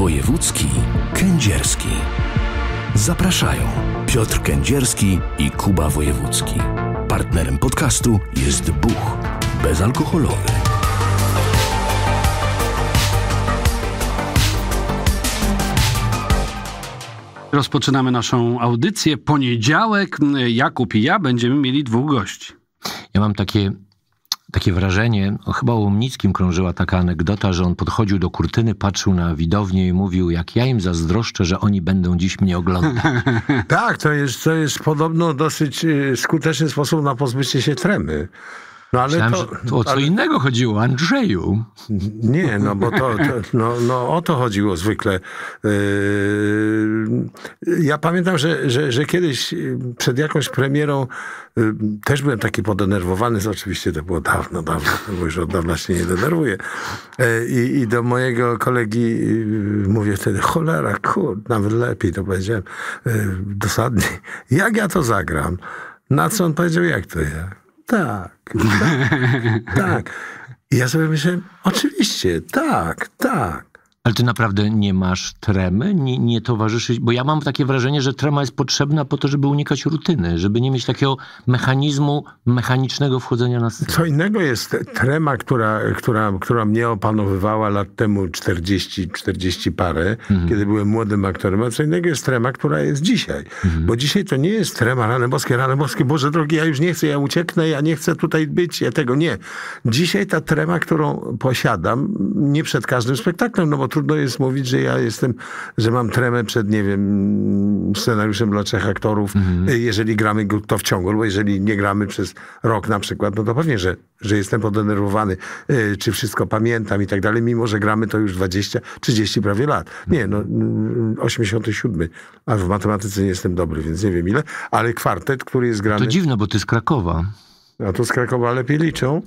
Wojewódzki Kędzierski. Zapraszają Piotr Kędzierski i Kuba Wojewódzki. Partnerem podcastu jest Buch, bezalkoholowy. Rozpoczynamy naszą audycję. Poniedziałek, Jakub i ja będziemy mieli dwóch gości. Ja mam takie takie wrażenie, no, chyba o Łomnickim krążyła taka anegdota, że on podchodził do kurtyny, patrzył na widownię i mówił, jak ja im zazdroszczę, że oni będą dziś mnie oglądać. tak, to jest, to jest podobno dosyć y, skuteczny sposób na pozbycie się tremy. No, ale Myślałem, to, o co ale... innego chodziło, Andrzeju. Nie, no bo to, to no, no, o to chodziło zwykle. Yy, ja pamiętam, że, że, że, kiedyś yy, przed jakąś premierą yy, też byłem taki podenerwowany, oczywiście to było dawno, dawno, bo już od dawna się nie denerwuję. I I, do mojego kolegi mówię wtedy, cholera, kur, nawet lepiej to powiedziałem, dosadnie, jak ja to zagram? Na co on powiedział, jak to ja? tak, tak, tak. I ja sobie myślałem, oczywiście, tak, tak. Ale ty naprawdę nie masz tremy? Nie, nie towarzyszy... Bo ja mam takie wrażenie, że trema jest potrzebna po to, żeby unikać rutyny, żeby nie mieć takiego mechanizmu, mechanicznego wchodzenia na scenę. Co innego jest trema, która, która, która mnie opanowywała lat temu 40, 40 parę, mhm. kiedy byłem młodym aktorem, a co innego jest trema, która jest dzisiaj. Mhm. Bo dzisiaj to nie jest trema, rany boskie, rany boskie, Boże drogi, ja już nie chcę, ja ucieknę, ja nie chcę tutaj być, ja tego nie. Dzisiaj ta trema, którą posiadam, nie przed każdym spektaklem, no bo trudno trudno jest mówić, że ja jestem, że mam tremę przed, nie wiem, scenariuszem dla trzech aktorów, mhm. Y, jeżeli gramy to w ciągu, bo jeżeli nie gramy przez rok na przykład, no to pewnie, że, że jestem podenerwowany, y, czy wszystko pamiętam i tak dalej, mimo, że gramy to już 20, 30 prawie lat. Nie, no 87, mm, a w matematyce nie jestem dobry, więc nie wiem ile, ale kwartet, który jest grany... To dziwne, bo ty z Krakowa. A tu z Krakowa lepiej liczą.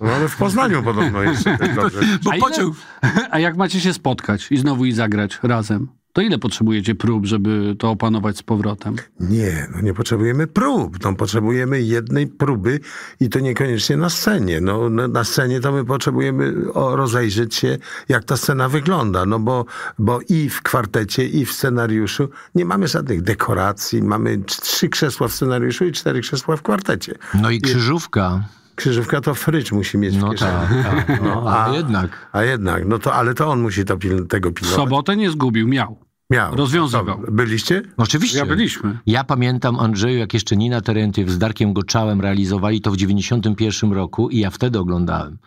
No, ale w Poznaniu podobno jeszcze. Bo a, pociąg... a jak macie się spotkać i znowu i zagrać razem? to ile potrzebujecie prób, żeby to opanować z powrotem? Nie, no nie potrzebujemy prób. No, potrzebujemy jednej próby i to niekoniecznie na scenie. No, na scenie to my potrzebujemy rozejrzeć się, jak ta scena wygląda. No bo, bo i w kwartecie, i w scenariuszu nie mamy żadnych dekoracji. Mamy trzy krzesła w scenariuszu i cztery krzesła w kwartecie. No i krzyżówka. I Krzyżówka to frycz musi mieć w no tak, tak, no, a, a, jednak. A jednak, no to, ale to on musi to pil, tego pilnować. sobotę nie zgubił, miał. Miał. Rozwiązywał. To byliście? No oczywiście. Ja byliśmy. Ja pamiętam, Andrzeju, jak jeszcze Nina Terentiew z Darkiem Goczałem realizowali to w 91 roku i ja wtedy oglądałem.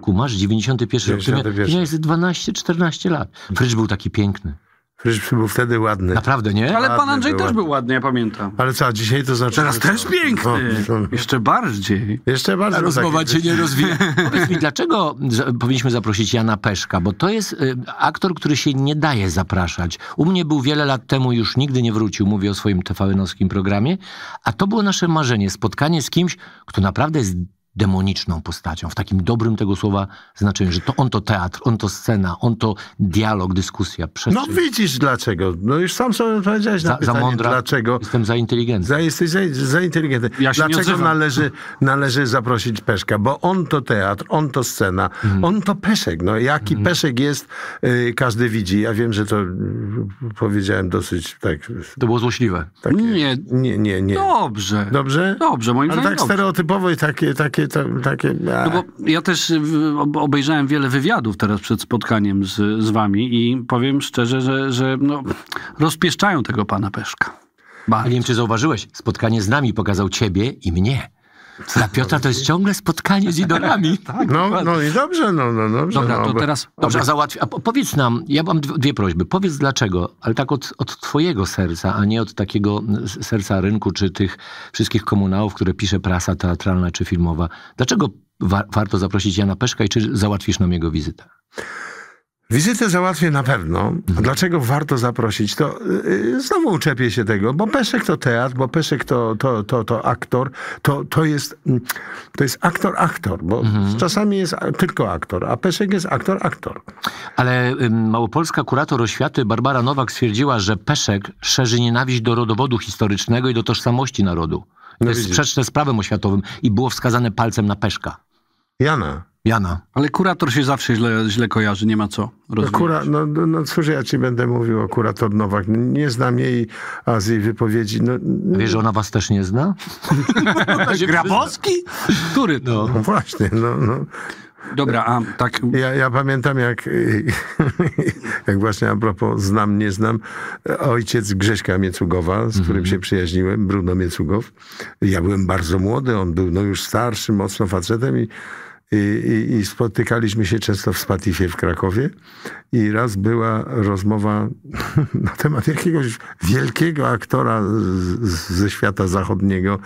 Kumasz, 91, 91. rok. Ja, ja jest 12-14 lat. Frycz był taki piękny. Ryż był wtedy ładny. Naprawdę, nie? Ale pan Andrzej był, też ładny. był ładny, ja pamiętam. Ale co, a dzisiaj to znaczy... Teraz też piękny. No, no. Jeszcze bardziej. Jeszcze bardziej. Rozmowa taki- cię nie rozwija. Powiedz mi, dlaczego powinniśmy zaprosić Jana Peszka? Bo to jest y, aktor, który się nie daje zapraszać. U mnie był wiele lat temu, już nigdy nie wrócił. Mówię o swoim tvn programie. A to było nasze marzenie. Spotkanie z kimś, kto naprawdę jest demoniczną postacią, w takim dobrym tego słowa znaczeniu, że to on to teatr, on to scena, on to dialog, dyskusja. Przestrzeń. No widzisz dlaczego. No już sam sobie odpowiedziałeś na za, pytanie, za mądra, dlaczego. Jestem za inteligentny. Za, jesteś za, za inteligentny. Ja dlaczego należy, należy zaprosić Peszka? Bo on to teatr, on to scena, mm. on to Peszek. No jaki mm. Peszek jest, y, każdy widzi. Ja wiem, że to powiedziałem dosyć tak... To było złośliwe. Takie, nie. Nie, nie, nie. Dobrze. Dobrze? Dobrze, moim Ale zdaniem tak dobrze. stereotypowo i takie, takie to takie... No bo ja też y, obejrzałem wiele wywiadów teraz przed spotkaniem z, z wami i powiem szczerze, że, że no, rozpieszczają tego pana Peszka. Bardzo. Nie wiem, czy zauważyłeś, spotkanie z nami pokazał ciebie i mnie. Dla Piotra to jest ciągle spotkanie z idolami. tak, no, no i dobrze, no, no dobrze. Dobra, no, to teraz dobrze, załatwi. A powiedz nam, ja mam dwie prośby. Powiedz dlaczego, ale tak od, od twojego serca, a nie od takiego mm, serca rynku, czy tych wszystkich komunałów, które pisze prasa teatralna czy filmowa. Dlaczego wa warto zaprosić Jana Peszka i czy załatwisz nam jego wizytę? Wizytę załatwię na pewno. A dlaczego warto zaprosić? To y, y, znowu uczepię się tego, bo Peszek to teatr, bo Peszek to, to, to, to aktor, to, to, jest, mm, to jest aktor, aktor, bo mhm. czasami jest tylko aktor, a Peszek jest aktor, aktor. Ale małopolska kurator oświaty Barbara Nowak stwierdziła, że Peszek szerzy nienawiść do rodowodu historycznego i do tożsamości narodu. No to jest widzisz. sprzeczne z prawem oświatowym i było wskazane palcem na Peszka. Jana, Jana. Ale kurator się zawsze źle, źle kojarzy, nie ma co no rozumieć. Kura, no, no, no cóż, ja ci będę mówił o kurator Nowak. Nie znam jej, a z jej wypowiedzi... No, Wiesz, że ona was też nie zna? Grabowski? Który No właśnie, no, no. Dobra, a tak... Ja, ja pamiętam, jak, jak właśnie a propos znam, nie znam, ojciec Grześka Miecugowa, z którym mm -hmm. się przyjaźniłem, Bruno Miecugow. Ja byłem bardzo młody, on był no, już starszy, mocno facetem i i, i, i spotykaliśmy się często w Spatifie w Krakowie i raz była rozmowa na temat jakiegoś wielkiego aktora z, ze świata zachodniego,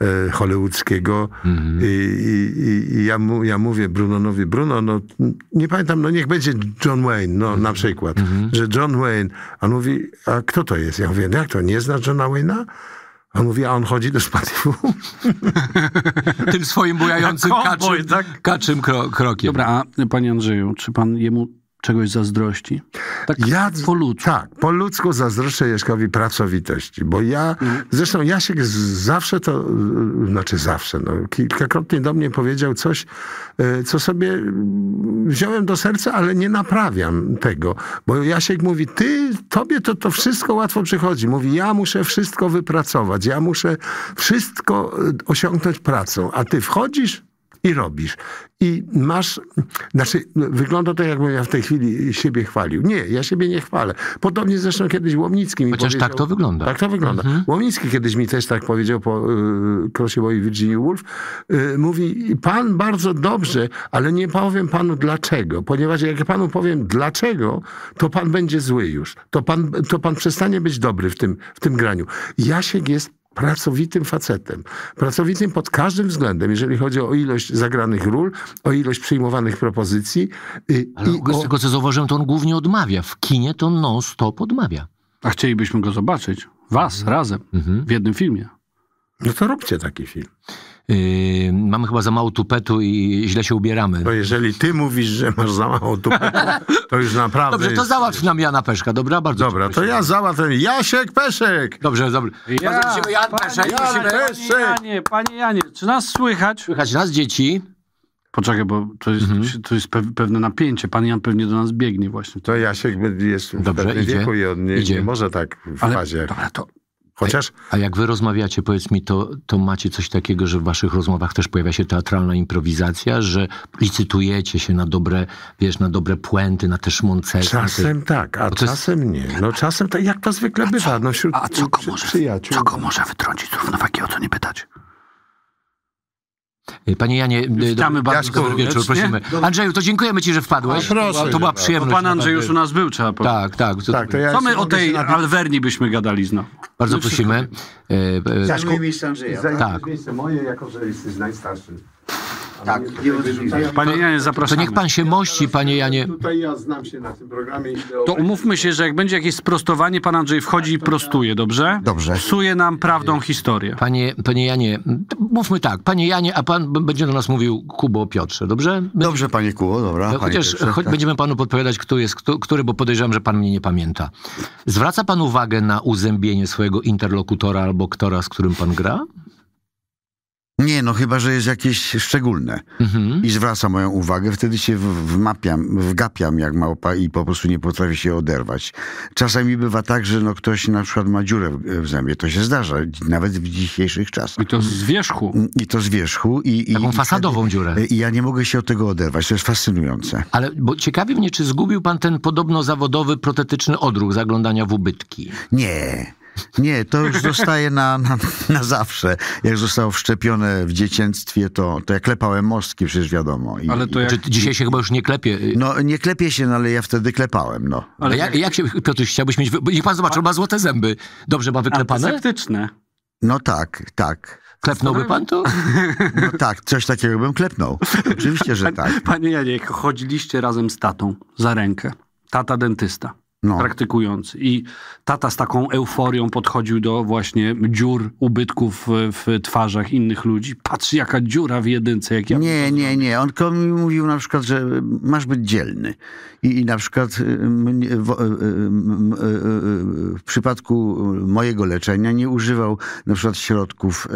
e, hollywoodzkiego mm -hmm. I, I, ja, mu, ja mówię Brunonowi, Bruno, no nie pamiętam, no niech będzie John Wayne, no mm -hmm. na przykład, mm -hmm. że John Wayne, a on mówi, a kto to jest? Ja mówię, no jak to, nie znasz Johna Wayne'a? A mówi, a on chodzi do szpatifu? Tym swoim bujającym kaczym, tak? kaczym krokiem. Dobra, a panie Andrzeju, czy pan jemu czegoś zazdrości? Tak ja, po ludzku. Tak, po ludzku zazdroszczę Jeszkowi pracowitości, bo ja, mhm. zresztą Jasiek zawsze to, y, znaczy zawsze, no, kilkakrotnie do mnie powiedział coś, y, co sobie mm, wziąłem do serca, ale nie naprawiam tego, bo Jasiek mówi, ty, tobie to, to wszystko łatwo przychodzi. Mówi, ja muszę wszystko wypracować, ja muszę wszystko y, osiągnąć pracą, a ty wchodzisz i robisz. I masz, znaczy no, wygląda to jakbym ja w tej chwili siebie chwalił. Nie, ja siebie nie chwalę. Podobnie zresztą kiedyś Łomnicki mi Chociaż tak to wygląda. Tak to wygląda. Mhm. Łomnicki kiedyś mi też tak powiedział po y, Krosie Mojej Virginia Woolf. Y, mówi, pan bardzo dobrze, ale nie powiem panu dlaczego, ponieważ jak panu powiem dlaczego, to pan będzie zły już. To pan, to pan przestanie być dobry w tym, w tym graniu. Jasiek jest pracowitym facetem. Pracowitym pod każdym względem, jeżeli chodzi o ilość zagranych ról, o ilość przyjmowanych propozycji. Y, Ale i z o... tego co zauważyłem, to on głównie odmawia. W kinie to non-stop odmawia. A chcielibyśmy go zobaczyć, was, mhm. razem, mhm. w jednym filmie. No to róbcie taki film. Yy, mamy chyba za mało tupetu i źle się ubieramy. Bo jeżeli ty mówisz, że masz za mało tupetu, to już naprawdę... Dobrze, to jest... załatw nam Jana Peszka, dobra? Bardzo dobra, to ja załatwię. Jasiek Peszek! Dobrze, dobrze. Ja, Jan panie, Peszek. Panie Janie, panie Janie, czy nas słychać? Słychać nas, dzieci. Poczekaj, bo to jest, mhm. to jest pewne napięcie. Pan Jan pewnie do nas biegnie właśnie. To Jasiek jest Dobrze, w idzie, wieku i on nie, nie może tak w Ale, fazie. Dobra, to Chociaż... A jak wy rozmawiacie, powiedz mi, to, to macie coś takiego, że w waszych rozmowach też pojawia się teatralna improwizacja, że licytujecie się na dobre, wiesz, na dobre puenty, na te szmoncerze. Czasem te... tak, a czasem jest... nie. No czasem tak, jak to zwykle a bywa. Co, no, wśród, a co może, przyjaciół. co go może wytrącić z równowagi, o co nie pytać? Y, panie Janie, y, witamy do... bardzo dobry wieczór, prosimy. Andrzeju, to dziękujemy ci, że wpadłeś. Proszę, to była przyjemność. Bo pan Andrzej już u nas był, trzeba powiedzieć. Tak, tak. To, tak, to ja co my o tej nabi- Alwerni byśmy gadali znowu? Bardzo no prosimy. Y, Zajmuj miejsce Andrzeja. Tak. miejsce moje, jako że jesteś najstarszy. Tak, Panie Janie, zapraszam. To niech pan się mości, panie Janie. Tutaj ja znam się na tym programie. To umówmy się, że jak będzie jakieś sprostowanie, pan Andrzej wchodzi i prostuje, dobrze? Dobrze. Psuje nam prawdą historię. Panie, panie Janie, mówmy tak, panie Janie, a pan będzie do nas mówił Kubo Piotrze, dobrze? Dobrze, panie Kubo, dobra. chociaż Piotrze, tak. będziemy panu podpowiadać, który jest który, bo podejrzewam, że pan mnie nie pamięta. Zwraca pan uwagę na uzębienie swojego interlokutora albo aktora, z którym pan gra? Nie, no chyba, że jest jakieś szczególne mhm. i zwraca moją uwagę, wtedy się wmapiam, wgapiam jak małpa i po prostu nie potrafię się oderwać. Czasami bywa tak, że no ktoś na przykład ma dziurę w, zębie, to się zdarza, nawet w dzisiejszych czasach. I to z wierzchu. I to z wierzchu. I, Taką fasadową wtedy, dziurę. E, I ja nie mogę się od tego oderwać, to jest fascynujące. Ale bo ciekawi mnie, czy zgubił pan ten podobno zawodowy protetyczny odruch zaglądania w ubytki? Nie. Nie, to już zostaje na, na, na zawsze. Jak zostało wszczepione w dzieciństwie, to, to ja klepałem mostki, przecież wiadomo. I, ale to jak... dzisiaj się chyba już nie klepie. No nie klepie się, no, ale ja wtedy klepałem, no. Ale jak, jak się, Piotr, chciałbyś mieć... Niech pan zobaczył on ma złote zęby. Dobrze ma wyklepane? Antysektyczne. No tak, tak. Klepnąłby pan to? No tak, coś takiego bym klepnął. Oczywiście, że tak. Panie Janie, chodziliście razem z tatą za rękę. Tata dentysta no. praktykując. I tata z taką euforią podchodził do właśnie dziur, ubytków w twarzach innych ludzi. Patrz, jaka dziura w jedynce. Jak ja nie, nie, nie. On tylko mi mówił na przykład, że masz być dzielny. I, i na przykład w, y, w, y, y, w, przypadku mojego leczenia nie używał na przykład środków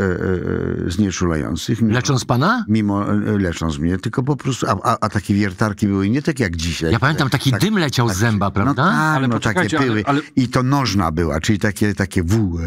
znieczulających. Mimo, lecząc pana? Mimo lecząc mnie, tylko po prostu... A, a, a takie wiertarki były nie tak jak dzisiaj. Ja pamiętam, taki tak, dym leciał tak, z zęba, prawda? No, tak, tak, ale no takie pyły. Ale, ale... I to nożna była, czyli takie, takie w, w,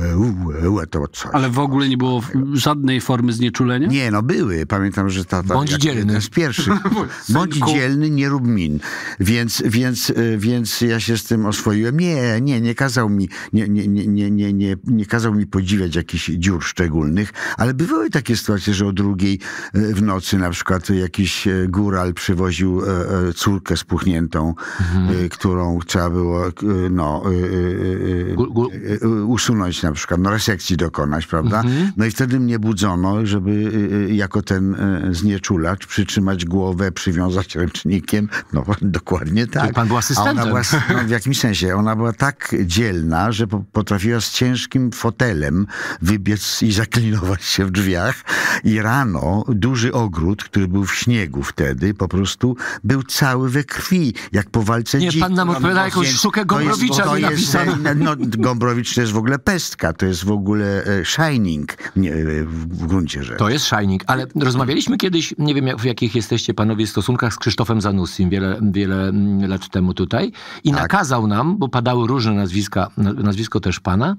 w, to coś. Ale w ogóle nie było żadnej formy znieczulenia? Nie, no były. Pamiętam, że ta... ta Bądź dzielny. Z pierwszych. Bądź dzielny, nie rób min. Więc, więc, e, więc ja się z tym oswoiłem. Nie, nie, nie kazał mi, nie, nie, nie, nie, nie, nie kazał mi podziwiać jakichś dziur szczególnych, ale bywały takie sytuacje, że o drugiej e, w nocy na przykład jakiś e, góral przywoził córkę spuchniętą, mhm. którą trzeba było było e, no, e, e, usunąć na przykład, no resekcji dokonać, prawda? Mhm. No i wtedy mnie budzono, żeby jako ten znieczulacz przytrzymać głowę, przywiązać ręcznikiem. No dokładnie tak. Czyli pan był asystentem. A ona była, no, w jakimś sensie, ona była tak dzielna, że potrafiła z ciężkim fotelem wybiec i zaklinować się w drzwiach i rano duży ogród, który był w śniegu wtedy, po prostu był cały we krwi, jak po walce Nie, pan nam odpowiada jakąś sztukę Gombrowicza to jest, to jest, no, Gombrowicz to jest w ogóle pestka, to jest w ogóle e, shining nie, e, w gruncie rzeczy. To jest shining, ale rozmawialiśmy kiedyś, nie wiem w jakich jesteście panowie stosunkach z Krzysztofem Zanussim wiele, wiele mm, lat temu tutaj i tak. nakazał nam, bo padały różne nazwiska, nazwisko też pana,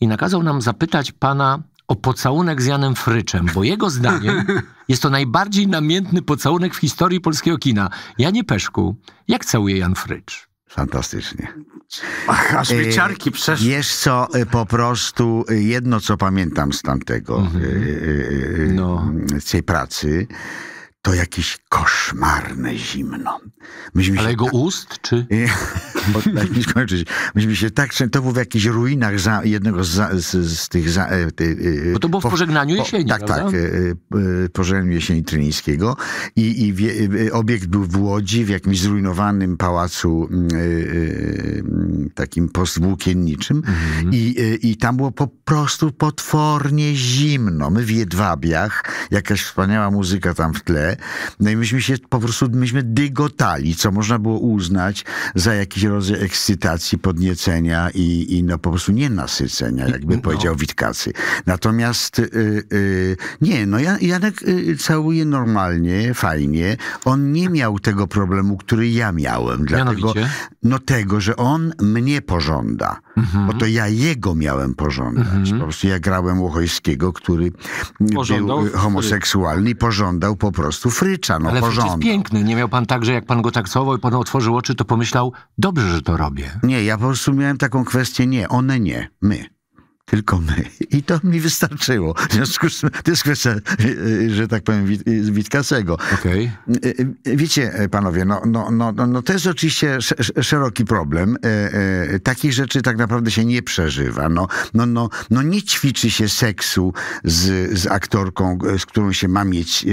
i nakazał nam zapytać pana o pocałunek z Janem Fryczem, bo jego zdaniem jest to najbardziej namiętny pocałunek w historii polskiego kina. Janie Peszku, jak całuje Jan Frycz? Fantastycznie. Ach, aż mi y, ciarki przeszły. Wiesz co, y, po prostu y, jedno co pamiętam z tamtego, mm -hmm. no. z tej pracy, to jakieś koszmarne zimno. Myśmy Ale jego tak... ust, czy? Bo tak nie skończyć. Myśmy się tak to był w jakichś ruinach za, jednego z, z, z tych... Za, e, e, Bo to było po, w pożegnaniu po, jesieni, Tak, tak prawda? tak. Pożegnaniu jesieni Trynińskiego. I, i wie, obiekt był w Łodzi, w jakimś zrujnowanym pałacu mm, takim postwłókienniczym. Mhm. I, I tam było po prostu potwornie zimno. My w Jedwabiach, jakaś wspaniała muzyka tam w tle, no i myśmy się po prostu, myśmy dygotali, co można było uznać za jakiś rodzaj ekscytacji, podniecenia i, i no po prostu nienasycenia, jakby no. powiedział Witkacy. Natomiast y, y, nie, no Janek y, całuje normalnie, fajnie. On nie miał tego problemu, który ja miałem. Dlatego, Mianowicie? no tego, że on mnie pożąda, mhm. bo to ja jego miałem pożądać. Mhm. Po prostu ja grałem Łochojskiego, który pożądał był homoseksualny i pożądał po prostu frycza, no Ale pożądał. jest piękny, nie miał pan tak, że jak pan go taksował i pan otworzył oczy, to pomyślał, dobrze, że to robię. Nie, ja po prostu miałem taką kwestię, nie, one nie, my tylko my. I to mi wystarczyło. W związku z tym, to jest kwestia, że tak powiem, Witkasego. Witkacego. Okay. Wiecie, panowie, no, no, no, no to jest oczywiście szeroki problem. Takich rzeczy tak naprawdę się nie przeżywa. No, no, no, no nie ćwiczy się seksu z, z aktorką, z którą się ma mieć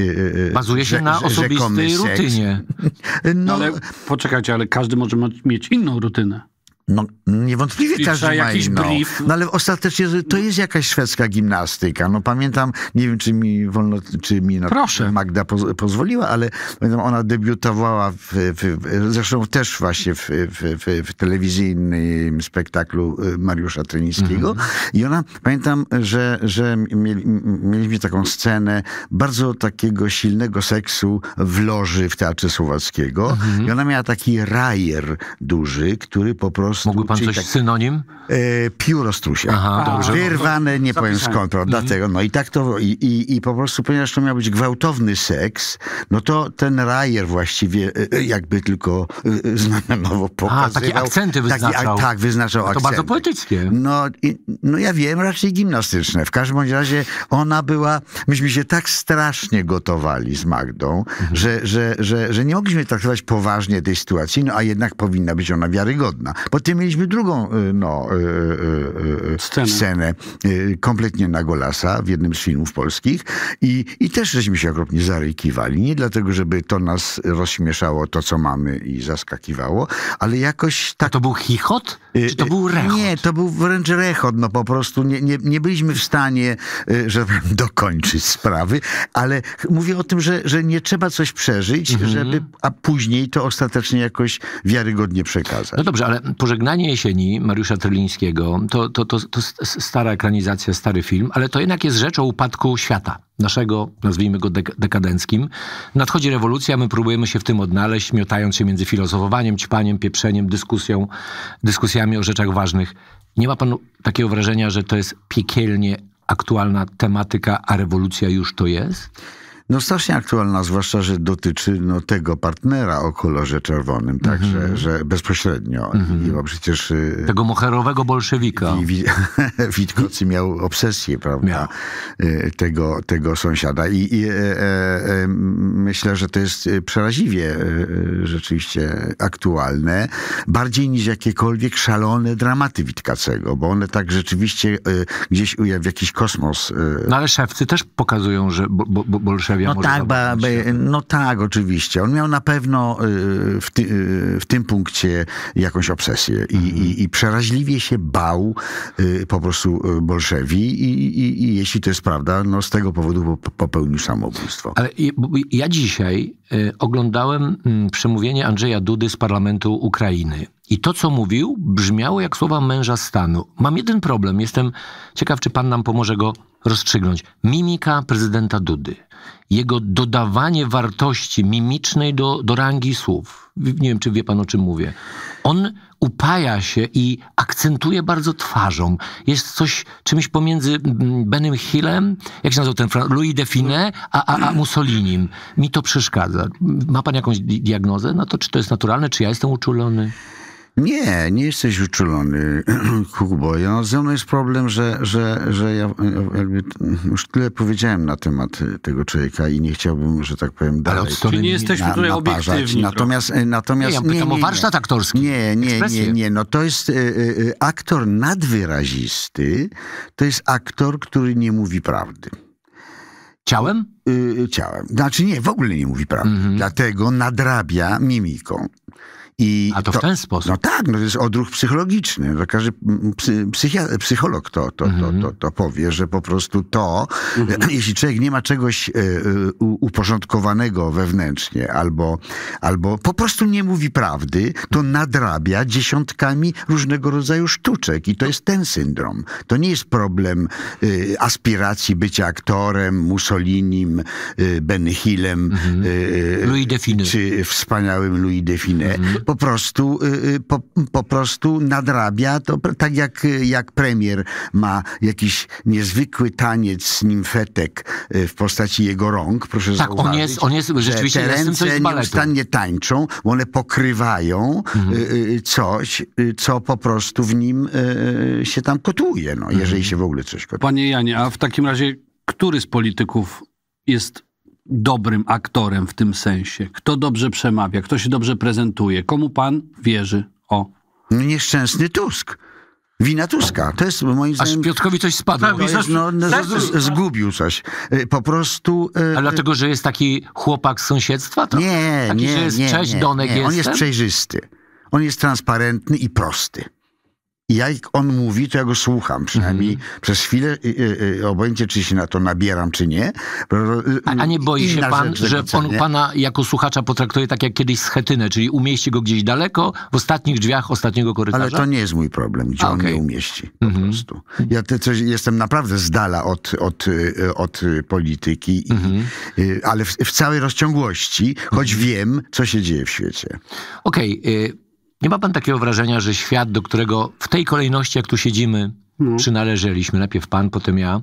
Bazuje się na osobistej rutynie. No, no ale poczekajcie, ale każdy może mieć inną rutynę. No, niewątpliwie I każdy ma inną. Brief. No ale ostatecznie to jest jakaś szwedzka gimnastyka. No pamiętam, nie wiem czy mi wolno, czy mi na no, Proszę. Magda poz, pozwoliła, ale pamiętam, ona debiutowała w, w, zresztą też właśnie w, w, w telewizyjnym spektaklu y, Mariusza Trynińskiego. Mhm. I ona, pamiętam, że, że mieli, mieliśmy taką scenę bardzo takiego silnego seksu w loży w Teatrze Słowackiego. Mhm. I ona miała taki rajer duży, który po prostu strusiu. Mógłby pan coś tak, synonim? E, pióro strusia. Aha, tak. dobrze. Wyrwane, nie powiem skąd, mhm. dlatego. No i tak to, i, i, i, po prostu, ponieważ to miał być gwałtowny seks, no to ten rajer właściwie e, e, jakby tylko e, znamionowo pokazywał. A, takie akcenty wyznaczał. Taki, tak, wyznaczał no to akcenty. To bardzo poetyckie. No, i, no ja wiem, raczej gimnastyczne. W każdym bądź razie ona była, myśmy się tak strasznie gotowali z Magdą, mhm. że, że, że, że nie mogliśmy traktować poważnie tej sytuacji, no a jednak powinna być ona wiarygodna. Bo Potem mieliśmy drugą y, no, y, y, scenę. scenę kompletnie na Golasa w jednym z filmów polskich i, i też żeśmy się okropnie zarykiwali. Nie dlatego, żeby to nas rozśmieszało, to co mamy i zaskakiwało, ale jakoś tak... A to był chichot? Czy to był rechot? Nie, to był wręcz rechot. No po prostu nie, nie, nie byliśmy w stanie, żeby dokończyć sprawy, ale mówię o tym, że, że nie trzeba coś przeżyć, mhm. żeby, a później to ostatecznie jakoś wiarygodnie przekazać. No dobrze, ale Pożegnanie jesieni Mariusza Trylińskiego to, to, to, to stara ekranizacja, stary film, ale to jednak jest rzecz o upadku świata naszego, nazwijmy go dek dekadenckim. Nadchodzi rewolucja, my próbujemy się w tym odnaleźć, miotając się między filozofowaniem, ćpaniem, pieprzeniem, dyskusją, dyskusjami o rzeczach ważnych. Nie ma pan takiego wrażenia, że to jest piekielnie aktualna tematyka, a rewolucja już to jest? no strasznie aktualna, zwłaszcza, że dotyczy no, tego partnera o kolorze czerwonym, także mm -hmm. że bezpośrednio. Mm -hmm. I, bo przecież... Y, tego moherowego bolszewika. I, wi Witkocy miał obsesję, prawda, miał. Y, tego, tego sąsiada. I, i e, e, e myślę, że to jest y, przeraźliwie rzeczywiście aktualne, bardziej niż jakiekolwiek szalone dramaty Witkacego, bo one tak rzeczywiście gdzieś w jakiś kosmos... No ale szewcy też pokazują, że bo, bo, bolszewik no tak, ba, ba, no tak, oczywiście. On miał na pewno y, w, ty, y, w, tym punkcie jakąś obsesję i, mhm. i, i przeraźliwie się bał y, po prostu bolszewi i, i, jeśli to jest prawda, no z tego powodu popełnił samobójstwo. Ale ja dzisiaj oglądałem mm, przemówienie Andrzeja Dudy z parlamentu Ukrainy. I to, co mówił, brzmiało jak słowa męża stanu. Mam jeden problem. Jestem ciekaw, czy pan nam pomoże go rozstrzygnąć. Mimika prezydenta Dudy, jego dodawanie wartości mimicznej do, do rangi słów. Nie wiem, czy wie pan, o czym mówię. On upaja się i akcentuje bardzo twarzą. Jest coś, czymś pomiędzy mm, Benem Hillem, jak się nazywał ten, Louis Define, a, a, a Mussolinim. Mi to przeszkadza. Ma pan jakąś diagnozę na to? Czy to jest naturalne? Czy ja jestem uczulony? Nie, nie jesteś uczulony, Kubo. Ja, ze mną jest problem, że, że, że ja jakby już tyle powiedziałem na temat tego człowieka i nie chciałbym, że tak powiem, dalej Ale Czyli nie jesteśmy na, tutaj naparzać. obiektywni. Natomiast, e, natomiast nie, ja pytam nie, nie, o warsztat aktorski. Nie, nie, nie, nie. No to jest y, y, aktor nadwyrazisty, to jest aktor, który nie mówi prawdy. Ciałem? Y, ciałem. Znaczy nie, w ogóle nie mówi prawdy. Mhm. Dlatego nadrabia mimiką. I A to, to w ten sposób? No tak, no to jest odruch psychologiczny. No, każdy mm, psycholog to, to, mhm. to, to, to, powie, że po prostu to, mhm. jeśli człowiek nie ma czegoś e, e, uporządkowanego wewnętrznie albo, albo po prostu nie mówi prawdy, to nadrabia dziesiątkami różnego rodzaju sztuczek. I to jest ten syndrom. To nie jest problem e, aspiracji bycia aktorem, Mussolinim, Ben Hillem, mhm. Louis czy wspaniałym Louis Define. Mhm po prostu, y, y, po, po prostu nadrabia to tak jak, y, jak premier ma jakiś niezwykły taniec nimfetek w postaci jego rąk, proszę tak, zauważyć. Tak, on jest, on jest rzeczywiście te ręce nieustannie tańczą, one pokrywają mhm. coś, co po prostu w nim się tam kotuje, no, jeżeli mhm. się w ogóle coś kotuje. Panie Janie, a w takim razie który z polityków jest dobrym aktorem w tym sensie? Kto dobrze przemawia? Kto się dobrze prezentuje? Komu pan wierzy? O. Nieszczęsny Tusk. Wina Tuska. To jest moim zdaniem... Aż Piotrkowi coś spadło. No, jest, no, no, zgubił coś. Y, po prostu... E, A dlatego, że jest taki chłopak z sąsiedztwa? To? Nie, taki, nie, że jest nie, cześć, nie, Donek nie. On jest przejrzysty. On jest transparentny i prosty jak on mówi, to ja go słucham, przynajmniej mm. przez chwilę, y y, y, y, obojętnie czy się na to nabieram, czy nie. A, a nie boi się pan, że on pana jako słuchacza potraktuje tak jak kiedyś schetynę, czyli umieści go gdzieś daleko, w ostatnich drzwiach ostatniego korytarza? Ale to nie jest mój problem, gdzie a, on mnie umieści, po mm -hmm. prostu. Ja te, coś, jestem naprawdę z dala od, od, y, od polityki, mm -hmm. i, mhm. ale w, w, całej rozciągłości, choć mhm. wiem, co się dzieje w świecie. Okej, okay. Nie ma pan takiego wrażenia, że świat, do którego w tej kolejności, jak tu siedzimy, no. przynależeliśmy, najpierw pan, potem ja,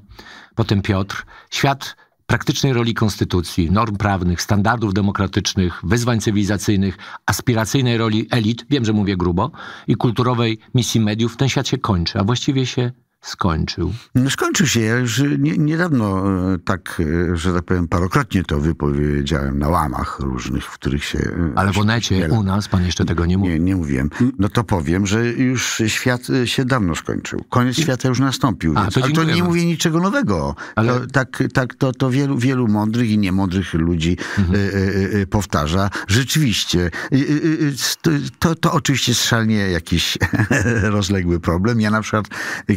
potem Piotr, świat praktycznej roli konstytucji, norm prawnych, standardów demokratycznych, wyzwań cywilizacyjnych, aspiracyjnej roli elit, wiem, że mówię grubo, i kulturowej misji mediów, ten świat się kończy, a właściwie się skończył? No, skończył się. Ja już y, nie, niedawno y, tak, y, że tak powiem, parokrotnie to wypowiedziałem na łamach różnych, w których się... Ale w Onecie u nas pan jeszcze tego nie mówił. Nie, nie mówiłem. Mm. No to powiem, że już świat się dawno skończył. Koniec świata już nastąpił. A, to ale to nie mówię niczego nowego. Ale... To, tak, tak to, to wielu, wielu mądrych i niemądrych ludzi mhm. y, y, y, powtarza. Rzeczywiście. To, to oczywiście strzelnie jakiś rozległy problem. Ja na przykład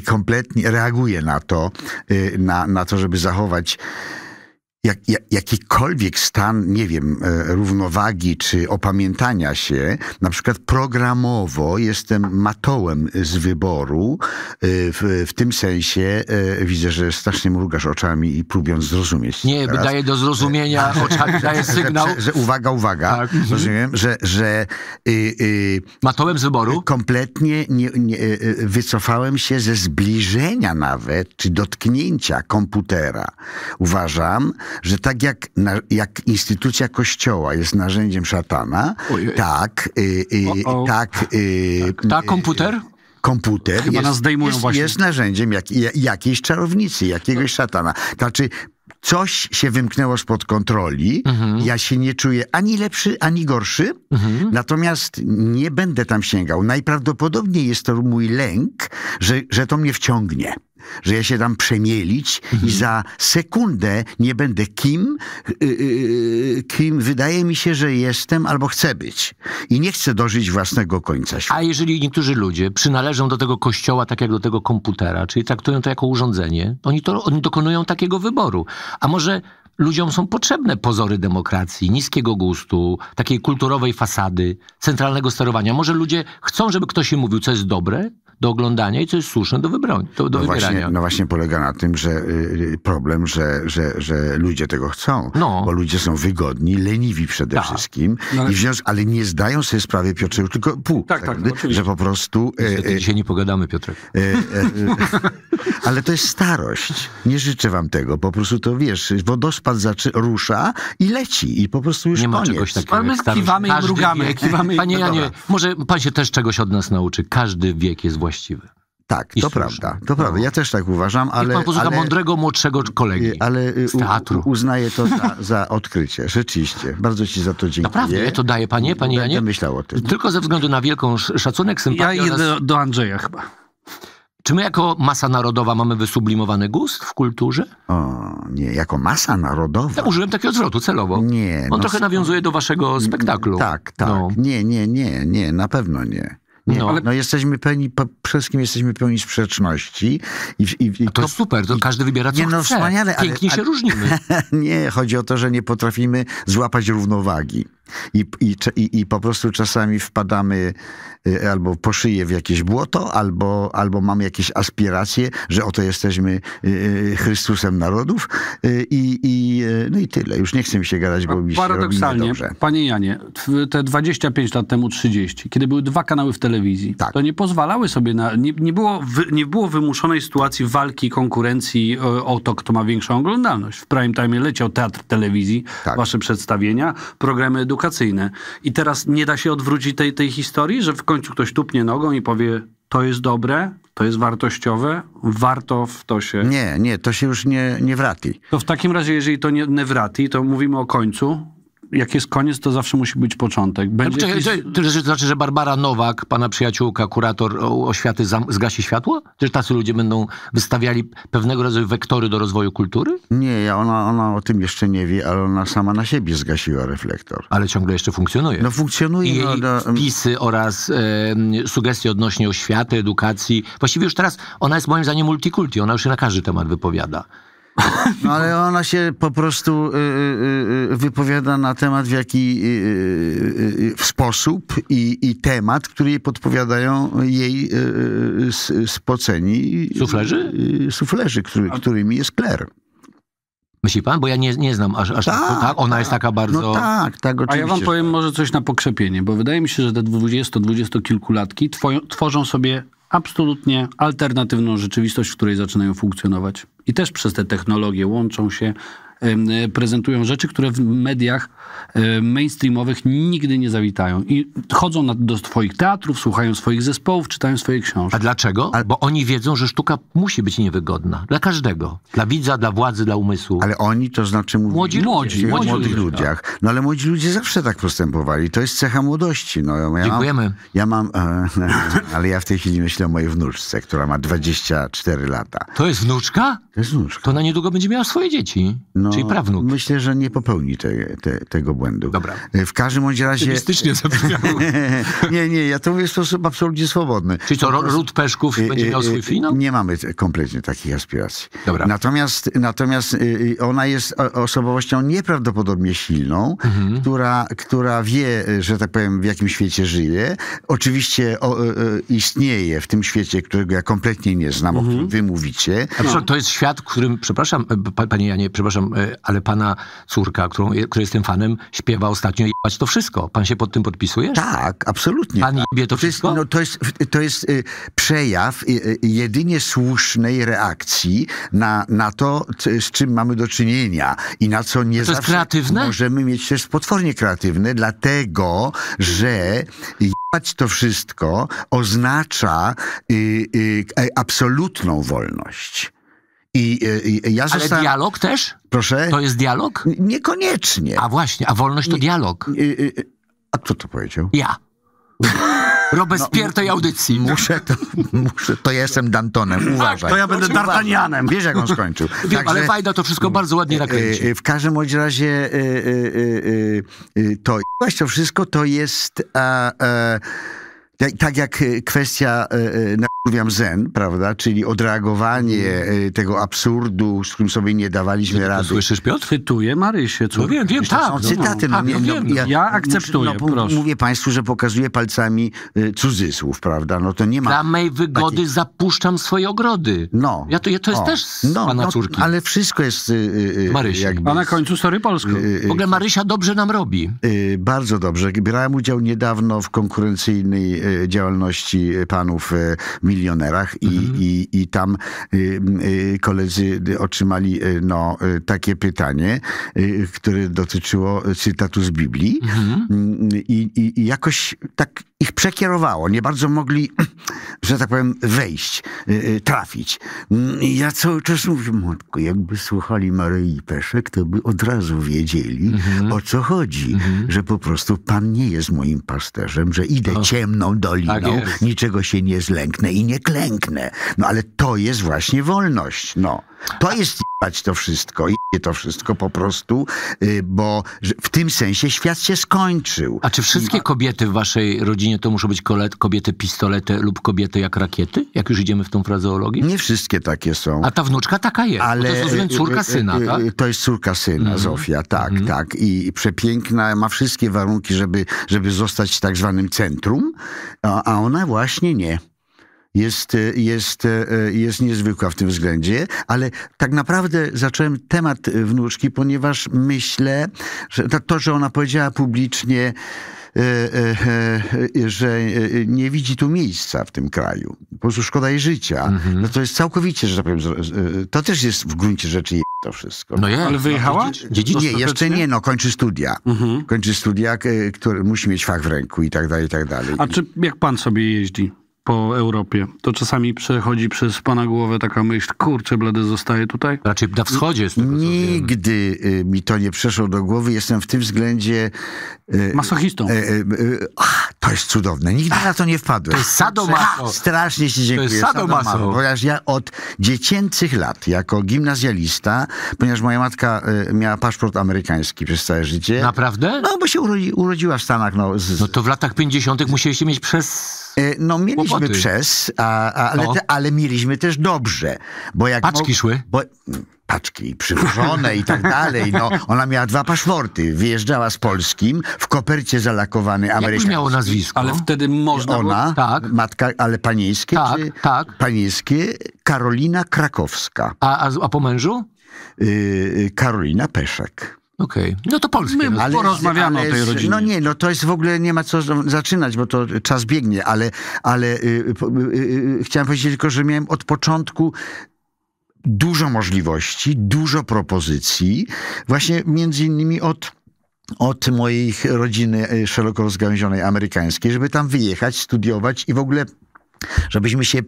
kompletnie kompletnie reaguje na to, y, na, na to, żeby zachować jak, jak, jakikolwiek stan, nie wiem, e, równowagi czy opamiętania się, na przykład programowo jestem matołem z wyboru, e, w, w tym sensie e, widzę, że strasznie mrugasz oczami i próbując zrozumieć. Nie, teraz, daje do zrozumienia, że, oczami daje sygnał. Że, że, że uwaga, uwaga, tak. Mhm. rozumiem, że... że y, y, matołem z wyboru? Kompletnie nie, nie, wycofałem się ze zbliżenia nawet, czy dotknięcia komputera. Uważam, że tak jak, na, jak instytucja kościoła jest narzędziem szatana, Ojej. tak, y, y, tak, y, tak. Y, komputer? komputer Chyba jest, jest, jest, narzędziem jak, jakiejś czarownicy, jakiegoś szatana. Znaczy, coś się wymknęło spod kontroli, mhm. ja się nie czuję ani lepszy, ani gorszy, mhm. natomiast nie będę tam sięgał. Najprawdopodobniej jest to mój lęk, że, że to mnie wciągnie że ja się dam przemielić mhm. i za sekundę nie będę kim, yy, yy, kim wydaje mi się, że jestem albo chcę być. I nie chcę dożyć własnego końca świata. A jeżeli niektórzy ludzie przynależą do tego kościoła tak jak do tego komputera, czyli traktują to jako urządzenie, oni, to, oni dokonują takiego wyboru. A może ludziom są potrzebne pozory demokracji, niskiego gustu, takiej kulturowej fasady, centralnego sterowania. Może ludzie chcą, żeby ktoś im mówił, co jest dobre, do oglądania i co jest słuszne do, wybroń, do, do no wybierania. Właśnie, no właśnie polega na tym, że y, y, problem, że, że, że ludzie tego chcą. No. Bo ludzie są wygodni, leniwi przede tak. wszystkim. No, i wziąż, ale nie zdają sobie sprawy, Piotrze, tylko pół. Tak, tak, tak no, Że po prostu... Y, Niestety e, dzisiaj nie pogadamy, Piotrek. E, e, ale to jest starość. Nie życzę wam tego. Po prostu to, wiesz, wodospad zaczy, rusza i leci. I po prostu już Nie koniec. ma czegoś takiego. Ale my kiwamy i mrugamy. Panie Janie, może pan się też czegoś od nas nauczy. Każdy wiek jest właśnie właściwy. Tak, to prawda. No. To prawda. No. Ja też tak uważam, ale. Niech pan posłucha ale, mądrego młodszego kolegi. Ale y, z teatru. uznaję to za, za, odkrycie. Rzeczywiście. Bardzo ci za to dziękuję. Naprawdę, to daje panie, panie Janie. Będę myślał o tym. Tylko ze względu na wielką szacunek, sympatię. Ja idę oraz... do Andrzeja chyba. Czy my jako masa narodowa mamy wysublimowany gust w kulturze? O, nie, jako masa narodowa. Ja użyłem takiego zwrotu celowo. Nie. On no, trochę nawiązuje do waszego spektaklu. Tak, tak. No. Nie, nie, nie, nie, na pewno nie. Nie, no. Ale... no jesteśmy pełni, po wszystkim jesteśmy pełni sprzeczności. I, i, i to, to super, to każdy wybiera co nie, no, chce. Wspaniale, Pięknie ale, się ale, różnimy. nie, chodzi o to, że nie potrafimy złapać równowagi. I, i, i, po prostu czasami wpadamy y, albo po szyję w jakieś błoto, albo, albo mamy jakieś aspiracje, że oto jesteśmy y, y, Chrystusem narodów i, i, no i tyle. Już nie chcę mi się gadać, bo mi się Paradoksalnie, panie Janie, te 25 lat temu 30, kiedy były dwa kanały w telewizji, telewizji. Tak. To nie pozwalały sobie na... Nie, nie, było, wy, nie było wymuszonej sytuacji walki, konkurencji e, o to, kto ma większą oglądalność. W prime time leciał teatr telewizji, tak. wasze przedstawienia, programy edukacyjne. I teraz nie da się odwrócić tej, tej historii, że w końcu ktoś tupnie nogą i powie to jest dobre, to jest wartościowe, warto w to się... Nie, nie, to się już nie, nie wrati. To w takim razie, jeżeli to nie, nie to mówimy o końcu, jak jest koniec, to zawsze musi być początek. Będzie czekaj, jakiś... czekaj, to znaczy, znaczy, że Barbara Nowak, pana przyjaciółka, kurator oświaty, zgasi światło? Czy tacy ludzie będą wystawiali pewnego rodzaju wektory do rozwoju kultury? Nie, ona, ona o tym jeszcze nie wie, ale ona sama na siebie zgasiła reflektor. Ale ciągle jeszcze funkcjonuje. No funkcjonuje. I jej no, no... Mm. wpisy oraz e, sugestie odnośnie oświaty, edukacji. Właściwie już teraz ona jest moim zdaniem multikulti, ona już się na każdy temat wypowiada. No ale ona się po prostu y, y, y, wypowiada na temat w jaki sposób i, i temat, który jej podpowiadają jej spoceni... Suflerzy? Suflerzy, który, którymi jest Kler. Myśli pan? Bo ja nie, nie znam aż, aż tak, tak, Ona jest tak. taka bardzo... No tak, tak, oczywiście. A ja wam powiem może coś na pokrzepienie, bo wydaje mi się, że te 20-20-kilkulatki tworzą sobie absolutnie alternatywną rzeczywistość, w której zaczynają funkcjonować. I też przez te technologie łączą się, prezentują rzeczy, które w mediach mainstreamowych nigdy nie zawitają. I chodzą na, do swoich teatrów, słuchają swoich zespołów, czytają swoje książki. A dlaczego? Bo oni wiedzą, że sztuka musi być niewygodna. Dla każdego. Dla widza, dla władzy, dla umysłu. Ale oni to znaczy mówili młodzi, młodzi, młodzi młodych ludzie, ludziach. Tak. No ale młodzi ludzie zawsze tak postępowali. To jest cecha młodości. No, ja Dziękujemy. Mam, ja mam, e, ale ja w tej chwili myślę o mojej wnuczce, która ma 24 lata. To jest wnuczka? To jest wnuczka. To ona niedługo będzie miała swoje dzieci. No, czyli prawnuk. Myślę, że nie popełni te, te, tego błędu. Dobra. W każdym bądź razie... nie, nie, ja to mówię w sposób absolutnie swobodny. Czyli to Ród Peszków y, y, będzie miał swój y, finał? Nie mamy kompletnie takich aspiracji. Dobra. Natomiast, natomiast ona jest osobowością nieprawdopodobnie silną, mhm. która, która wie, że tak powiem, w jakim świecie żyje. Oczywiście o, o, istnieje w tym świecie, którego ja kompletnie nie znam, mhm. o którym wy mówicie. A to jest świat, w którym, przepraszam, panie Janie, przepraszam, ale pana córka, którą, której jestem fanem, śpiewa ostatnio jebać to wszystko. Pan się pod tym podpisuje? Tak, absolutnie. Pan tak. jebie to, to wszystko? Jest, no, to jest, to jest y, przejaw y, y, jedynie słusznej reakcji na, na to, z czym mamy do czynienia i na co nie to zawsze jest kreatywne? możemy mieć też potwornie kreatywne, dlatego, że jebać to wszystko oznacza e, absolutną wolność. I, e, i e, ja Ale dialog też? Proszę? To jest dialog? Niekoniecznie. A właśnie, a wolność to dialog. E, a kto to powiedział? Ja. Robespierre no, tej audycji. Muszę to, muszę, to jestem Dantonem, uważaj. to ja będę D'Artagnanem. Wiesz, jak on skończył. Wiem, Także, ale fajna to wszystko bardzo ładnie nakręci. W każdym bądź razie to, to wszystko to jest... Tak, tak jak y, kwestia, y, y, nakurwiam, zen, prawda? Czyli odreagowanie mm. tego absurdu, z którym sobie nie dawaliśmy Ty rady. Słyszysz, Piotr? Cytuję Marysię, co? No, wiem, wiem, tak. Są cytaty. No, no, no, ja, ja akceptuję, no, no, no, proszę. Mówię państwu, że pokazuję palcami cudzysłów, prawda? No to nie ma... Dla mej wygody takiej... zapuszczam swoje ogrody. No. Ja to, ja, to jest o, też z no, no pana córki. ale wszystko jest... Yy, Marysi. A na końcu Story Polską. Yy, w ogóle Marysia dobrze nam robi. Yy, bardzo dobrze. Brałem udział niedawno w konkurencyjnej E, działalności panów e, milionerach i, mhm. i, i tam e, koledzy otrzymali no, takie pytanie, które dotyczyło cytatu z Biblii mhm. Mm, I, i, i jakoś tak ich przekierowało. Nie bardzo mogli, że tak powiem, wejść, y, y, trafić. I mm, ja cały czas mówię, matko, jakby słuchali Maryi Peszek, to by od razu wiedzieli, mhm. o co chodzi. Mhm. Że po prostu Pan nie jest moim pasterzem, że idę o. ciemną doliną, tak niczego się nie zlęknę i nie klęknę. No ale to jest właśnie wolność. No. To jest to wszystko i to wszystko po prostu, y, bo w tym sensie świat się skończył. A czy wszystkie kobiety w waszej rodzinie to muszą być kobiety pistolety lub kobiety jak rakiety? Jak już idziemy w tą frazeologię? Nie wszystkie takie są. A ta wnuczka taka jest. Ale, to jest y, y, córka syna, tak? To jest córka syna, mhm. Zofia, tak, mhm. tak. I, przepiękna, ma wszystkie warunki, żeby, żeby zostać tak zwanym centrum, a ona właśnie nie jest, e, jest, e, e, jest niezwykła w tym względzie, ale tak naprawdę zacząłem temat wnuczki, ponieważ myślę, że to, że ona powiedziała publicznie, że nie widzi tu miejsca w tym kraju. Po prostu szkoda jej życia. Mhm. No to jest całkowicie, że tak powiem, to też jest w gruncie rzeczy to wszystko. No ja, ale wyjechała? nie, jeszcze nie, no kończy studia. Mhm. Kończy studia, który musi mieć fach w ręku i tak dalej, i tak dalej. A czy jak pan sobie jeździ? po Europie, to czasami przechodzi przez pana głowę taka myśl, kurczę, blady zostaje tutaj? Raczej znaczy, na wschodzie jest tego, Nigdy y, mi to nie przeszło do głowy. Jestem w tym względzie... Y, Masochistą. E, e, to jest cudowne. Nigdy na to nie wpadłem. To jest sadomaso. Strasznie się dziękuję. To jest sadomaso. sadomaso. Ponieważ ja od dziecięcych lat, jako gimnazjalista, ponieważ moja matka miała paszport amerykański przez całe życie. Naprawdę? No, bo się urodzi, urodziła w Stanach. No, z, no to w latach 50. musieliście mieć przez E, no mieliśmy Kłopoty. przez, a, a, ale, no. te, ale mieliśmy też dobrze. Bo jak Paczki mo- szły? Bo, paczki przywożone i tak dalej. No, ona miała dwa paszporty. Wyjeżdżała z polskim, w kopercie zalakowany amerykański. Jak miało nazwisko? Ale wtedy można Ona, było... tak. matka, ale panieńskie? Tak, czy... tak. Panieńskie, Karolina Krakowska. A, a, a po mężu? Yy, Karolina Peszek. Okej. Okay. No to polskie. My no, ale, porozmawiamy ale, o tej rodzinie. No nie, no to jest w ogóle, nie ma co zaczynać, bo to czas biegnie, ale, ale y, y, y, chciałem powiedzieć tylko, że miałem od początku dużo możliwości, dużo propozycji, właśnie między innymi od od mojej rodziny szeroko rozgałęzionej amerykańskiej, żeby tam wyjechać, studiować i w ogóle żebyśmy się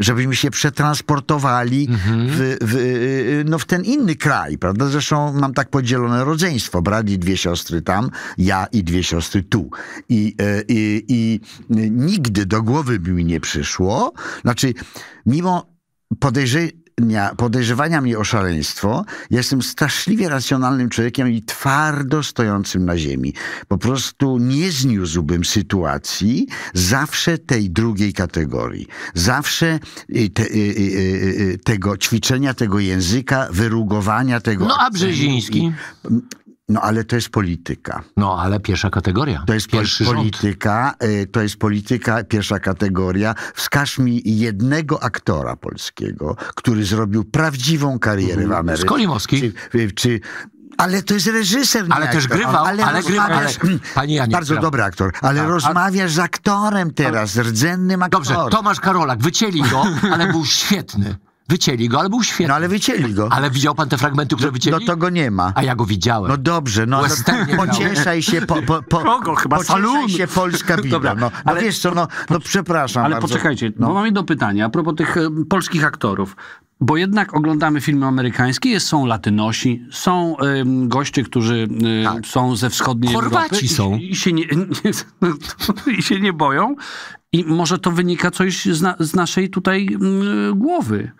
żebyśmy się przetransportowali mhm. w, w, y, no, w ten inny kraj, prawda? Zresztą mam tak podzielone rodzeństwo, brat i dwie siostry tam, ja i dwie siostry tu. I, e, i, i nigdy do głowy mi nie przyszło, znaczy mimo podejrzeń, mia, podejrzewania mnie o szaleństwo, jestem straszliwie racjonalnym człowiekiem i twardo stojącym na ziemi. Po prostu nie zniósłbym sytuacji zawsze tej drugiej kategorii. Zawsze y, te, y, y, tego ćwiczenia, tego języka, wyrugowania tego. No a Brzeziński? No ale to jest polityka. No ale pierwsza kategoria. To jest Pierwszy polityka, rząd. E, to jest polityka, pierwsza kategoria. Wskaż mi jednego aktora polskiego, który zrobił prawdziwą karierę mhm. w Ameryce. Skolimowski. Czy, e, czy ale to jest reżyser. Ale aktor. też grywał, ale, ale, grywał, ale hmm, pani Janie, Bardzo prawo. dobry aktor, ale tak, rozmawiasz z aktorem teraz, ale... rdzennym aktorem. Dobrze, Tomasz Karolak, wycięli go, ale był świetny. Wycięli go, ale był świetny. No ale wycięli go. Ale widział pan te fragmenty, które no, wycięli? No to go nie ma. A ja go widziałem. No dobrze, no, no ale pocieszaj się, po, po, po, Kogo? Chyba pocieszaj się Polska Biblia. Dobra, no, no ale, wiesz co, no, no przepraszam Ale bardzo. poczekajcie, no. bo mam jedno pytanie a propos tych polskich aktorów. Bo jednak oglądamy filmy amerykańskie, jest, są Latynosi, są y, goście, którzy y, tak. są ze wschodniej Chorwaci Europy. są. I, i się nie, nie, I się nie boją. I może to wynika coś z, na, z naszej tutaj y, głowy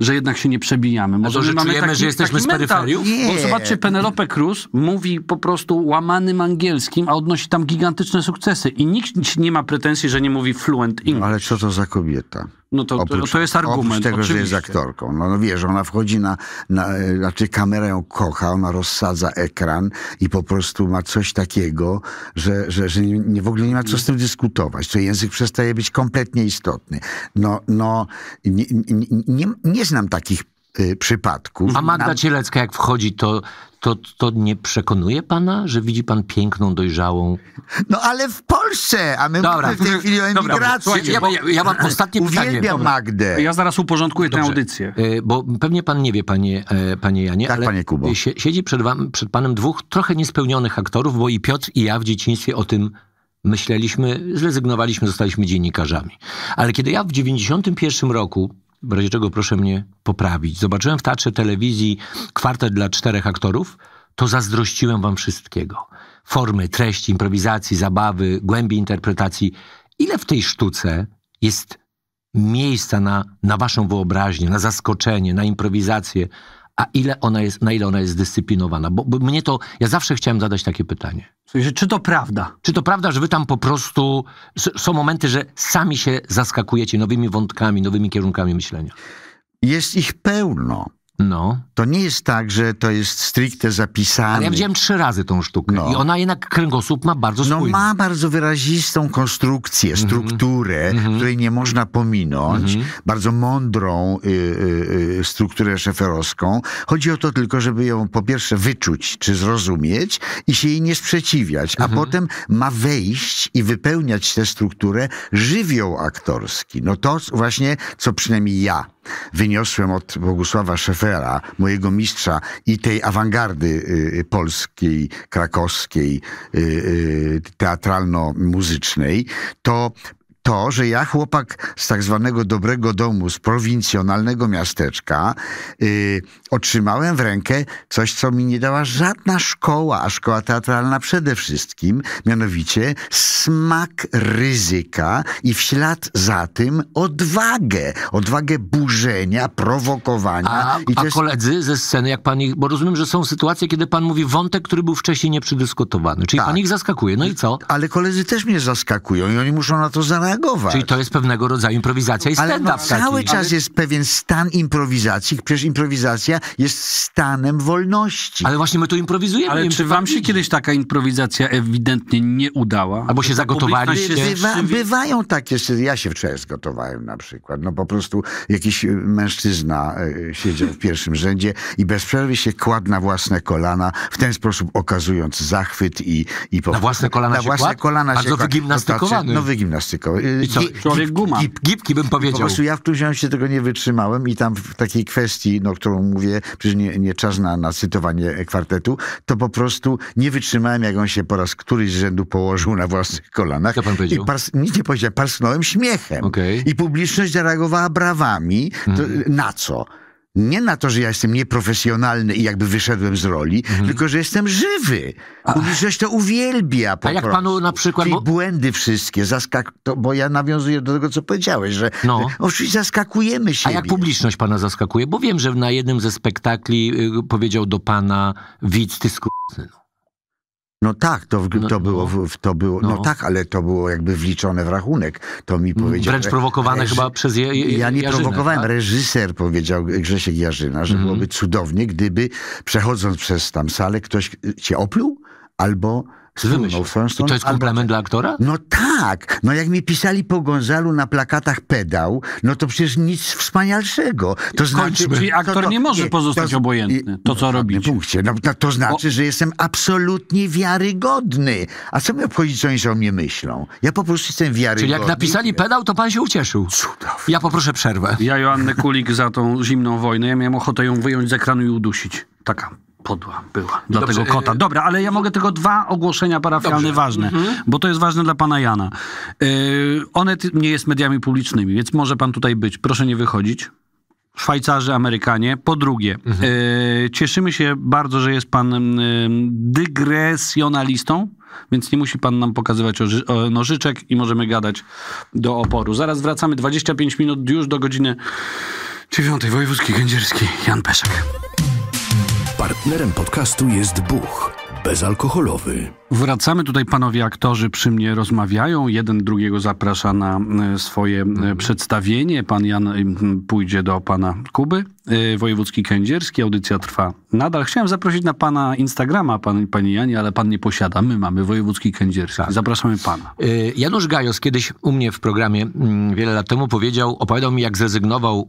że jednak się nie przebijamy. Może że mamy czujemy, taki, że jesteśmy z peryferiów? Nie. Bo zobaczcie, Penelope Cruz mówi po prostu łamanym angielskim, a odnosi tam gigantyczne sukcesy. I nikt nie ma pretensji, że nie mówi fluent English. No, ale co to za kobieta? No to, oprócz, to jest argument. Oprócz tego, oczywiście. że jest aktorką. No, no wiesz, ona wchodzi na, na, e, znaczy kamera ją kocha, ona rozsadza ekran i po prostu ma coś takiego, że, że, że nie, w ogóle nie ma co z tym dyskutować. To język przestaje być kompletnie istotny. No, no nie, nie, nie, nie znam takich y, przypadków. A Magda Cielecka jak wchodzi, to to, to nie przekonuje pana, że widzi pan piękną, dojrzałą. No ale w Polsce, a my Dobra. mówimy w tej chwili o emigracji. Dobra, ja, bo... ja, mam ostatnie pytanie. Uwielbiam Magdę. Ja zaraz uporządkuję Dobrze. tę audycję. E, bo pewnie pan nie wie, panie, e, panie Janie, tak, ale panie Kubo. siedzi przed, wam, przed panem dwóch trochę niespełnionych aktorów, bo i Piotr i ja w dzieciństwie o tym myśleliśmy, zrezygnowaliśmy, zostaliśmy dziennikarzami. Ale kiedy ja w 91 roku w razie czego proszę mnie poprawić. Zobaczyłem w teatrze telewizji kwartet dla czterech aktorów, to zazdrościłem wam wszystkiego. Formy, treści, improwizacji, zabawy, głębi interpretacji. Ile w tej sztuce jest miejsca na, na waszą wyobraźnię, na zaskoczenie, na improwizację? a ile ona jest, na ile ona jest dyscyplinowana? Bo, bo mnie to, ja zawsze chciałem zadać takie pytanie. Słuchaj, czy to prawda? Czy to prawda, że wy tam po prostu, są momenty, że sami się zaskakujecie nowymi wątkami, nowymi kierunkami myślenia? Jest ich pełno. No. To nie jest tak, że to jest stricte zapisane. Ale ja widziałem trzy razy tą sztukę no. i ona jednak kręgosłup ma bardzo no spójny. No ma bardzo wyrazistą konstrukcję, mhm. strukturę, mm -hmm. której nie można pominąć. Mm -hmm. Bardzo mądrą y, y, y, strukturę szeferowską. Chodzi o to tylko, żeby ją po pierwsze wyczuć, czy zrozumieć i się jej nie sprzeciwiać. A mm -hmm. potem ma wejść i wypełniać tę strukturę żywioł aktorski. No to właśnie, co przynajmniej ja wyniosłem od Bogusława Szefera, mojego mistrza i tej awangardy y, y, polskiej, krakowskiej, y, teatralno-muzycznej, to to, że ja chłopak z tak zwanego dobrego domu, z prowincjonalnego miasteczka, yy, otrzymałem w rękę coś, co mi nie dała żadna szkoła, a szkoła teatralna przede wszystkim, mianowicie smak ryzyka i w ślad za tym odwagę. Odwagę burzenia, prowokowania. A, a jest... koledzy ze sceny, jak pan ich, bo rozumiem, że są sytuacje, kiedy pan mówi wątek, który był wcześniej nieprzydyskutowany, czyli tak. pan ich zaskakuje, no i co? Ale koledzy też mnie zaskakują i oni muszą na to zareagować reagować. Czyli to jest pewnego rodzaju improwizacja i Ale no, cały czas jest pewien stan improwizacji, przecież improwizacja jest stanem wolności. Ale właśnie my tu improwizujemy. Ale czy wam się kiedyś taka improwizacja ewidentnie nie udała? Albo się zagotowaliście? Bywa, bywają takie, ja się wczoraj zgotowałem na przykład, no po prostu jakiś y, mężczyzna y, siedział w pierwszym rzędzie i bez przerwy się kładł na własne kolana, w ten sposób okazując zachwyt i... i po... Na własne kolana na się własne kolana Bardzo tak się wygimnastykowany. No wygimnastykowany. Y, I co, człowiek guma. Gip, gipki bym powiedział. Po prostu ja w którymś momencie tego nie wytrzymałem i tam w takiej kwestii, no którą mówię, przecież nie, nie czas na, na cytowanie kwartetu, to po prostu nie wytrzymałem, jak on się po raz któryś z rzędu położył na własnych kolanach. Co pan powiedział? I pars, nic nie powiedziałem, parsnąłem śmiechem. Okay. I publiczność zareagowała brawami. To, mm. Na co? nie na to, że ja jestem nieprofesjonalny i jakby wyszedłem z roli, mhm. tylko że jestem żywy. Publiczność to uwielbia po A jak prostu. panu na przykład... Czyli błędy wszystkie, zaskak... To, bo ja nawiązuję do tego, co powiedziałeś, że no. oczywiście zaskakujemy się. A jak publiczność pana zaskakuje? Bo wiem, że na jednym ze spektakli y, powiedział do pana widz, ty skurczynu. No tak, to, no to było, to było no. no. tak, ale to było jakby wliczone w rachunek. To mi mm, powiedział. Wręcz prowokowane reż... chyba przez je, je, Ja nie prowokowałem, tak? reżyser powiedział Grzesiek Jarzyna, że mm -hmm. byłoby cudownie, gdyby przechodząc przez tam salę ktoś cię opluł albo no, Słynną Franz To jest komplement albo... dla aktora? No tak. No jak mi pisali po Gonzalu na plakatach pedał, no to przecież nic wspanialszego. To znaczy, Kończmy. Czyli aktor to, to, nie może nie, pozostać to, obojętny. To co robi? punkcie. No, no to znaczy, o... że jestem absolutnie wiarygodny. A co mi obchodzi, co oni o mnie myślą? Ja po prostu jestem wiarygodny. Czyli jak napisali pedał, to pan się ucieszył. Cudownie. Ja poproszę przerwę. Ja Joannę Kulik za tą zimną wojnę. Ja miałem ochotę ją wyjąć z ekranu i udusić. Taka podła była dla tego y, kota. Y, Dobra, ale ja mogę tylko dwa ogłoszenia parafialne Dobrze. ważne, mhm. bo to jest ważne dla pana Jana. Yy, one nie jest mediami publicznymi, więc może pan tutaj być. Proszę nie wychodzić. Szwajcarzy, Amerykanie. Po drugie, mhm. yy, cieszymy się bardzo, że jest pan yy, dygresjonalistą, więc nie musi pan nam pokazywać oży, o, nożyczek i możemy gadać do oporu. Zaraz wracamy 25 minut już do godziny 9 Wojewódzki Kędzierski. Jan Peszek. Partnerem podcastu jest Buch bezalkoholowy. Wracamy tutaj, panowie aktorzy przy mnie rozmawiają. Jeden drugiego zaprasza na e, swoje e, przedstawienie. Pan Jan e, pójdzie do pana Kuby. Wojewódzki Kędzierski, audycja trwa nadal. Chciałem zaprosić na pana Instagrama, pan, panie Janie, ale pan nie posiada. My mamy Wojewódzki Kędzierski. Tak. Zapraszamy pana. Janusz Gajos kiedyś u mnie w programie wiele lat temu powiedział, opowiadał mi, jak zrezygnował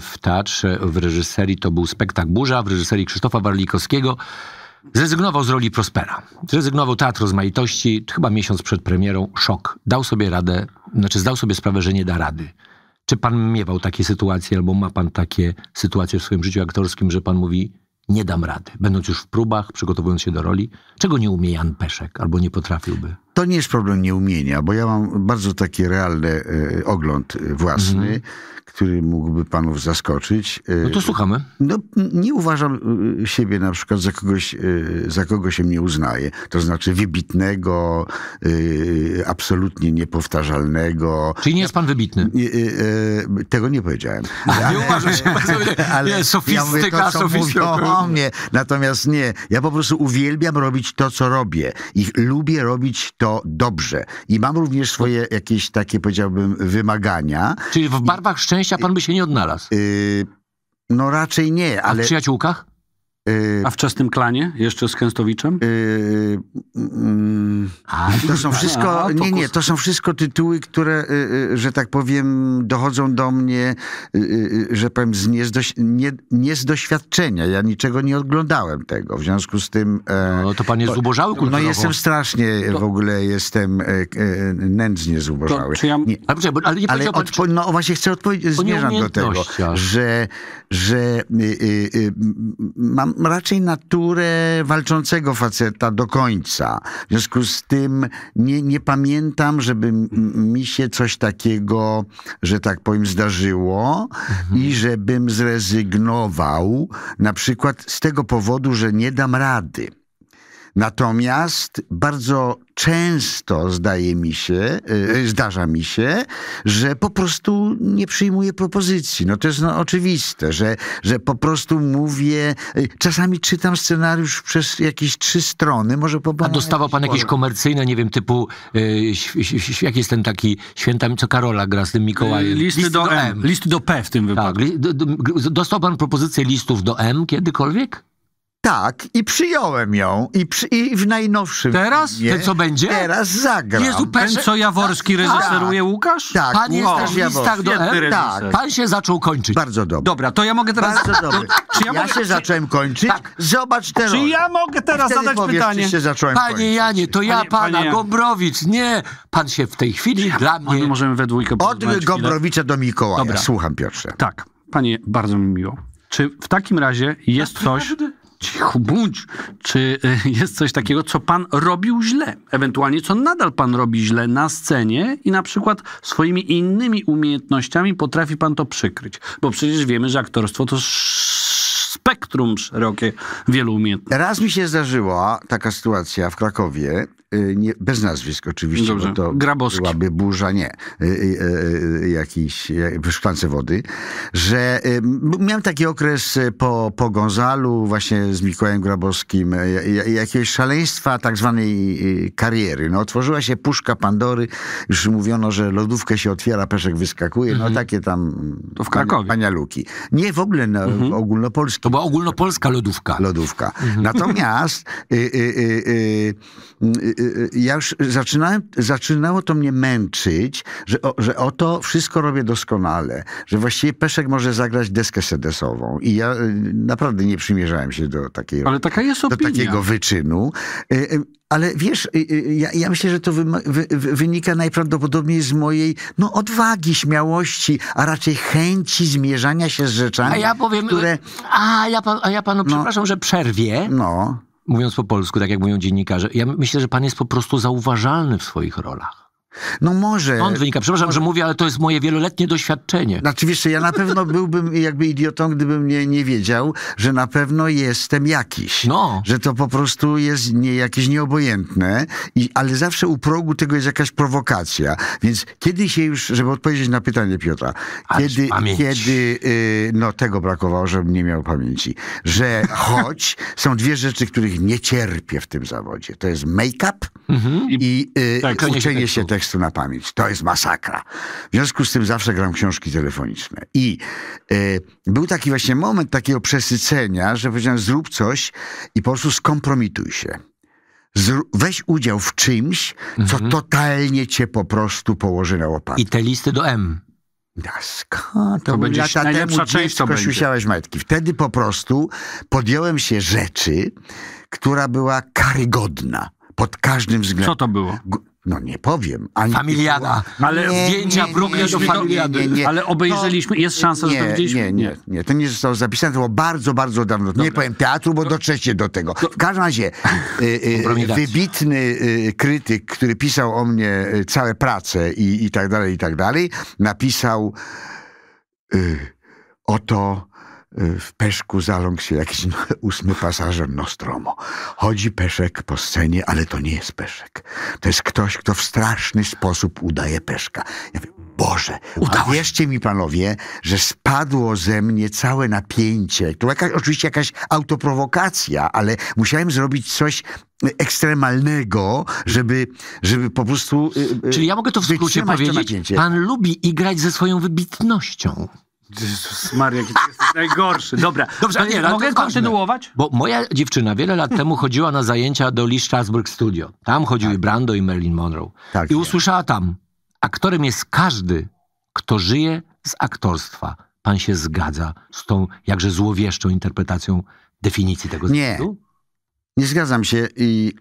w teatrze, w reżyserii, to był spektakl Burza, w reżyserii Krzysztofa Warlikowskiego Zrezygnował z roli Prospera. Zrezygnował Teatr Rozmaitości, chyba miesiąc przed premierą, szok. Dał sobie radę, znaczy zdał sobie sprawę, że nie da rady. Czy pan miewał takie sytuacje, albo ma pan takie sytuacje w swoim życiu aktorskim, że pan mówi, nie dam rady, będąc już w próbach, przygotowując się do roli, czego nie umie Jan Peszek, albo nie potrafiłby? To nie jest problem nieumienia, bo ja mam bardzo taki realny e, ogląd e, własny. Mm -hmm który mógłby panów zaskoczyć. E, no to słuchamy. No, nie uważam e, siebie na przykład za kogoś, e, za kogo się nie uznaje. To znaczy wybitnego, absolutnie niepowtarzalnego. Czyli nie jest pan wybitny? Tego nie powiedziałem. nie uważam się ale sofistyka, ja sofistyka. o mnie. Natomiast nie, ja po prostu uwielbiam robić to, co robię. I lubię robić to dobrze. I mam również swoje jakieś takie, powiedziałbym, wymagania. Czyli w barwach szczęścia szczęścia pan by się nie odnalazł. Yy, no raczej nie, ale... A w przyjaciółkach? Y, A wczesnym klanie? Jeszcze z Kęstowiczem? Yy, yy, to są wszystko, nie, nie, to są wszystko tytuły, które, y, y, że tak powiem, dochodzą do mnie, że powiem, z nie, nie, nie z doświadczenia. Ja niczego nie oglądałem tego. W związku z tym... E, no to pan jest zubożały no, kulturowo. No jestem strasznie, to... w ogóle jestem e, e, nędznie zubożały. To, ja... nie. Ale, ale, nie ale pan, czy... no właśnie chcę odpowiedzieć, zmierzam do tego, że, że mam raczej naturę walczącego faceta do końca. W związku z tym nie, nie pamiętam, żeby mi się coś takiego, że tak powiem, zdarzyło mhm. i żebym zrezygnował na przykład z tego powodu, że nie dam rady. Natomiast bardzo często zdaje mi się, e, e, zdarza mi się, że po prostu nie przyjmuję propozycji. No to jest no oczywiste, że, że po prostu mówię, e, czasami czytam scenariusz przez jakieś trzy strony, może po A dostawał pan jakieś komercyjne, nie wiem, typu y, jaki jest ten taki święta, co Karola gra z tym Mikołajem? Listy, Listy do, do, M. Listy do P w tym tak, wypadku. Tak, dostał pan propozycję listów do M kiedykolwiek? Tak, i przyjąłem ją. I, przy, i w najnowszym. Teraz? Nie, Te co będzie? Teraz zagram. Jezu, ten co Jaworski tak, reżyseruje, tak, Łukasz? Tak, Pan jest też listach do M? Tak. Pan się zaczął kończyć. Bardzo dobrze. Dobra, to ja mogę teraz... Bardzo dobry. Czy ja, ja mogę... się zacząłem kończyć. Tak. Zobacz teraz. Czy ja mogę teraz zadać powiesz, pytanie? Się zacząłem panie kończyć. Janie, to ja panie, pana, panie Gombrowicz. Nie, pan się w tej chwili ja, dla mnie... możemy we dwójkę Od Gombrowicza do Mikołaja. Dobra. Słucham, Piotrze. Tak, panie, bardzo mi miło. Czy w takim razie jest tak, coś cicho bądź, czy e, jest coś takiego, co pan robił źle, ewentualnie co nadal pan robi źle na scenie i na przykład swoimi innymi umiejętnościami potrafi pan to przykryć. Bo przecież wiemy, że aktorstwo to spektrum szerokie wielu umiejętności. Raz mi się zdarzyła taka sytuacja w Krakowie, y, nie, bez nazwisk oczywiście, Dobrze. bo to Grabowski. byłaby burza, nie, y, y, jakiś w szklance wody, że miałem taki okres po, po Gonzalu, właśnie z Mikołem Grabowskim, jakiegoś szaleństwa tak zwanej kariery. No, otworzyła się puszka Pandory, już mówiono, że lodówkę się otwiera, peszek wyskakuje, no, mhm. no takie tam... To w Krakowie. Panialuki. Nie, w ogóle na mhm. ogólnopolskie była ogólnopolska lodówka. Lodówka. Natomiast y y y, y, y, y, ja już zaczynałem, zaczynało to mnie męczyć, że, o, że oto wszystko robię doskonale, że właściwie Peszek może zagrać deskę sedesową i ja naprawdę nie przymierzałem się do takiej... Ale taka jest opinia. Do takiego wyczynu. Ale wiesz, y, y, ja, ja myślę, że to wy, wy, wynika najprawdopodobniej z mojej no, odwagi, śmiałości, a raczej chęci zmierzania się z rzeczami, a ja powiem, które... A ja, pan, a ja panu no, przepraszam, że przerwie. No. Mówiąc po polsku, tak jak mówią dziennikarze. Ja myślę, że pan jest po prostu zauważalny w swoich rolach. No może. On wynika, przepraszam, że mówię, ale to jest moje wieloletnie doświadczenie. No, znaczy wiesz, ja na pewno byłbym jakby idiotą, gdybym nie, nie wiedział, że na pewno jestem jakiś. No. Że to po prostu jest nie, jakieś nieobojętne, i, ale zawsze u progu tego jest jakaś prowokacja. Więc kiedy się już, żeby odpowiedzieć na pytanie Piotra, Ależ kiedy, kiedy y, no tego brakowało, żebym nie miał pamięci, że choć są dwie rzeczy, których nie cierpię w tym zawodzie. To jest make-up mhm. i, y, tak, uczenie się tekstu tekstu na pamięć. To jest masakra. W związku z tym zawsze gram książki telefoniczne. I y, był taki właśnie moment takiego przesycenia, że powiedziałem zrób coś i po prostu skompromituj się. Zru weź udział w czymś, co mhm. totalnie cię po prostu położy na łopatę. I te listy do M. Daska. To, to będzie najlepsza część, co będzie. Matki. Wtedy po prostu podjąłem się rzeczy, która była karygodna pod każdym względem. Co to było? No nie powiem. Ani Familiada. Ale nie, zdjęcia nie, Bruglia nie, do Familiady. Nie, nie, Ale obejrzeliśmy, to, no, jest szansa, że to widzieliśmy. Nie, nie, nie. To nie zostało zapisane, to było bardzo, bardzo dawno. Dobra. Nie powiem teatru, bo dotrzecie do tego. W każdym razie y, y, wybitny y, krytyk, który pisał o mnie y, całe prace i, i tak dalej, i tak dalej, napisał y, oto Y, w Peszku zaląkł się jakiś ósmy pasażer Nostromo. Chodzi Peszek po scenie, ale to nie jest Peszek. To jest ktoś, kto w straszny sposób udaje Peszka. Ja mówię, Boże, Udało wierzcie mi panowie, że spadło ze mnie całe napięcie. To jakaś, oczywiście jakaś autoprowokacja, ale musiałem zrobić coś y, ekstremalnego, żeby, żeby po prostu. Y, Czyli ja mogę to w skrócie powiedzieć. Pan lubi igrać ze swoją wybitnością. Jezus Maria, jaki ty jesteś najgorszy. Dobra, Dobrze, nie, no mogę kontynuować? Bo moja dziewczyna wiele lat temu chodziła na zajęcia do Lee Strasberg Studio. Tam chodziły tak. Brando i Marilyn Monroe. Tak, I usłyszała tam, aktorem jest każdy, kto żyje z aktorstwa. Pan się zgadza z tą jakże złowieszczą interpretacją definicji tego Nie, nie zgadzam się i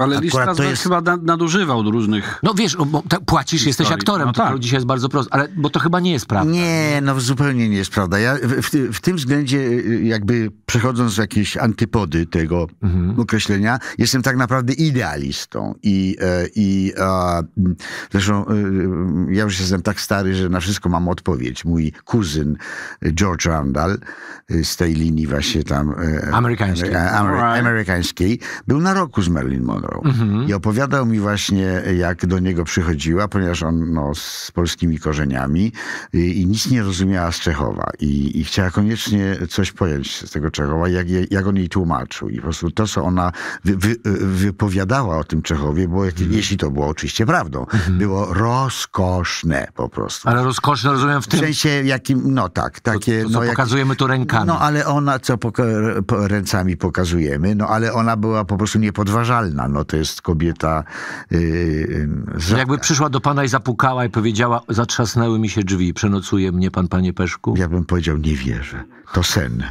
ale Akurat to jest... chyba nadużywał różnych. No wiesz, tak, płacisz, historii. jesteś aktorem. No, tak. To dzisiaj jest bardzo proste, ale bo to chyba nie jest prawda. Nie, no zupełnie nie jest prawda. Ja w, w tym względzie, y, y, jakby przechodząc jakieś antypody tego mhm. określenia, jestem tak naprawdę idealistą. I, e, i a, zresztą y, ja już jestem tak stary, że na wszystko mam odpowiedź. Mój kuzyn George Randall z tej linii właśnie tam e, amerykańskiej, amery, amerykańskiej był na roku z Marilyn Monroe. Mhm. I opowiadał mi właśnie, jak do niego przychodziła, ponieważ on no, z polskimi korzeniami i, i nic nie rozumiała z Czechowa. I, I, chciała koniecznie coś pojąć z tego Czechowa, jak, jak on jej tłumaczył. I po prostu to, co ona wy, wy, wypowiadała o tym Czechowie, było, mhm. jeśli to było oczywiście prawdą, mhm. było rozkoszne po prostu. Ale rozkoszne rozumiem w tym... W sensie jakim, no tak, takie... To, to, no, jak, pokazujemy to rękami. No ale ona, co poka ręcami pokazujemy, no ale ona była po prostu niepodważalna. No, no to jest kobieta... Yy, Jakby przyszła do pana i zapukała i powiedziała, zatrzasnęły mi się drzwi, przenocuje mnie pan, panie Peszku? Ja bym powiedział, nie wierzę. To sen.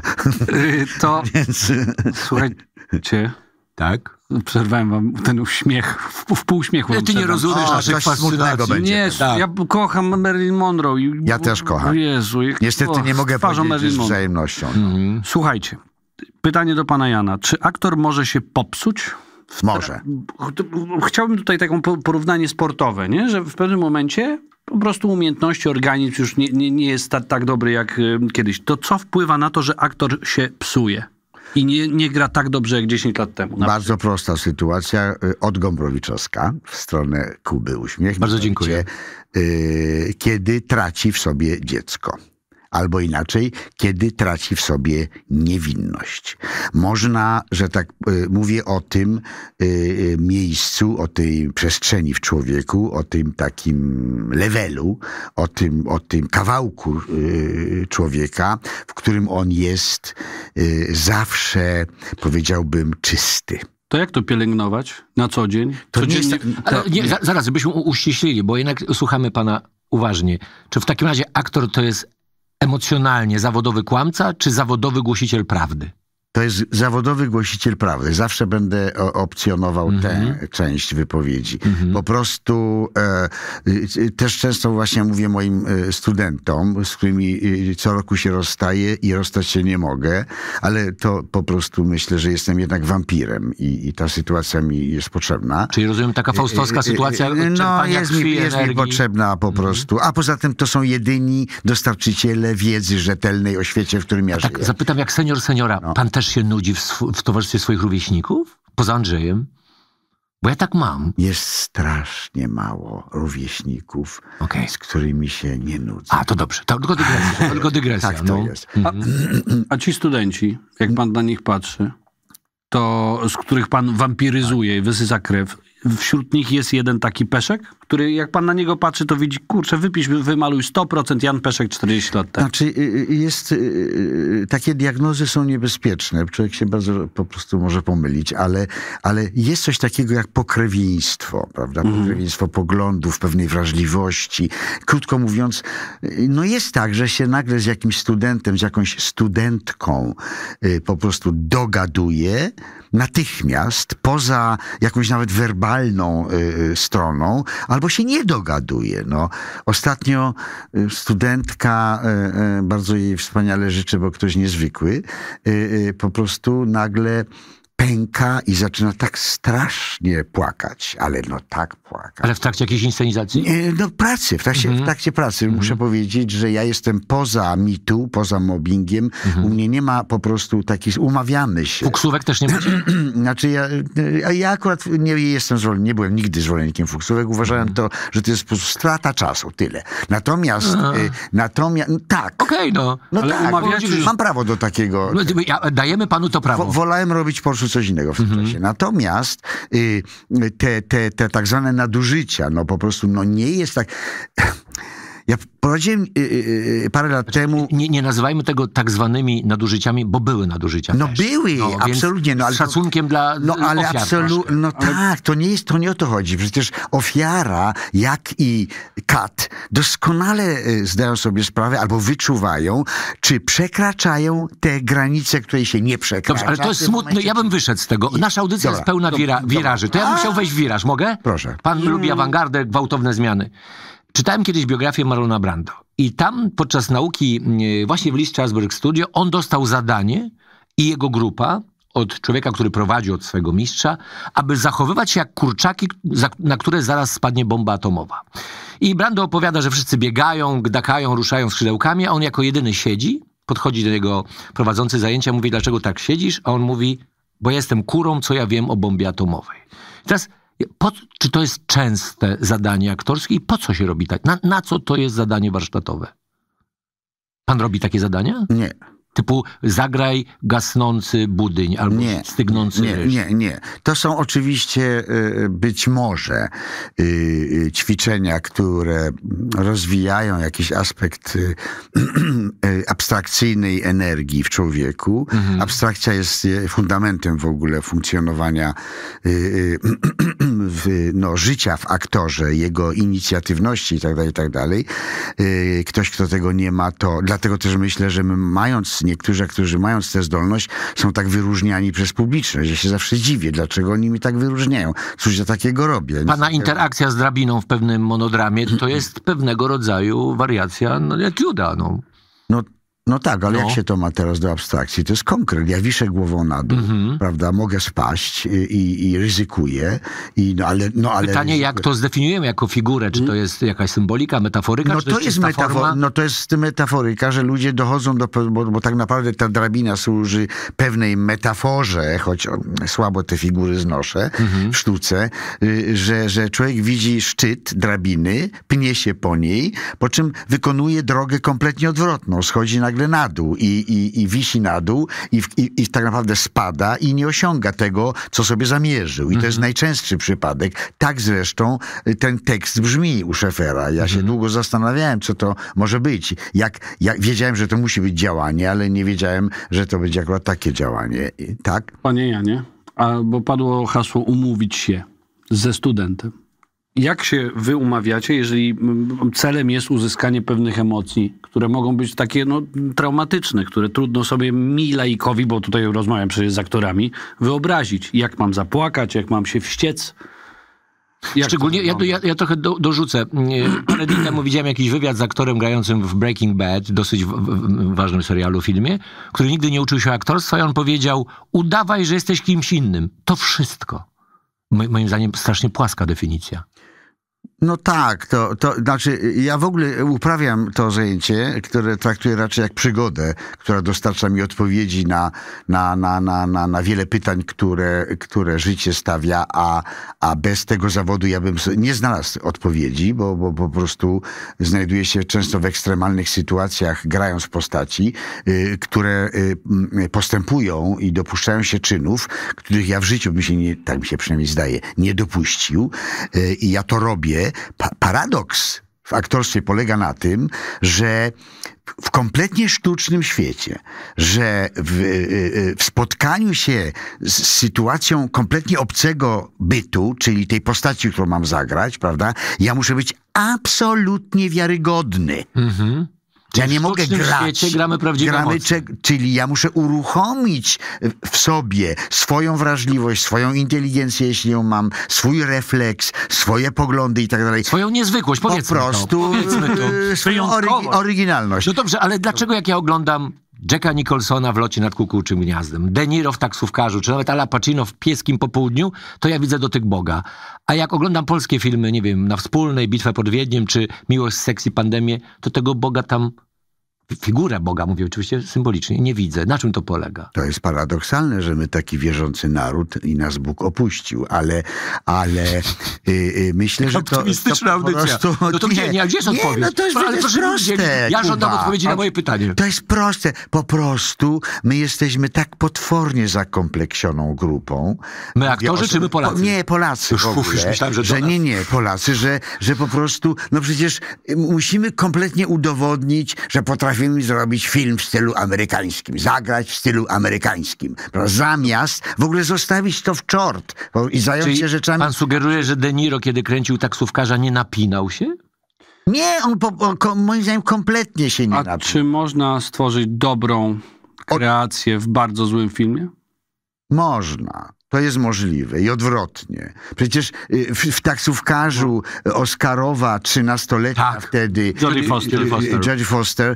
Yy, to... Więc... Słuchajcie... Tak? Przerwałem wam ten uśmiech, w, w półśmiechu. Ja ty nie rozumiesz naszych fascynacji. Będzie nie, tak. ja kocham Marilyn Monroe. I, ja też kocham. Jezu, jak, Niestety o, nie mogę powiedzieć z wzajemnością. Mhm. Słuchajcie, pytanie do pana Jana. Czy aktor może się popsuć? Może. Chciałbym tutaj taką porównanie sportowe, nie? że w pewnym momencie po prostu umiejętności, organizm już nie, nie, nie jest tak, tak dobry jak y, kiedyś. To co wpływa na to, że aktor się psuje? I nie, nie gra tak dobrze jak 10 lat temu. Bardzo prosta sytuacja. Y, od Gombrowiczowska w stronę Kuby Uśmiech. Bardzo dziękuję. Y, kiedy traci w sobie dziecko albo inaczej, kiedy traci w sobie niewinność. Można, że tak y, mówię o tym y, y, miejscu, o tej przestrzeni w człowieku, o tym takim levelu, o tym, o tym kawałku człowieka, w którym on jest zawsze, powiedziałbym, czysty. To jak to pielęgnować na co dzień? To nie jest... Tak- nie, zaraz, byśmy uściślili, bo jednak słuchamy pana uważnie. Czy w takim razie aktor to jest Emocjonalnie zawodowy kłamca czy zawodowy głosiciel prawdy? To jest zawodowy głosiciel prawdy. Zawsze będę opcjonował tę mhm. część wypowiedzi. Mm Po prostu e, y, y, też często właśnie mówię moim e, studentom, z którymi y, co roku się rozstaję i rozstać się nie mogę, ale to po prostu myślę, że jestem jednak wampirem i, i ta sytuacja mi jest potrzebna. Czyli rozumiem taka e, faustowska e, sytuacja No jest, mi, jest mi potrzebna po mhm. prostu. A poza tym to są jedyni dostarczyciele wiedzy rzetelnej o świecie, w którym ja tak, żyję. Zapytam jak senior seniora. No. Pan też się nudzi w, w towarzystwie swoich rówieśników? Poza Andrzejem? Bo ja tak mam. Jest strasznie mało rówieśników, okay. z którymi się nie nudzę. A, to dobrze. To tylko dygresja. tylko dygresja tak, to no. jest. Mhm. A, a, ci studenci, jak pan na nich patrzy, to z których pan wampiryzuje i wysysa krew, wśród nich jest jeden taki peszek? który jak pan na niego patrzy, to widzi, kurczę, wypisz, wymaluj 100%, Jan Peszek 40 lat temu. Znaczy, y, y, jest, y, takie diagnozy są niebezpieczne. Człowiek się bardzo po prostu może pomylić, ale, ale jest coś takiego jak pokrewieństwo, prawda? Mhm. Pokrewieństwo poglądów, pewnej wrażliwości. Krótko mówiąc, no jest tak, że się nagle z jakimś studentem, z jakąś studentką po prostu dogaduje natychmiast, poza jakąś nawet werbalną stroną, ale albo się nie dogaduje. No. Ostatnio y, studentka, y, y, bardzo jej wspaniale życzę, bo ktoś niezwykły, po prostu nagle pęka i zaczyna tak strasznie płakać, ale no tak płakać. Ale w trakcie jakiejś inscenizacji? No pracy, w trakcie, mm -hmm. w mhm. trakcie pracy. Mm -hmm. Muszę powiedzieć, że ja jestem poza mitu, poza mobbingiem. Mm -hmm. U mnie nie ma po prostu takich, umawiamy się. Fuksówek też nie macie? znaczy ja, ja akurat nie jestem nie byłem nigdy zwolennikiem fuksówek. Uważałem mhm. to, że to jest po prostu strata czasu, tyle. Natomiast, y, natomiast, no tak. Okej, okay, no. No ale tak, umawiacie, mam prawo do takiego. Ja, no, dajemy panu to prawo. wolałem robić prostu coś innego w mhm. tym czasie. Natomiast y, y, te, te, te tak zwane nadużycia, no po prostu no nie jest tak... Ja prowadziłem yy, yy, parę lat znaczy, temu... Nie, nie, nazywajmy tego tak zwanymi nadużyciami, bo były nadużycia No też. były, no, absolutnie. No, ale z szacunkiem to, dla No ale absolutnie, no ale... tak, to nie jest, to nie o to chodzi. Przecież ofiara, jak i kat, doskonale y, zdają sobie sprawę albo wyczuwają, czy przekraczają te granice, które się nie przekraczają. Dobrze, ale to jest smutne, momencie... ja bym wyszedł z tego. Nasza audycja dobra, jest pełna dobra, wiraży, to ja bym chciał wejść w wiraż, mogę? Proszę. Pan lubi mm. awangardę, gwałtowne zmiany. Czytałem kiedyś biografię Marlona Brando i tam podczas nauki mm, e, właśnie w Lee Strasberg Studio on dostał zadanie i jego grupa od człowieka, który prowadzi od swojego mistrza, aby zachowywać się jak kurczaki, na które zaraz spadnie bomba atomowa. I Brando opowiada, że wszyscy biegają, gdakają, ruszają skrzydełkami, a on jako jedyny siedzi, podchodzi do niego prowadzący zajęcia, mówi, dlaczego tak siedzisz? A on mówi, bo jestem kurą, co ja wiem o bombie atomowej. teraz po, czy to jest częste zadanie aktorskie i po co się robi tak? Na, na co to jest zadanie warsztatowe? Pan robi takie zadania? Nie. Typu zagraj gasnący budyń albo nie, stygnący nie, ryż. Nie, nie. To są oczywiście y, być może y, y, ćwiczenia, które rozwijają jakiś aspekt abstrakcyjnej energii w człowieku. Mhm. Abstrakcja jest fundamentem w ogóle funkcjonowania w, no, życia w aktorze, jego inicjatywności itd., tak itd. Tak ktoś, kto tego nie ma, to dlatego też myślę, że my mając niektórzy, którzy mając tę zdolność, są tak wyróżniani przez publiczność. że się zawsze dziwię, dlaczego oni mi tak wyróżniają. Cóż ja takiego robię. Pana interakcja z drabiną w pewnym monodramie to jest pewnego rodzaju wariacja no, etiuda. No. No no tak, ale no. jak się to ma teraz do abstrakcji? To jest konkret. Ja wiszę głową na dół, mm -hmm. prawda? Mogę spaść i, i, ryzykuję. I, no, ale, no, ale Pytanie, ryzykuję. jak to zdefiniujemy jako figurę? Czy to jest jakaś symbolika, metaforyka? No, to, to, jest metafo- no to jest metaforyka, że ludzie dochodzą do... Bo, bo, tak naprawdę ta drabina służy pewnej metaforze, choć słabo te figury znoszę mm -hmm. w sztuce, y, że, że człowiek widzi szczyt drabiny, pnie się po niej, po czym wykonuje drogę kompletnie odwrotną. Schodzi nagle nagle na dół i, i, i wisi na dół i, i, i tak naprawdę spada i nie osiąga tego, co sobie zamierzył. I mm -hmm. to jest mhm. najczęstszy przypadek. Tak zresztą y, ten tekst brzmi u Szefera. Ja się mm -hmm. długo zastanawiałem, co to może być. Jak, jak, wiedziałem, że to musi być działanie, ale nie wiedziałem, że to będzie akurat takie działanie. Tak? Panie Janie, a, bo padło hasło umówić się ze studentem jak się wy umawiacie, jeżeli celem jest uzyskanie pewnych emocji, które mogą być takie no, traumatyczne, które trudno sobie mi laikowi, bo tutaj rozmawiam przecież z aktorami, wyobrazić. Jak mam zapłakać, jak mam się wściec. Jak Szczególnie, ja, ja, ja, trochę do, dorzucę. Parę dni temu widziałem jakiś wywiad z aktorem grającym w Breaking Bad, dosyć w, w, ważnym serialu, filmie, który nigdy nie uczył się aktorstwa i on powiedział, udawaj, że jesteś kimś innym. To wszystko. Moim zdaniem strasznie płaska definicja. No tak, to, to znaczy ja w ogóle uprawiam to zajęcie, które traktuję raczej jak przygodę, która dostarcza mi odpowiedzi na, na, na, na, na, na wiele pytań, które, które życie stawia, a, a bez tego zawodu ja bym nie znalazł odpowiedzi, bo, bo po prostu znajduję się często w ekstremalnych sytuacjach, grając postaci, y, które y, mm, postępują i dopuszczają się czynów, których ja w życiu bym się nie, tak mi się przynajmniej zdaje, nie dopuścił. Y, I ja to robię pa paradoks w aktorstwie polega na tym, że w kompletnie sztucznym świecie, że w, y, y, y, w, spotkaniu się z sytuacją kompletnie obcego bytu, czyli tej postaci, którą mam zagrać, prawda, ja muszę być absolutnie wiarygodny. Mhm ja nie mogę grać. gramy gramy, Czyli ja muszę uruchomić w sobie swoją wrażliwość, swoją inteligencję, jeśli ją mam, swój refleks, swoje poglądy i tak dalej. Swoją niezwykłość, powiedzmy Po prostu to, powiedzmy to. E, swoją orygi oryginalność. No dobrze, ale dlaczego jak ja oglądam Jacka Nicholsona w locie nad kukułczym gniazdem, De Niro w taksówkarzu, czy nawet Al Pacino w pieskim popołudniu, to ja widzę dotyk Boga. A jak oglądam polskie filmy, nie wiem, na wspólnej, Bitwę pod Wiedniem, czy Miłość, Seks i Pandemię, to tego Boga tam figurę Boga, mówię oczywiście symbolicznie, nie widzę. Na czym to polega? To jest paradoksalne, że my taki wierzący naród i nas Bóg opuścił, ale, ale y, y, myślę, że to... Optymistyczna to audycja. Prostu, no to nie, gdzie, nie, gdzie jest nie, odpowiedź? No to jest, ale proszę, proste. Ja żądam odpowiedzi na moje pytanie. To jest proste. Po prostu my jesteśmy tak potwornie zakompleksioną grupą. My aktorzy czy my Polacy? Po, nie, Polacy już, w ogóle, już myślałem, że, że nie, nie, Polacy, że, że po prostu, no przecież y, musimy kompletnie udowodnić, że potrafimy potrafimy zrobić film w stylu amerykańskim, zagrać w stylu amerykańskim. Zamiast w ogóle zostawić to w czort i zająć Czyli się rzeczami... pan sugeruje, że De Niro, kiedy kręcił taksówkarza, nie napinał się? Nie, on, po, on ko, moim zdaniem kompletnie się nie A napinał. czy można stworzyć dobrą kreację w bardzo złym filmie? Można. To jest możliwe i odwrotnie. Przecież y, w, w taksówkarzu Oskarowa, 13-letnia tak. wtedy. Jodie y, Foster. Y, Jodie Foster.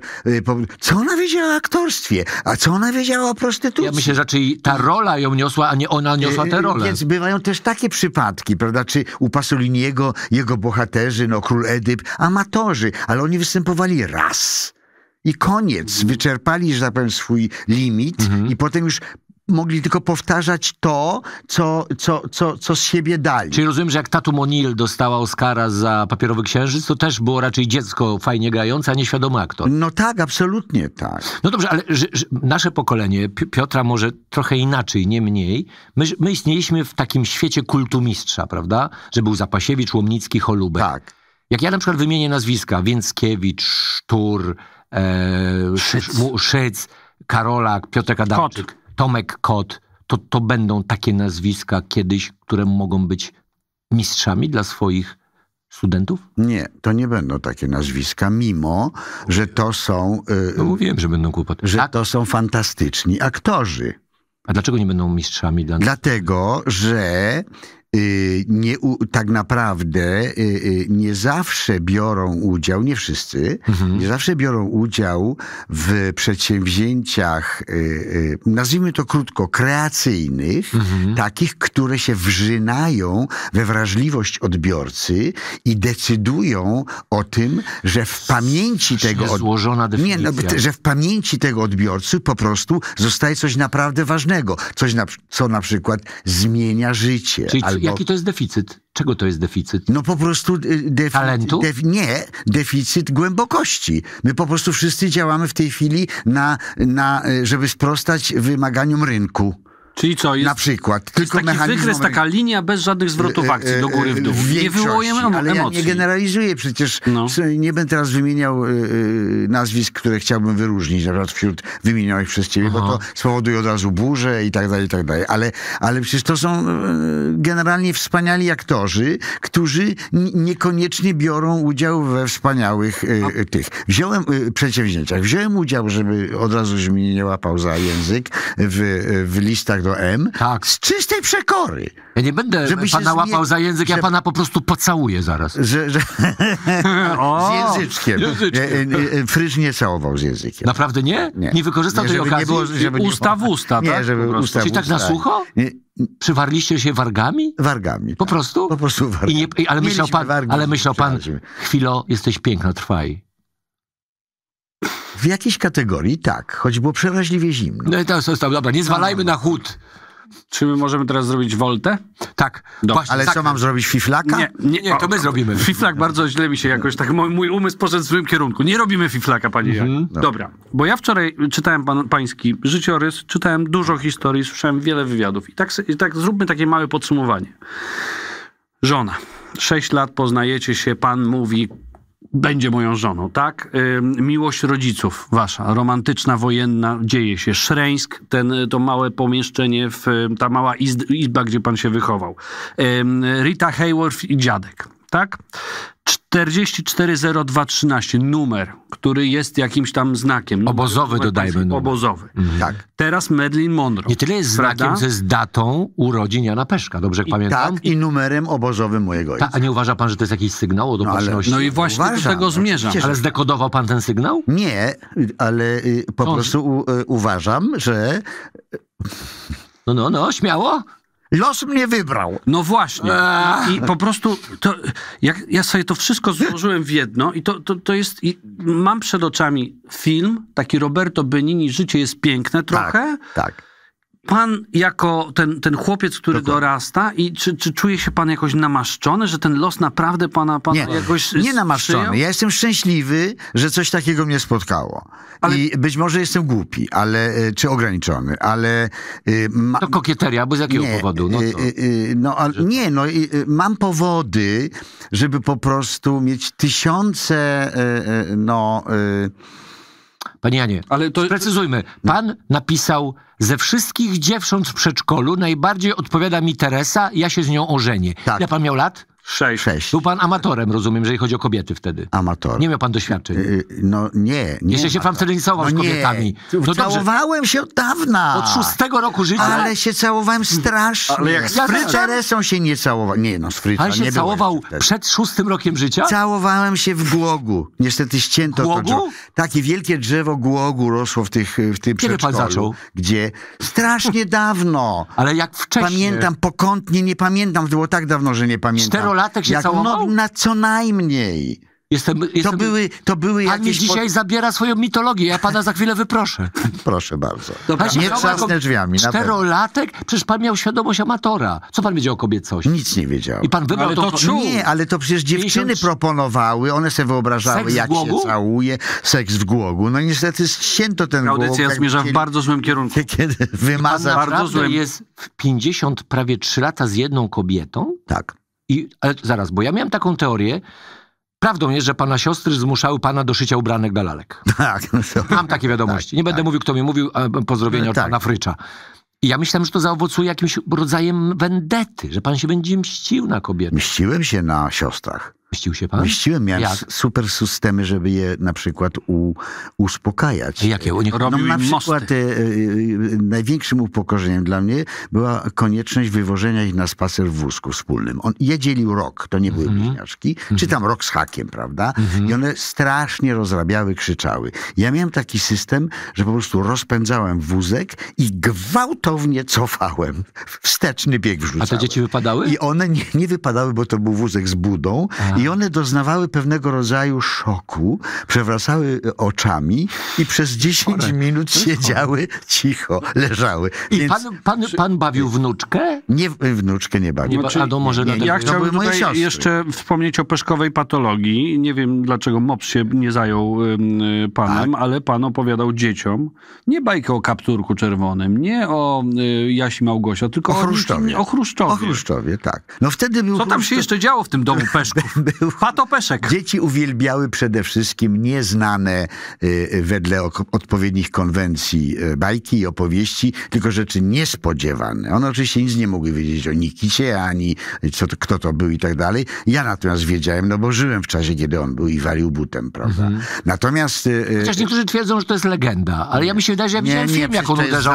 Co ona wiedziała o aktorstwie? A co ona wiedziała o prostytucji? Ja myślę, że raczej ta rola ją niosła, a nie ona niosła tę rolę. Więc bywają też takie przypadki, prawda? Czy u Pasoliniego, jego bohaterzy, no król Edyp, amatorzy, ale oni występowali raz i koniec. Mhm. Wyczerpali, że tak powiem, swój limit mhm. i potem już mogli tylko powtarzać to, co, co, co, co z siebie dali. Czyli rozumiem, że jak Tatu Monil dostała Oscara za Papierowy Księżyc, to też było raczej dziecko fajnie grające, a nieświadomy aktor. No tak, absolutnie tak. No dobrze, ale że, że nasze pokolenie, Piotra może trochę inaczej, nie mniej, my, my istnieliśmy w takim świecie kultu mistrza, prawda? Że był Zapasiewicz, Łomnicki, Holubek. Tak. Jak ja na przykład wymienię nazwiska, Więckiewicz, Sztur, e, Szyc. Szyc, Karolak, Piotrek Adamczyk. Kot. Tomek Kot, to, to będą takie nazwiska kiedyś, które mogą być mistrzami dla swoich studentów? Nie, to nie będą takie nazwiska, mimo, że to są... Yy, no mówiłem, że będą kłopoty. Że tak? to są fantastyczni aktorzy. A dlaczego nie będą mistrzami dla nas? Dlatego, że Y, nie, tak naprawdę y, y, nie zawsze biorą udział, nie wszyscy, mhm. nie zawsze biorą udział w przedsięwzięciach, nazwijmy to krótko, kreacyjnych, mhm. takich, które się wrzynają we wrażliwość odbiorcy i decydują o tym, że w pamięci tego... Złożona definicja. Nie, no, że w pamięci tego odbiorcy po prostu zostaje coś naprawdę ważnego, coś na, co na przykład zmienia życie. Czyli, no. jaki to jest deficyt? Czego to jest deficyt? No po prostu... Y, defi- Talentu? nie, deficyt głębokości. My po prostu wszyscy działamy w tej chwili na, na y, żeby sprostać wymaganiom rynku. Czyli co? Jest, na przykład. Tylko taki mechanizm, wykres, taka linia bez żadnych zwrotów y, y, akcji do góry w y, dół. Nie wywołujemy emocji. Ale ja nie generalizuję przecież. No. Nie będę teraz wymieniał nazwisk, które chciałbym wyróżnić, na przykład wśród wymienionych przez ciebie, Aha. bo to spowoduje od razu burzę i tak dalej, i tak dalej. Ale, ale przecież to są generalnie wspaniali aktorzy, którzy niekoniecznie biorą udział we wspaniałych y, tych wziąłem, przedsięwzięciach. Wziąłem udział, żeby od razu, żeby mnie nie łapał za język, w, w listach tego M tak. z czystej przekory. Ja nie będę żeby pana łapał za język, że... ja pana po prostu pocałuję zaraz. Że, że... o, z języczkiem. języczkiem. Fryż nie całował z językiem. Naprawdę nie? Nie, nie wykorzystał nie, tej okazji? Nie było, żeby usta w usta, nie, tak? Żeby usta Czyli tak usta, tak na sucho? Nie. Przywarliście się wargami? Wargami. Po tak. prostu? Po prostu wargami. I nie, ale, myślał pan, ale myślał pan, chwilo, jesteś piękna, trwaj. W jakiejś kategorii tak, choć było przeraźliwie zimno. No i teraz, dobra, nie zwalajmy na chód. Czy my możemy teraz zrobić woltę? Tak. Dobre. Właśnie, Ale tak. co mam zrobić? Fiflaka? Nie, nie, nie to my zrobimy. Fiflak bardzo źle mi się jakoś, tak mój, mój umysł poszedł w złym kierunku. Nie robimy fiflaka, panie mhm. Dobra. No. Dobra, bo ja wczoraj czytałem pan, pański życiorys, czytałem dużo historii, słyszałem wiele wywiadów. I tak, i tak zróbmy takie małe podsumowanie. Żona. Sześć lat poznajecie się, pan mówi, będzie moją żoną, tak? Miłość rodziców wasza, romantyczna, wojenna, dzieje się. Szreńsk, ten, y, to małe pomieszczenie, w, y, ta mała izba, gdzie pan się wychował. Rita Hayworth i dziadek tak? 440213, numer, który jest jakimś tam znakiem. No, obozowy numer, dodajmy. Numer. Obozowy. Mhm. Tak. Teraz Medlin Monroe. Nie tyle jest znakiem, prawda? co jest datą urodzin Jana Peszka, dobrze I, pamiętam? Tak, i numerem obozowym mojego ojca. Ta, a nie uważa pan, że to jest jakiś sygnał o dopuszczalności? No, no i właśnie uważam, do tego zmierzam. Ale zdekodował pan ten sygnał? Nie, ale y, po On... prostu u, y, uważam, że... No, no, no, śmiało. Los mnie wybrał. No właśnie. E. I po prostu to, jak, ja sobie to wszystko złożyłem w jedno i to, to, to jest... mam przed oczami film, taki Roberto Benini, Życie jest piękne trochę. Tak, tak pan jako ten, ten chłopiec, który Dokładnie. dorasta i czy, czy czuje się pan jakoś namaszczony, że ten los naprawdę pana, pana nie, jakoś Nie namaszczony. Przyjął? Ja jestem szczęśliwy, że coś takiego mnie spotkało. Ale... I być może jestem głupi, ale, e, czy ograniczony, ale... E, ma... To kokieteria, bo z jakiego nie, powodu? No, to... E, no a, nie, no mam powody, żeby po prostu mieć tysiące no... Panie Janie, Ale to... precyzujmy. Pan napisał, ze wszystkich dziewcząt w przedszkolu najbardziej odpowiada mi Teresa, ja się z nią ożenię. Tak. Ja pan miał lat? Sześć. Sześć. Był pan amatorem, rozumiem, jeżeli chodzi o kobiety wtedy. Amator. Nie miał pan doświadczeń. Yy, no nie, nie. Jeszcze się pan wtedy nie całował no, z kobietami. No całowałem się od dawna. Od szóstego roku życia? Ale się całowałem hmm. strasznie. Ale jak z ja Teresą się nie całował. Nie no, z Fryca Ale się całował przed szóstym rokiem życia? Całowałem się w Głogu. Niestety ścięto głogu? to drzewo. Takie wielkie drzewo Głogu rosło w, tych, w tym Kiedy pan zaczął? Gdzie? Strasznie dawno. Ale jak wcześniej. Pamiętam, pokątnie nie pamiętam. To było tak dawno, że nie pamiętam. Cztero Nastolatek się jak, całował? No, na co najmniej. Jestem, jestem, to były, to były pan jakieś... Pan dzisiaj zabiera swoją mitologię, ja pana za chwilę wyproszę. Proszę bardzo. Dobra, nie trzasnę drzwiami. Czterolatek? Przecież pan miał świadomość amatora. Co pan wiedział o kobiecości? Nic nie wiedział. I pan wybrał ale to, to czuł. Nie, ale to przecież dziewczyny 50... proponowały, one sobie wyobrażały, seks jak się całuje, seks w głogu. No niestety ścięto ten Audycja głowok. Audycja zmierza kiedy, w bardzo złym kierunku. Kiedy wymaza... Pan bardzo złym. jest w 50, prawie 3 lata z jedną kobietą? Tak. I, ale zaraz, bo ja miałem taką teorię, Prawdą jest, że pana siostry zmuszały pana do szycia ubranek dla lalek. Tak. No Mam takie wiadomości. Tak, nie będę tak. mówił, kto mi mówił, pozdrowienia od tak. pana Frycza. I ja myślałem, że to zaowocuje jakimś rodzajem wendety, że pan się będzie mścił na kobietę. Mściłem się na siostrach. Mścił się pan? Mściłem, miałem Jak? super systemy, żeby je na przykład u, uspokajać. Jakie? Oni no, robił no, na przykład e, e, e, największym upokorzeniem dla mnie była konieczność wywożenia ich na spacer w wózku wspólnym. On, je dzielił rok, to nie były mhm. bliźniaczki, mhm. czy tam rok z hakiem, prawda? Mhm. I one strasznie rozrabiały, krzyczały. Ja miałem taki system, że po prostu rozpędzałem wózek i gwałtownie cofałem. Wsteczny bieg wrzucałem. A te dzieci wypadały? I one nie, nie wypadały, bo to był wózek z budą. I one doznawały pewnego rodzaju szoku, przewracały e, oczami i przez 10 minut siedziały cicho, leżały. I Więc... pan, pan, pan bawił wnuczkę? Nie, wnuczkę nie bawił. Nie, a do może nie, nie, ja chciałbym tutaj siostry. jeszcze wspomnieć o peszkowej patologii. Nie wiem, dlaczego MOPS się nie zajął y, panem, a? Tak. ale pan opowiadał dzieciom nie bajkę o kapturku czerwonym, nie o y, Jasi Małgosia, tylko o, o Chruszczowie. O Chruszczowie. O Chruszczowie, tak. No wtedy był Co tam Chruszczow... się jeszcze działo w tym domu peszków? był. Patopeszek. Dzieci uwielbiały przede wszystkim nieznane y, y, wedle odpowiednich konwencji y, bajki i opowieści, tylko rzeczy niespodziewane. One oczywiście nic nie mogły wiedzieć o Nikicie, ani co, kto to był i tak dalej. Ja natomiast wiedziałem, no bo żyłem w czasie, kiedy on był i walił butem, prawda? Mhm. Natomiast... Chociaż niektórzy twierdzą, że to jest legenda, ale nie. ja mi się wydaje, że ja widziałem nie, nie, film, jak on uderzał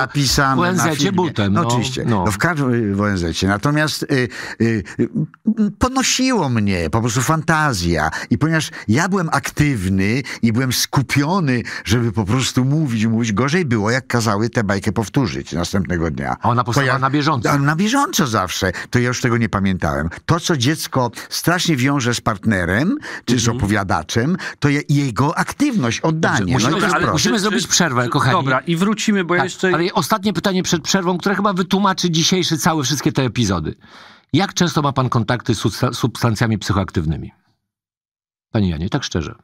w ONZ-cie butem. No, no, oczywiście, no. No, w każdym ONZ-cie. Natomiast y, y, ponosiło mnie, po prostu prostu fantazja. I ponieważ ja byłem aktywny i byłem skupiony, żeby po prostu mówić, mówić, gorzej było, jak kazały tę bajkę powtórzyć następnego dnia. A ona powstała ja, na bieżąco. Na bieżąco zawsze. To ja już tego nie pamiętałem. To, co dziecko strasznie wiąże z partnerem, czy z mhm. opowiadaczem, to je, jego aktywność, oddanie. Dobrze, no musimy, no ale, musimy zrobić przerwę, kochani. Dobra, i wrócimy, bo tak, jeszcze... Ale ostatnie pytanie przed przerwą, które chyba wytłumaczy dzisiejszy cały, wszystkie te epizody. Jak często ma pan kontakty z substancjami psychoaktywnymi? Panie Janie, tak szczerze.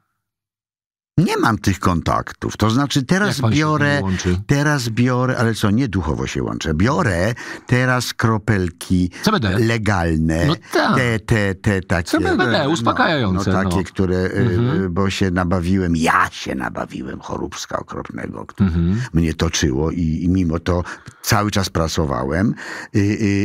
Nie mam tych kontaktów. To znaczy teraz biorę, teraz biorę, ale co, nie duchowo się łączę. Biorę teraz kropelki legalne. No tak. Te, te, te takie. CBD, no, uspokajające. No, no takie, no. które, e, mhm. bo się nabawiłem, ja się nabawiłem choróbska okropnego, które mhm. mnie toczyło i, i, mimo to cały czas pracowałem. Y, y,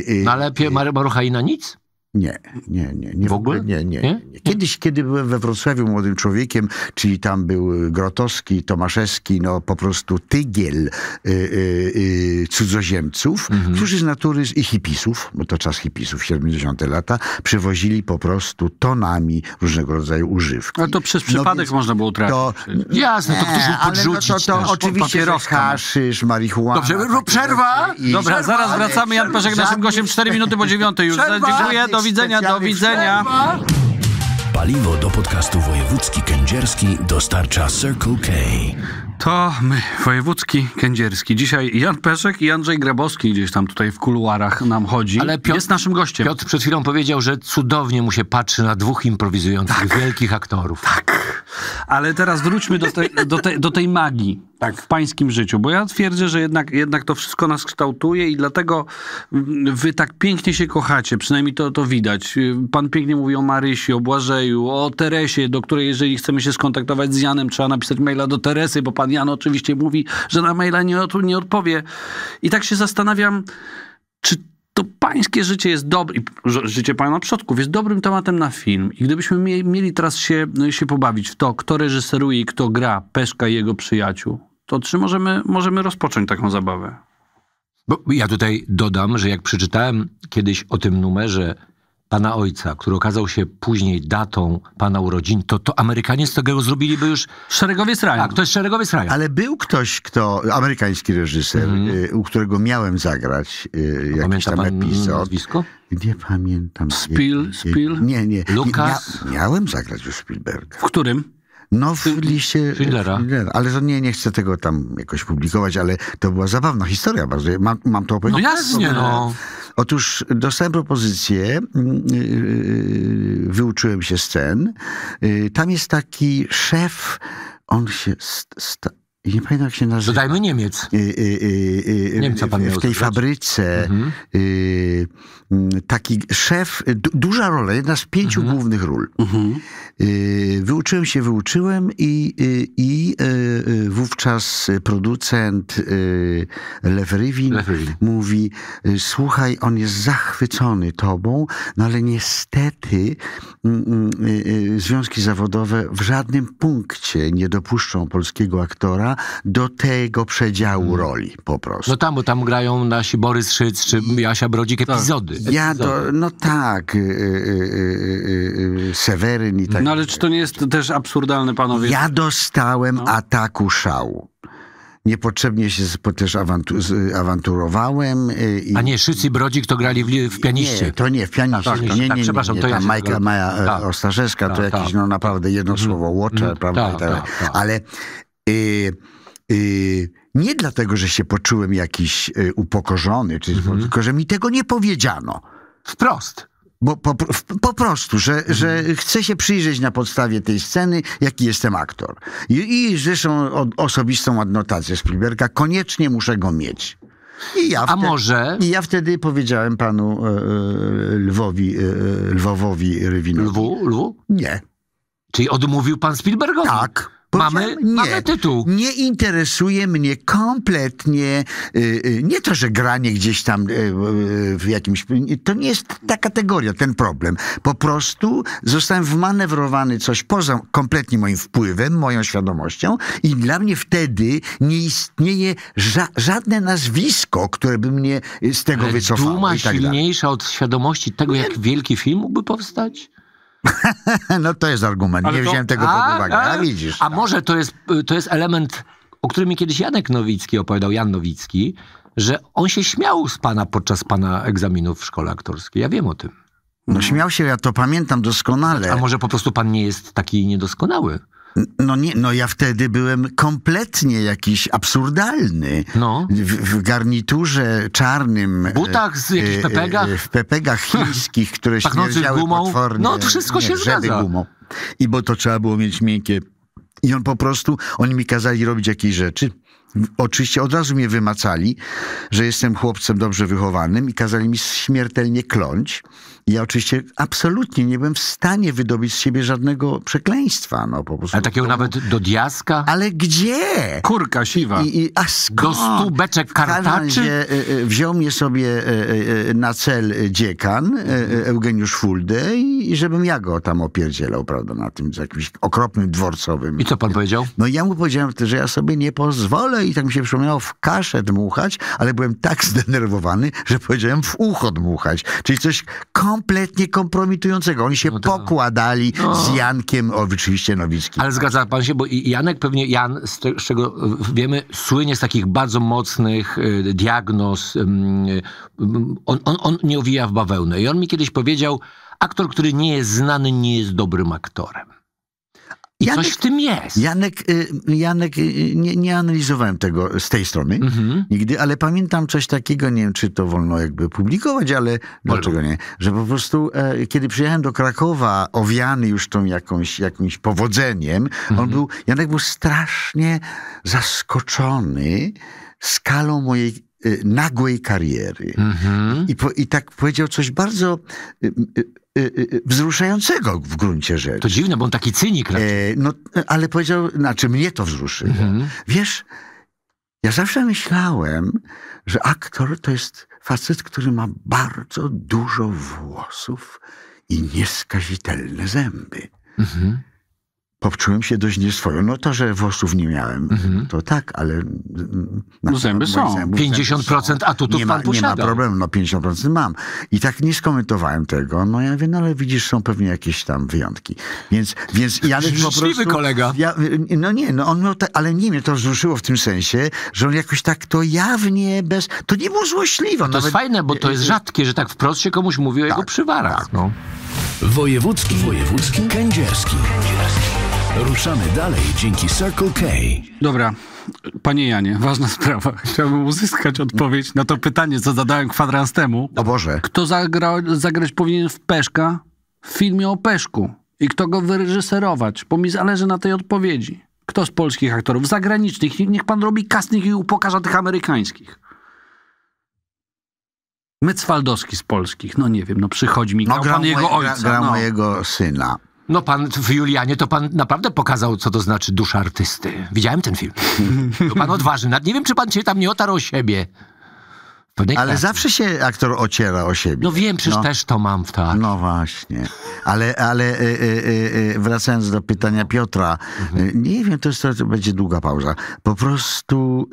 y, no ale y- maruchaina nic? Nie, nie, nie. nie w ogóle? Nie, nie, nie, nie. Kiedyś, kiedy byłem we Wrocławiu młodym człowiekiem, czyli tam był Grotowski, Tomaszewski, no po prostu tygiel y, y, y, cudzoziemców, mhm. którzy z natury, i hipisów, bo to czas hipisów, 70 lata, przywozili po prostu tonami różnego rodzaju używki. Ale to przez no przypadek no można było trafić. To, Jasne, to ktoś mógł no to, to, to oczywiście no. haszysz, marihuana. Dobrze, no przerwa! Dobra, przerwa, zaraz wracamy. Jan Peszek, naszym gościem, 4 minuty po 9 już. Przerwa, Dziękuję, do do widzenia, do widzenia. Paliwo do podcastu Wojewódzki Kędzierski dostarcza Circle K. To my, wojewódzki kędzierski. Dzisiaj Jan Peszek i Andrzej Grabowski gdzieś tam tutaj w kuluarach nam chodzi. Ale Piotr, jest naszym gościem. Piotr przed chwilą powiedział, że cudownie mu się patrzy na dwóch improwizujących tak. wielkich aktorów. Tak. Ale teraz wróćmy do, te, do, te, do tej magii tak. w pańskim życiu? Bo ja twierdzę, że jednak, jednak to wszystko nas kształtuje i dlatego mm, wy tak pięknie się kochacie, przynajmniej to, to widać. Pan pięknie mówi o Marysi, o Błażeju, o Teresie, do której jeżeli chcemy się skontaktować z Janem, trzeba napisać maila do Teresy, bo pan Jan oczywiście mówi, że na maila nie, nie odpowie. I tak się zastanawiam, czy to pańskie życie jest dobre, życie pana przodków jest dobrym tematem na film. I gdybyśmy mieli teraz się, się pobawić w to, kto reżyseruje i kto gra Peszka i jego przyjaciół, to czy możemy, możemy rozpocząć taką zabawę? Bo ja tutaj dodam, że jak przeczytałem kiedyś o tym numerze pana ojca, który okazał się później datą pana urodzin, to, to Amerykanie z tego zrobiliby już... Szeregowiec Ryan. Tak, to jest Szeregowiec Ryan. Ale był ktoś, kto, amerykański reżyser, mm. u którego miałem zagrać y, jakiś tam epizod. Nie pamiętam. Spiel? Nie, Spiel? Nie, nie. Lukas? Mia miałem zagrać u Spielberga. W którym? No w liście e, Schillera. Ale to nie, nie chcę tego tam jakoś publikować, ale to była zabawna historia bardzo. Mam, mam to opowiedzieć? No jasnie, no, no. Otóż dostałem propozycję, mm, e, e, wyuczyłem się scen. Tam jest taki szef, on się sta, i nie pamiętam jak się nazywa. Dodajmy Niemiec. Y, y, y, y, y Niemca pan W tej fabryce mhm. Y, taki szef, du, duża rola, jedna z pięciu mhm. głównych ról. Mhm. Wyuczyłem się, wyuczyłem i, i wówczas producent Lew Lew Rywin mówi słuchaj, on jest zachwycony tobą, no ale niestety mm, mm, związki zawodowe w żadnym punkcie nie dopuszczą polskiego aktora do tego przedziału hmm. roli po prostu. No tam, bo tam grają nasi Borys Szyc czy Jasia Brodzik tak. epizody. Ja do, no tak, y, y, y, y, Seweryn i tak. No ale czy to nie jest też absurdalne, panowie? Ja dostałem no. ataku szału niepotrzebnie się też awantu awanturowałem. I... A nie, Szyc i Brodzik to grali w, w pianiście. Nie, to nie, w pianiście. Tak, tak nie, tak, nie, nie, nie, nie, to Majka Maja e, tak, to tak, jakieś no naprawdę jedno mhm. słowo, Watcher, mhm. prawda, ale Y, y, nie dlatego, że się poczułem jakiś y, upokorzony, czy, mhm. tylko że mi tego nie powiedziano. Wprost. Bo po, po prostu, że, mhm. że chcę się przyjrzeć na podstawie tej sceny, jaki jestem aktor. I, i zresztą osobistą adnotację Spielberga, koniecznie muszę go mieć. I ja A może? I ja wtedy powiedziałem panu e, e, Lwowi, e, Lwowowi Rywinowi. Lwu? Lwu? Nie. Czyli odmówił pan Spielbergowi? Tak. Mamy, nie, mamy tytuł. Nie interesuje mnie kompletnie, y, y, nie to, że granie gdzieś tam y, w jakimś, to nie jest ta kategoria, ten problem. Po prostu zostałem wmanewrowany coś poza kompletnie moim wpływem, moją świadomością i dla mnie wtedy nie istnieje ża żadne nazwisko, które by mnie z tego Ale wycofało. Duma tak silniejsza od świadomości tego, nie. jak wielki film mógłby powstać? no to jest argument, Ale nie to... wziąłem tego a, pod uwagę, a, a widzisz. A tak. może to jest, to jest element, o którym mi kiedyś Janek Nowicki opowiadał, Jan Nowicki, że on się śmiał z pana podczas pana egzaminów w szkole aktorskiej. Ja wiem o tym. No śmiał się, ja to pamiętam doskonale. A może po prostu pan nie jest taki niedoskonały? No nie, no ja wtedy byłem kompletnie jakiś absurdalny. No. W, w garniturze czarnym. E, Butach, z jakichś e, pepegach? E, w pepegach chińskich, które śmierdziały gumą. No, potwornie. No to wszystko nie, się zgadza. Gumą. I bo to trzeba było mieć miękkie. I on po prostu, oni mi kazali robić jakieś rzeczy. Oczywiście od razu mnie wymacali, że jestem chłopcem dobrze wychowanym i kazali mi śmiertelnie kląć. Ja oczywiście absolutnie nie byłem w stanie wydobyć z siebie żadnego przekleństwa. No, po prostu. Ale takiego to... nawet do diaska? Ale gdzie? Kurka siwa. I, i, a skąd? Do stu beczek kartaczy? Się, y, e, e, wziął mnie sobie e, na cel dziekan Eugeniusz Fulde i, i żebym ja go tam opierdzielał, prawda, na tym jakimś okropnym dworcowym. I co pan powiedział? No ja mu powiedziałem, że ja sobie nie pozwolę i tak mi się przypomniało w kaszę dmuchać, ale byłem tak zdenerwowany, że powiedziałem w ucho dmuchać. Czyli coś kom kompletnie kompromitującego. Oni się no tak. pokładali no. z Jankiem, o, oczywiście Nowickim. Ale zgadza pan się, bo Janek pewnie, Jan, z, te, z czego wiemy, słynie z takich bardzo mocnych y, diagnoz. Y, y, on, on, on nie owija w bawełnę. I on mi kiedyś powiedział, aktor, który nie jest znany, nie jest dobrym aktorem. I Janek, coś w tym jest. Janek, y, Janek y, nie, nie analizowałem tego z tej strony mhm. nigdy, ale pamiętam coś takiego, nie wiem czy to wolno jakby publikować, ale wolno. dlaczego nie? Że po prostu e, kiedy przyjechałem do Krakowa, owiany już tą jakąś, jakimś powodzeniem, mhm. on był, Janek był strasznie zaskoczony skalą mojej y, nagłej kariery. Mhm. I, po, I tak powiedział coś bardzo Y, y, y, wzruszającego w gruncie rzeczy. To dziwne, bo on taki cynik. E, raczej. no, ale powiedział, znaczy mnie to wzruszy. Mhm. Wiesz, ja zawsze myślałem, że aktor to jest facet, który ma bardzo dużo włosów i nieskazitelne zęby. Mhm poczułem się dość nieswojo. No to, że włosów nie miałem, mhm. to tak, ale... Mm, no zęby są. Zębów, 50% zęby atutów nie ma, pan posiada. Nie ma problemu, no 50% mam. I tak nie skomentowałem tego. No ja wiem, no ale widzisz, są pewnie jakieś tam wyjątki. Więc, więc ja po prostu... kolega. Ja, no nie, no on miał ale nie mnie to wzruszyło w tym sensie, że on jakoś tak to jawnie, bez... To nie było złośliwe. No to jest fajne, bo to jest y, y, rzadkie, że tak wprost się komuś mówi o tak, jego przywarach. Tak. No. Wojewódzki, wojewódzki, kędzierski. kędzierski. Ruszamy dalej dzięki Circle K. Dobra, panie Janie, ważna sprawa. Chciałbym uzyskać odpowiedź na to pytanie, co zadałem kwadrans temu. O Boże. Kto zagra, zagrać powinien w Peszka w filmie o Peszku? I kto go wyreżyserować? Bo mi zależy na tej odpowiedzi. Kto z polskich aktorów? Zagranicznych. Niech pan robi casting i upokarza tych amerykańskich. Mycwaldowski z polskich, no nie wiem, no przychodzi mi, no, gra pan jego ojca. Gra, gra no. mojego syna. No pan w Julianie to pan naprawdę pokazał, co to znaczy dusza artysty. Widziałem ten film. Był pan odważny. nad, nie wiem, czy pan się tam nie otarł o siebie. Ale zawsze się aktor ociera o siebie. No wiem, przecież no. też to mam w tak. teatrze. No właśnie. Ale, ale e, e, e, wracając do pytania Piotra, mhm. nie wiem, to, jest, to będzie długa pauza. Po prostu,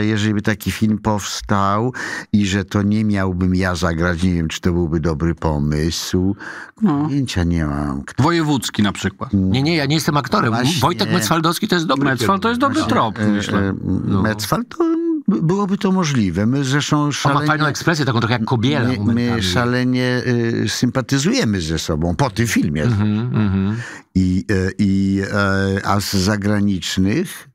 jeżeli by taki film powstał i że to nie miałbym ja zagrać, nie wiem, czy to byłby dobry pomysł. No. nie mam. Kto... Wojewódzki na przykład. Mm. Nie, nie, ja nie jestem aktorem. No właśnie. Wojtek Metzfaldowski to jest dobry Metzfald to jest dobry właśnie. trop, myślę. No. Metzfald to byłoby to możliwe. My zresztą szalenie... On ma fajną ekspresję, taką trochę jak Kobiela. My, my szalenie y, sympatyzujemy ze sobą po tym filmie. Mm -hmm, mm -hmm. I, y, i, y, a z zagranicznych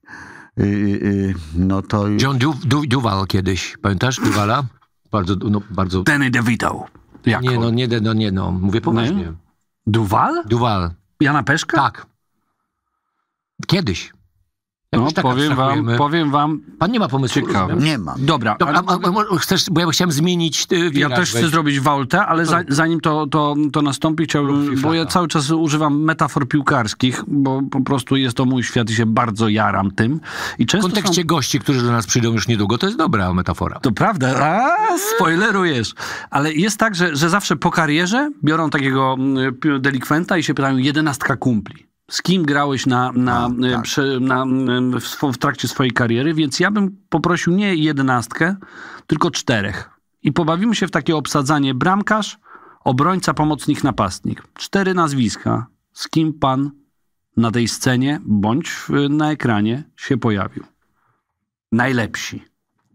y, y no to... John du, du, Duval kiedyś, pamiętasz Duvala? Bardzo, no, bardzo... Danny DeVito. Jako? Nie, no nie, no nie, no. Mówię poważnie. Nie? Duval? Duval. Jana Peszka? Tak. Kiedyś. No, tak powiem wam, powiem wam. Pan nie ma pomysłu. Ciekawe. Nie ma. Dobra. Dobra a, a, a, chcesz, bo ja chciałem zmienić. Ty, ja też chcę zrobić Woltę, ale za, zanim to, to, to nastąpi, chciałbym. Bo ja tak. cały czas używam metafor piłkarskich, bo po prostu jest to mój świat i się bardzo jaram tym. I często w kontekście są... gości, którzy do nas przyjdą już niedługo, to jest dobra metafora. To prawda, a, spoilerujesz. Ale jest tak, że, że zawsze po karierze biorą takiego mm, delikwenta i się pytają jedenastka kumpli z kim grałeś na, na, A, e, tak. przy, na w, w, trakcie swojej kariery, więc ja bym poprosił nie jedenastkę, tylko czterech. I pobawimy się w takie obsadzanie bramkarz, obrońca, pomocnik, napastnik. Cztery nazwiska, z kim pan na tej scenie bądź na ekranie się pojawił. Najlepsi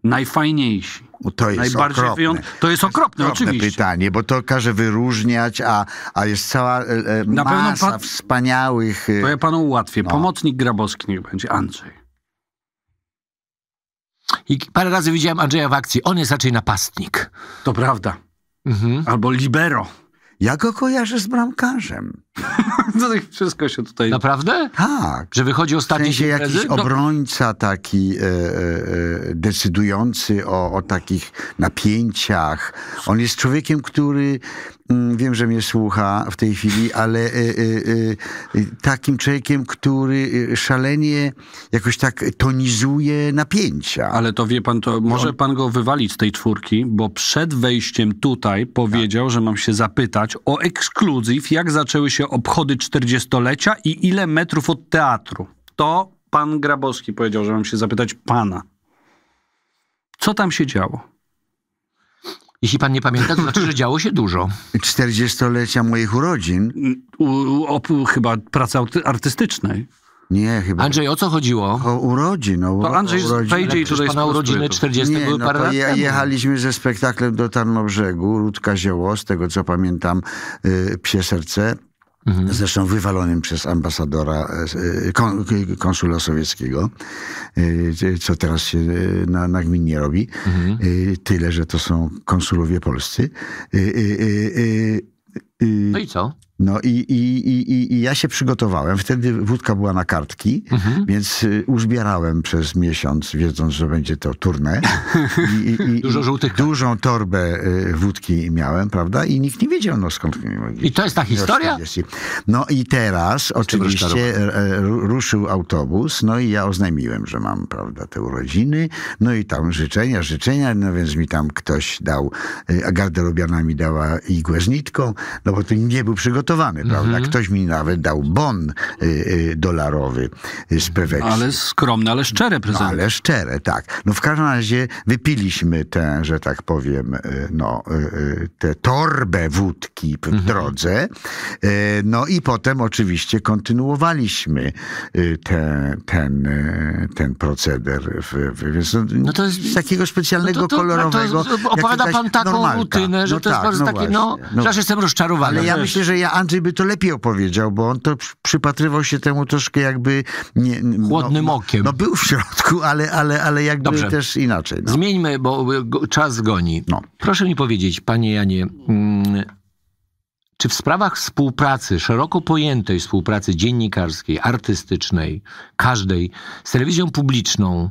najfajniejsi. To jest najbardziej okropne. Wyjąt... To jest okropne, oczywiście. pytanie, bo to każe wyróżniać, a, a jest cała e, e Na masa pan... wspaniałych... E, to ja panu ułatwię. No. Pomocnik Grabowski niech będzie Andrzej. I parę razy widziałem Andrzeja w akcji. On jest raczej napastnik. To prawda. Mhm. Albo libero. Ja go kojarzę z bramkarzem to no tak wszystko się tutaj... Naprawdę? Tak. Że wychodzi ostatni w sensie imprezy? jakiś no. obrońca taki e, e, e, decydujący o, o takich napięciach. On jest człowiekiem, który mm, wiem, że mnie słucha w tej chwili, ale e, e, takim człowiekiem, który szalenie jakoś tak tonizuje napięcia. Ale to wie pan, to no może pan go wywalić z tej czwórki, bo przed wejściem tutaj powiedział, tak. że mam się zapytać o ekskluzyw, jak zaczęły się obchody 40-lecia i ile metrów od teatru? To pan Grabowski powiedział, że mam się zapytać pana. Co tam się działo? Jeśli pan nie pamięta, to znaczy, że działo się dużo. 40-lecia moich urodzin. U, u, chyba pracy artystycznej. Nie, chyba. Andrzej, o co chodziło? O urodzin. O, to Andrzej urodzin. wejdzie i pana urodziny 40 nie, były no parę je, Jechaliśmy ze spektaklem do Tarnobrzegu, Ludka Zioło, z tego co pamiętam, y, Psie Serce Mhm. Zresztą wywalonym przez ambasadora e, e, konsula sowieckiego, e, co teraz się na, na gminie robi. Mhm. Tyle, że to są konsulowie polscy. No i co? No i, i, i, i ja się przygotowałem. Wtedy wódka była na kartki, mhm. więc y, uzbierałem przez miesiąc, wiedząc, że będzie to turnę. I, Dużo żółtych. Dużą torbę y, wódki miałem, prawda? I nikt nie wiedział, no skąd. I to jest ta historia? No i teraz oczywiście e, e, ruszył autobus, no i ja oznajmiłem, że mam, prawda, te urodziny. No i tam życzenia, życzenia, no więc mi tam ktoś dał, y, garderobiana mi dała igłę z nitką, no bo to nie był przygotowany przygotowany, mm -hmm. prawda? Mhm. Ktoś mi nawet dał bon y, y, dolarowy y, z Peweksu. Ale skromne, ale szczere no, prezenty. ale szczere, tak. No w każdym razie wypiliśmy tę, że tak powiem, y, no, y, tę torbę wódki w mm -hmm. drodze. No i potem oczywiście kontynuowaliśmy ten, ten, ten proceder. W, więc no, no to jest, z takiego specjalnego, no to, to, kolorowego. To opowiada pan taką normalka. rutynę, że no to tak, jest bardzo no takie, no, właśnie, no, no, aż jestem rozczarowany. Ale ja myślę, że ja Andrzej by to lepiej opowiedział, bo on to przypatrywał się temu troszkę jakby... Nie, no, Chłodnym no, okiem. No, był w środku, ale, ale, ale jakby Dobrze. też inaczej. No. Zmieńmy, bo czas goni. No. Proszę mi powiedzieć, panie Janie... Mm, czy w sprawach współpracy, szeroko pojętej współpracy dziennikarskiej, artystycznej, każdej, z telewizją publiczną,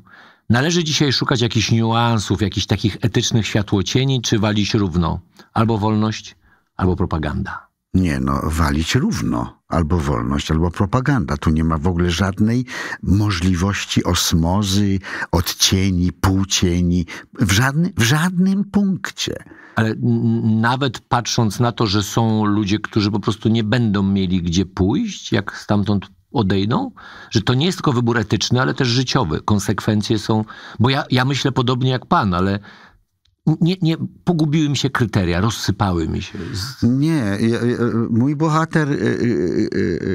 należy dzisiaj szukać jakichś niuansów, jakichś takich etycznych światłocieni, czy walić równo? Albo wolność, albo propaganda. Nie, no, walić równo. Albo wolność, albo propaganda. Tu nie ma w ogóle żadnej możliwości osmozy, odcieni, półcieni. W, żadny, w żadnym punkcie. Ale nawet patrząc na to, że są ludzie, którzy po prostu nie będą mieli gdzie pójść, jak stamtąd odejdą, że to nie jest tylko wybór etyczny, ale też życiowy. Konsekwencje są, bo ja, ja myślę podobnie jak pan, ale nie, nie, pogubiły mi się kryteria, rozsypały mi się. Nie, e, e, mój bohater e,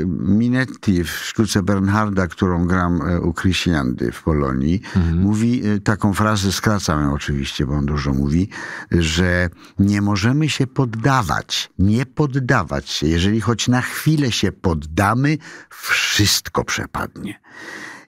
Minetti w sztuce Bernharda, którą gram u Krysiandy w Polonii, mhm. mówi taką frazę, skracam ją oczywiście, bo on dużo mówi, że nie możemy się poddawać, nie poddawać się. Jeżeli choć na chwilę się poddamy, wszystko przepadnie.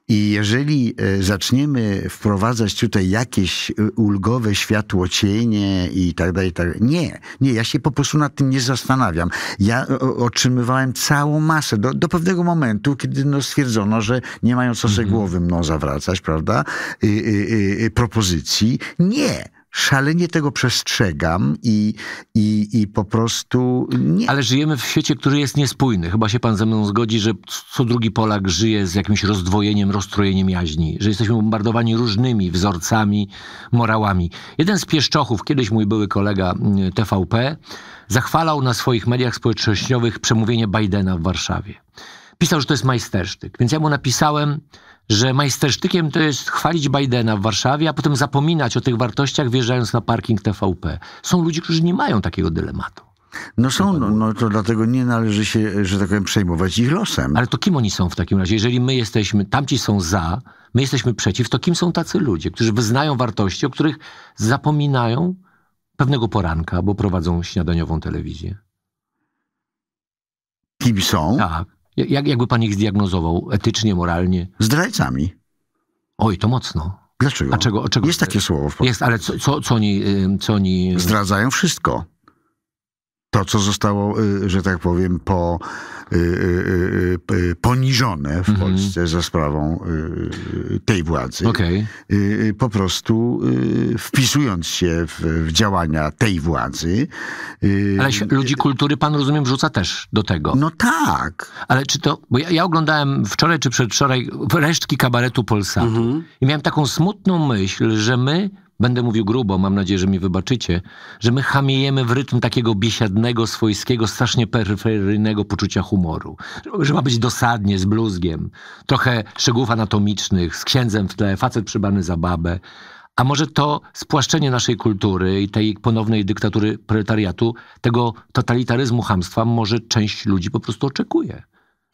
I jeżeli e, zaczniemy wprowadzać tutaj jakieś e, ulgowe światło, cienie i tak dalej, tak dalej. Nie, nie, ja się po prostu nad tym nie zastanawiam. Ja e, otrzymywałem całą masę do, do pewnego momentu, kiedy no stwierdzono, że nie mają co sobie mhm. głowy mną zawracać, prawda, y, y, y, y propozycji. Nie, szalenie tego przestrzegam i, i, i po prostu nie. Ale żyjemy w świecie, który jest niespójny. Chyba się pan ze mną zgodzi, że co drugi Polak żyje z jakimś rozdwojeniem, rozstrojeniem jaźni, że jesteśmy bombardowani różnymi wzorcami, morałami. Jeden z pieszczochów, kiedyś mój były kolega mm, TVP, zachwalał na swoich mediach społecznościowych przemówienie Bidena w Warszawie. Pisał, że to jest majstersztyk. Więc ja mu napisałem, że majstersztykiem to jest chwalić Bidena w Warszawie, a potem zapominać o tych wartościach wjeżdżając na parking TVP. Są ludzie, którzy nie mają takiego dylematu. No są, no, no, to dlatego nie należy się, że tak powiem, przejmować ich losem. Ale to kim oni są w takim razie? Jeżeli my jesteśmy, tamci są za, my jesteśmy przeciw, to kim są tacy ludzie, którzy wyznają wartości, o których zapominają pewnego poranka, bo prowadzą śniadaniową telewizję? Kim są? Tak. Jak, jakby pan ich zdiagnozował etycznie, moralnie? Zdrajcami. Oj, to mocno. Dlaczego? A czego, czego? Jest takie słowo w Polsce. Jest, ale co, co, co oni, y, co oni... Zdradzają wszystko to, co zostało, y, że tak powiem, po, y, y, poniżone w mhm. Polsce za sprawą tej władzy, okay. po prostu wpisując się w, w działania tej władzy. Ale ludzi kultury pan, rozumiem, wrzuca też do tego. No tak. Ale czy to, bo ja, ja oglądałem wczoraj czy przedwczoraj resztki kabaretu Polsatu mhm. i miałem taką smutną myśl, że my Będę mówił grubo, mam nadzieję, że mi wybaczycie, że my hamiejemy w rytm takiego biesiadnego, swojskiego, strasznie peryferyjnego poczucia humoru. Że ma być dosadnie, z bluzgiem, trochę szczegółów anatomicznych, z księdzem w tle, facet przybany za babę. A może to spłaszczenie naszej kultury i tej ponownej dyktatury proletariatu, tego totalitaryzmu hamstwa, może część ludzi po prostu oczekuje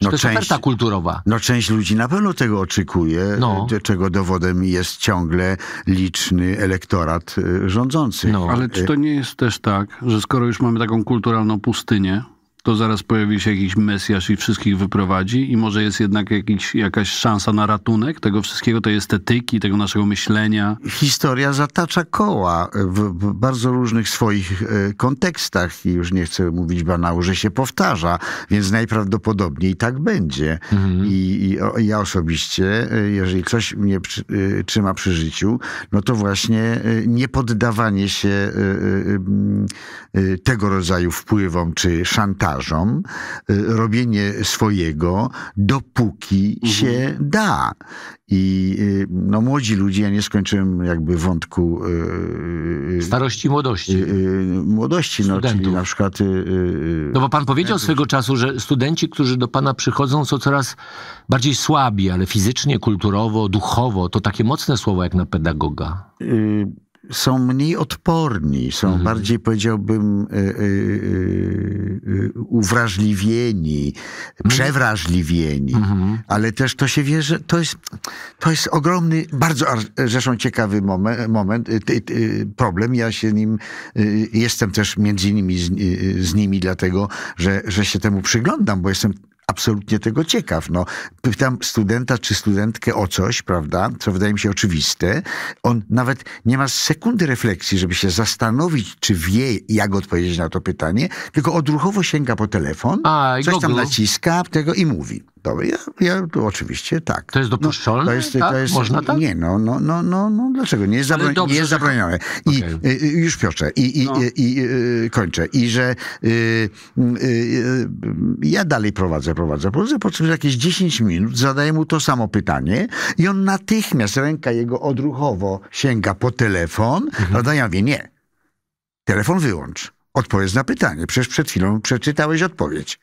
no to jest część, oferta kulturowa. No część ludzi na pewno tego oczekuje, no. czego dowodem jest ciągle liczny elektorat y, rządzący. No. Ale czy to nie jest też tak, że skoro już mamy taką kulturalną pustynię, to zaraz pojawi się jakiś Mesjasz i wszystkich wyprowadzi i może jest jednak jakiś, jakaś szansa na ratunek tego wszystkiego, tej estetyki, tego naszego myślenia. Historia zatacza koła w, bardzo różnych swoich e, kontekstach i już nie chcę mówić banału, że się powtarza, więc najprawdopodobniej tak będzie. Mhm. I, I, ja osobiście, e, jeżeli coś mnie przy, e, trzyma przy życiu, no to właśnie niepoddawanie się tego rodzaju wpływom czy szantażom Y, robienie swojego, dopóki mhm. się da. I y, no, młodzi ludzie, ja nie skończyłem jakby wątku. Y, Starości młodości. Młodości, no, Studentów. czyli na przykład. No bo pan powiedział jakoś... swego czasu, że studenci, którzy do pana przychodzą, są coraz bardziej słabi, ale fizycznie, kulturowo, duchowo. To takie mocne słowo jak na pedagoga są mniej odporni, są mhm. bardziej, powiedziałbym, y, y, y, uwrażliwieni, mhm. przewrażliwieni, mhm. ale też to się wie, że to jest, to jest ogromny, bardzo zresztą ciekawy moment, moment problem. Ja się nim, e, jestem też między innymi z, e, z nimi, dlatego, że, że się temu przyglądam, bo jestem absolutnie tego ciekaw. No, pytam studenta czy studentkę o coś, prawda, co wydaje mi się oczywiste. On nawet nie ma sekundy refleksji, żeby się zastanowić, czy wie, jak odpowiedzieć na to pytanie, tylko odruchowo sięga po telefon, A, coś Google. tam naciska tego i mówi. Dobra, ja, ja oczywiście tak. To jest no, dopuszczalne? No, to jest, tak? to jest, Można tak? Nie, no, no, no, no, no dlaczego? Nie jest, zabro... dobrze, nie jest zabronione. I okay. Y, już Piotrze, i, i, no. i, i y, y kończę. I że y, y, ja dalej prowadzę, prowadzę, prowadzę, po czym jakieś 10 minut zadaję mu to samo pytanie i on natychmiast, ręka jego odruchowo sięga po telefon, mhm. prawda? Ja mówię, nie, telefon wyłącz. Odpowiedz na pytanie. Przecież przed chwilą przeczytałeś odpowiedź.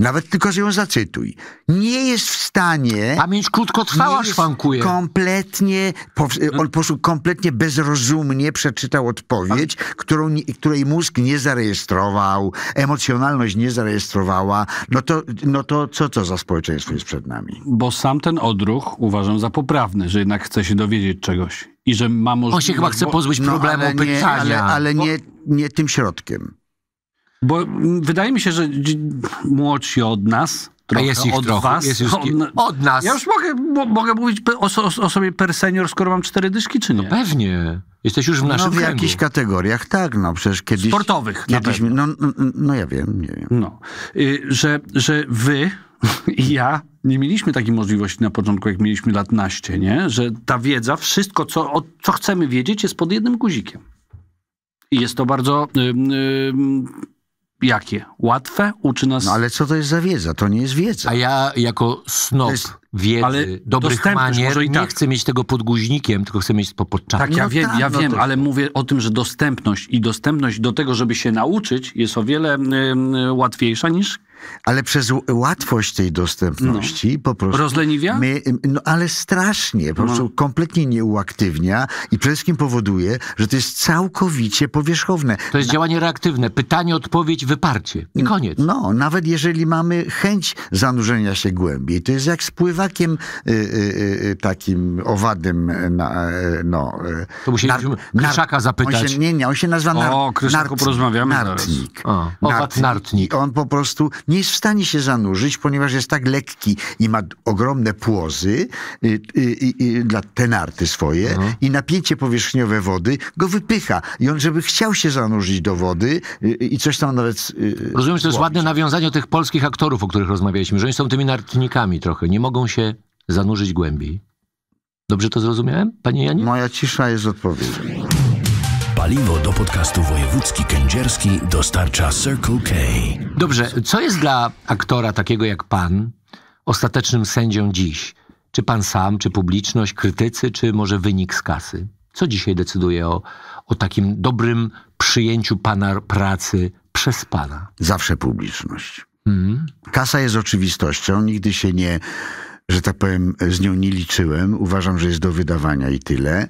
Nawet tylko, że ją zacytuj. Nie jest w stanie... Pamięć krótkotrwała szwankuje. Kompletnie, e, on po prostu kompletnie bezrozumnie przeczytał odpowiedź, którą, której mózg nie zarejestrował, emocjonalność nie zarejestrowała. No to, no to co to za społeczeństwo jest przed nami? Bo sam ten odruch uważam za poprawny, że jednak chce się dowiedzieć czegoś i że ma możliwość... On się chyba chce pozbyć no, problemu no, ale pytania. Nie, ale, ale bo... nie, nie tym środkiem. Bo wydaje mi się, że młodsi od nas, trochę, jest ich od trochę. was. Jest już... od, od, nas. Ja już mogę, mogę mówić o, o, sobie per senior, skoro mam cztery dyszki, czy no nie? No pewnie. Jesteś już w naszym No w kręgu. jakichś kategoriach, tak, no przecież kiedyś... Sportowych kiedyś, no, no, no, no, ja wiem, nie wiem. No. Y, że, że wy i ja nie mieliśmy takiej możliwości na początku, jak mieliśmy lat naście, nie? Że ta wiedza, wszystko, co, o, co chcemy wiedzieć, jest pod jednym guzikiem. I jest to bardzo... Y, y, Jakie? Łatwe? Uczy nas... No ale co to jest za wiedza? To nie jest wiedza. A ja jako snob jest... wiedzy, ale dobrych manier, tak. nie chcę mieć tego pod guźnikiem, tylko chcę mieć to pod czapką. Tak, no ja wiem, tam, ja no wiem to... ale mówię o tym, że dostępność i dostępność do tego, żeby się nauczyć jest o wiele y, łatwiejsza niż ale przez łatwość tej dostępności no. po prostu... Rozleniwia? My, no ale strasznie, po no. prostu kompletnie nie uaktywnia i przede wszystkim powoduje, że to jest całkowicie powierzchowne. To jest Na... działanie reaktywne, pytanie, odpowiedź, wyparcie i koniec. No, nawet jeżeli mamy chęć zanurzenia się głębiej, to jest jak z pływakiem y, y, y, y takim owadem. na, e, no... E, to musieliśmy nar, Kryszaka zapytać. On się, nie, nie, on się nazywa nar, o, Kryszaku nartnik. porozmawiamy nartnik. O, nartnik. nartnik. On po prostu... Nie nie jest w stanie się zanurzyć, ponieważ jest tak lekki i ma ogromne płozy y, y, y, y dla tenarty swoje mhm. i napięcie powierzchniowe wody go wypycha. I on, żeby chciał się zanurzyć do wody y, y, i coś tam nawet... Rozumiem, że to jest ładne nawiązanie tych polskich aktorów, o których rozmawialiśmy, że oni są tymi nartnikami trochę. Nie mogą się zanurzyć głębiej. Dobrze to zrozumiałem, panie Janie? Moja cisza jest odpowiedzią. Paliwo do podcastu wojewódzki kędzierski dostarcza Circle K. Dobrze, co jest dla aktora takiego jak pan ostatecznym sędzią dziś? Czy pan sam, czy publiczność, krytycy, czy może wynik z kasy? Co dzisiaj decyduje o, o takim dobrym przyjęciu pana pracy przez pana? Zawsze publiczność. Mm. Kasa jest oczywistością, nigdy się nie że tak powiem, z nią nie liczyłem. Uważam, że jest do wydawania i tyle.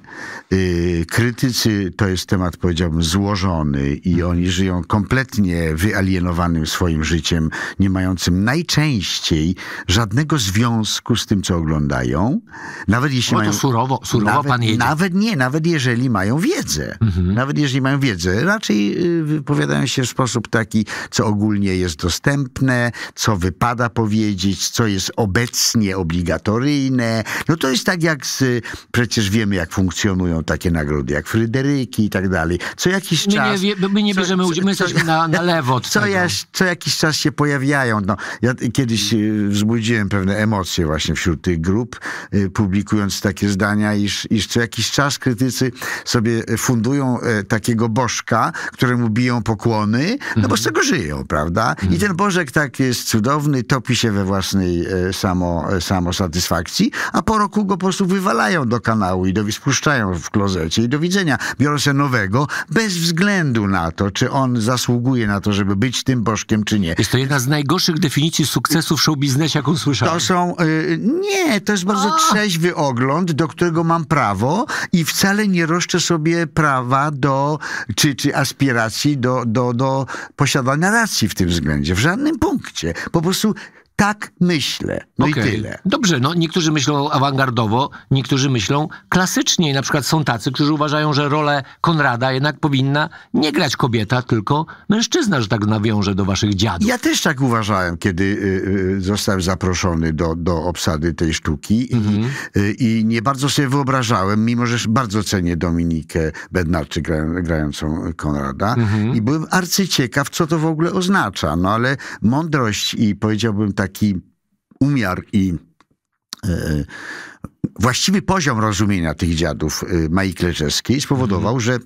Y, krytycy to jest temat, powiedziałbym, złożony i mhm. oni żyją kompletnie wyalienowanym swoim życiem, nie mającym najczęściej żadnego związku z tym, co oglądają. Nawet jeśli no to mają. Surowo, surowo nawet, pan jedzie. Nawet nie, nawet jeżeli mają wiedzę. Mhm. Nawet jeżeli mają wiedzę, raczej y, wypowiadają się w sposób taki, co ogólnie jest dostępne, co wypada powiedzieć, co jest obecnie obligatoryjne. No to jest tak jak z, przecież wiemy jak funkcjonują takie nagrody, jak Fryderyki i tak dalej. Co jakiś my czas... Nie, my nie bierzemy udziału, my jesteśmy na, na lewo co, Ja, co jakiś czas się pojawiają. No, ja kiedyś y, wzbudziłem pewne emocje właśnie wśród tych grup, y, publikując takie zdania, iż, iż co jakiś czas krytycy sobie fundują e, takiego bożka, któremu biją pokłony, no bo z mhm. tego żyją, prawda? I mhm. ten bożek tak jest cudowny, topi się we własnej e, samo, samo e, samosatysfakcji, a po roku go po prostu wywalają do kanału i do, spuszczają w klozecie i do widzenia. Biorą się nowego bez względu na to, czy on zasługuje na to, żeby być tym bożkiem, czy nie. Jest to jedna z najgorszych definicji sukcesu w showbiznesie, jaką słyszałem. To są... Y, nie, to jest bardzo trzeźwy ogląd, do którego mam prawo i wcale nie roszczę sobie prawa do, czy, czy aspiracji do, do, do posiadania racji w tym względzie, w żadnym punkcie. Po prostu tak myślę. No okay. i tyle. Dobrze, no niektórzy myślą awangardowo, niektórzy myślą klasycznie. na przykład są tacy, którzy uważają, że rolę Konrada jednak powinna nie grać kobieta, tylko mężczyzna, że tak nawiąże do waszych dziadów. Ja też tak uważałem, kiedy y, y, zostałem zaproszony do, do obsady tej sztuki mhm. i, y, i nie bardzo sobie wyobrażałem, mimo że bardzo cenię Dominikę Bednarczyk gra, grającą Konrada mhm. i byłem arcyciekaw, co to w ogóle oznacza. No ale mądrość i powiedziałbym tak taki umiar i e, właściwy poziom rozumienia tych dziadów e, Mai Kleczewskiej spowodował, mhm. że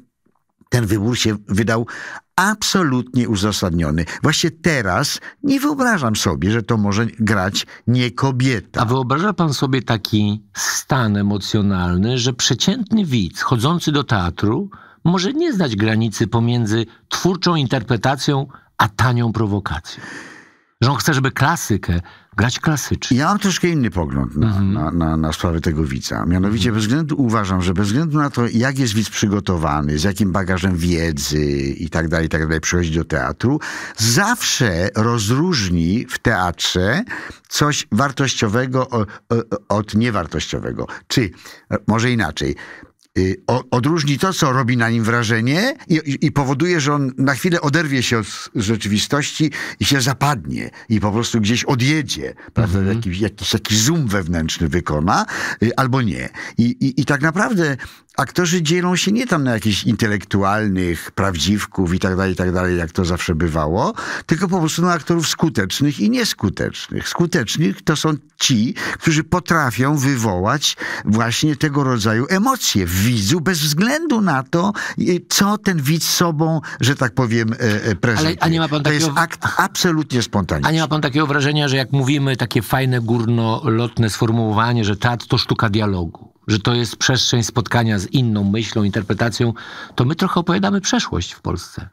ten wybór się wydał absolutnie uzasadniony. Właśnie teraz nie wyobrażam sobie, że to może grać nie kobieta. A wyobraża pan sobie taki stan emocjonalny, że przeciętny widz chodzący do teatru może nie znać granicy pomiędzy twórczą interpretacją a tanią prowokacją? Że on chce, żeby klasykę grać klasycznie. Ja mam troszkę inny pogląd na, mhm. na, na, na sprawę tego widza. Mianowicie mhm. bez względu, uważam, że bez względu na to, jak jest widz przygotowany, z jakim bagażem wiedzy i tak dalej, i tak dalej przychodzi do teatru, zawsze rozróżni w teatrze coś wartościowego od niewartościowego. Czy e, może inaczej, Y, odróżni to, co robi na nim wrażenie i, i, powoduje, że on na chwilę oderwie się od rzeczywistości i się zapadnie i po prostu gdzieś odjedzie, prawda? Mm -hmm. Jakiś, jakiś, jakiś zoom wewnętrzny wykona y, albo nie. I, i, i tak naprawdę aktorzy dzielą się nie tam na jakichś intelektualnych prawdziwków i tak dalej, i tak dalej, jak to zawsze bywało, tylko po prostu na aktorów skutecznych i nieskutecznych. Skutecznych to są ci, którzy potrafią wywołać właśnie tego rodzaju emocje w widzu, bez względu na to, y, co ten widz sobą, że tak powiem, e, e, prezentuje. Ale, a nie ma pan takiego... To jest akt absolutnie spontaniczny. A nie ma pan takiego wrażenia, że jak mówimy takie fajne, górnolotne sformułowanie, że teatr to sztuka dialogu, że to jest przestrzeń spotkania z inną myślą, interpretacją, to my trochę opowiadamy przeszłość w Polsce.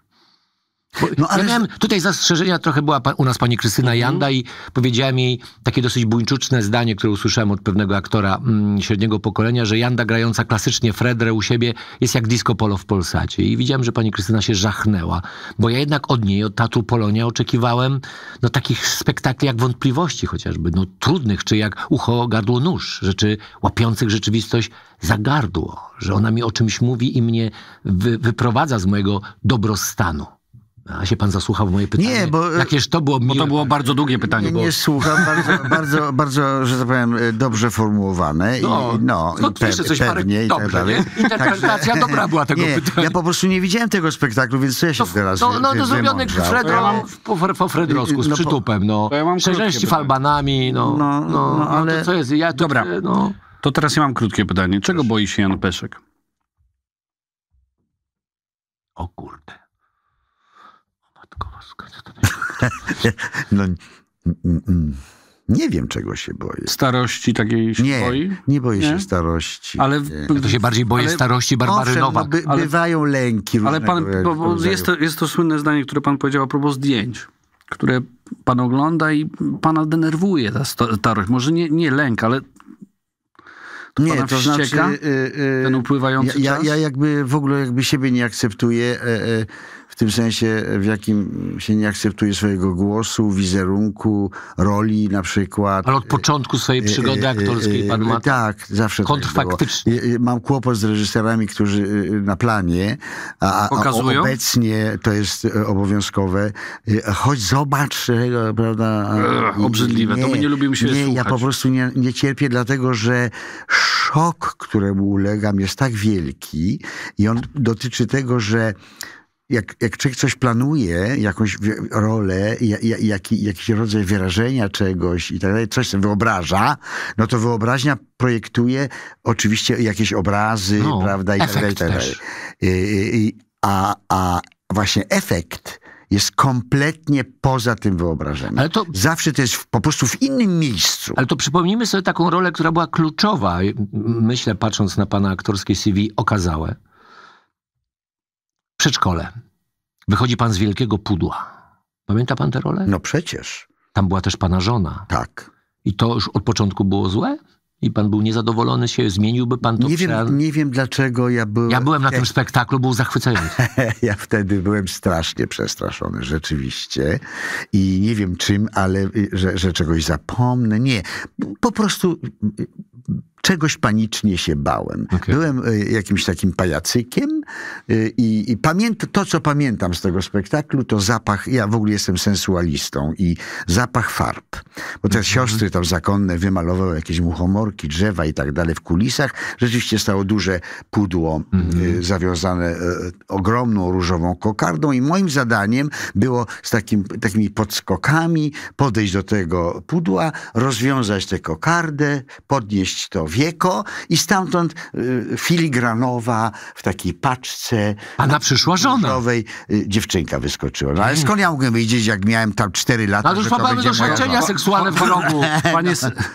No ale miałem tutaj zastrzeżenia, trochę była u nas pani Krystyna mhm. Janda i powiedziałem jej takie dosyć buńczuczne zdanie, które usłyszałem od pewnego aktora mm, średniego pokolenia, że Janda grająca klasycznie Fredrę u siebie jest jak disco polo w Polsacie. I widziałem, że pani Krystyna się żachnęła, bo ja jednak od niej, od Tatu Polonia oczekiwałem no, takich spektakli jak Wątpliwości chociażby, no trudnych, czy jak Ucho, Gardło, Nóż, rzeczy łapiących rzeczywistość za gardło, że ona mi o czymś mówi i mnie wy wyprowadza z mojego dobrostanu. A się pan zasłuchał w moje pytanie? Nie, bo... E, Jakież to było miłe, Bo to było bardzo długie pytanie. Nie, Nie słucham, bardzo, bardzo, bardzo, że tak powiem, e, dobrze formułowane. No, i, no, no i pe coś pewnie i tak Interpretacja Także, dobra była tego nie, pytania. Ja po prostu nie widziałem tego spektaklu, więc co ja się to, teraz No, no to zrobiony Fredro, ja mam... po, po Fredrosku, z no, przytupem, no. Ja mam falbanami, no. No, no, no, no ale... co jest? Ja tu, dobra, no. to teraz ja mam krótkie pytanie. Czego boi się Jan Peszek? O kurde. No, nie wiem, czego się boję. Starości takiej się nie, boi? Nie boję nie? się starości. Ale to się bardziej boję starości Barbary no, Nowak. No, by, ale, bywają lęki. Ale pan, bo, jest, to, jest to słynne zdanie, które pan powiedział a propos zdjęć, które pan ogląda i pana denerwuje ta starość. Może nie, nie lęk, ale to nie, to wścieka, znaczy, y, y, ten upływający ja, czas? Ja, ja jakby w ogóle jakby siebie nie akceptuję. E, e, w tym sensie, w jakim się nie akceptuje swojego głosu, wizerunku, roli na przykład. Ale od początku swojej e, e, przygody e, aktorskiej pan ma... Tak, zawsze kontrfaktycznie. Tak było. Mam kłopot z reżyserami, którzy na planie, a, a obecnie to jest obowiązkowe. Choć zobacz, prawda... Ech, obrzydliwe, nie, to my nie lubimy się nie, słuchać. Ja po prostu nie, nie cierpię, dlatego że szok, któremu ulegam jest tak wielki i on dotyczy tego, że jak, jak człowiek coś planuje, jakąś rolę, jaki, jakiś rodzaj wyrażenia czegoś i tak dalej, coś sobie wyobraża, no to wyobraźnia projektuje oczywiście jakieś obrazy, no, prawda, i tak dalej, i tak dalej. Y, y, y, a, a właśnie efekt jest kompletnie poza tym wyobrażeniem. Ale to, Zawsze to jest w, po prostu w innym miejscu. Ale to przypomnijmy sobie taką rolę, która była kluczowa, myślę, patrząc na pana aktorskie CV, okazałe przedszkole. Wychodzi pan z wielkiego pudła. Pamięta pan tę rolę? No przecież. Tam była też pana żona. Tak. I to już od początku było złe? I pan był niezadowolony się, zmieniłby pan to? Nie, wiem, nie wiem dlaczego ja byłem... Ja byłem na tym spektaklu, był zachwycający. ja wtedy byłem strasznie przestraszony, rzeczywiście. I nie wiem czym, ale y, że, że czegoś zapomnę. Nie, po prostu y, y, czegoś panicznie się bałem. Okay. Byłem e, jakimś takim pajacykiem e, i, i pamiętam, to co pamiętam z tego spektaklu to zapach, ja w ogóle jestem sensualistą i zapach farb. Bo te mm -hmm. siostry tam zakonne wymalowały jakieś muchomorki, drzewa i tak dalej w kulisach. Rzeczywiście stało duże pudło mm -hmm. zawiązane ogromną różową kokardą i moim zadaniem było z takim, takimi podskokami podejść do tego pudła, rozwiązać tę kokardę, podnieść to w Wieko i stamtąd y, filigranowa w takiej paczce. A na przyszła żona. Y, dziewczynka wyskoczyła. No, ale mm. skąd ja mogłem wiedzieć, jak miałem tam 4 lata, ale już ma to doświadczenia seksualne w rogu. No, panie,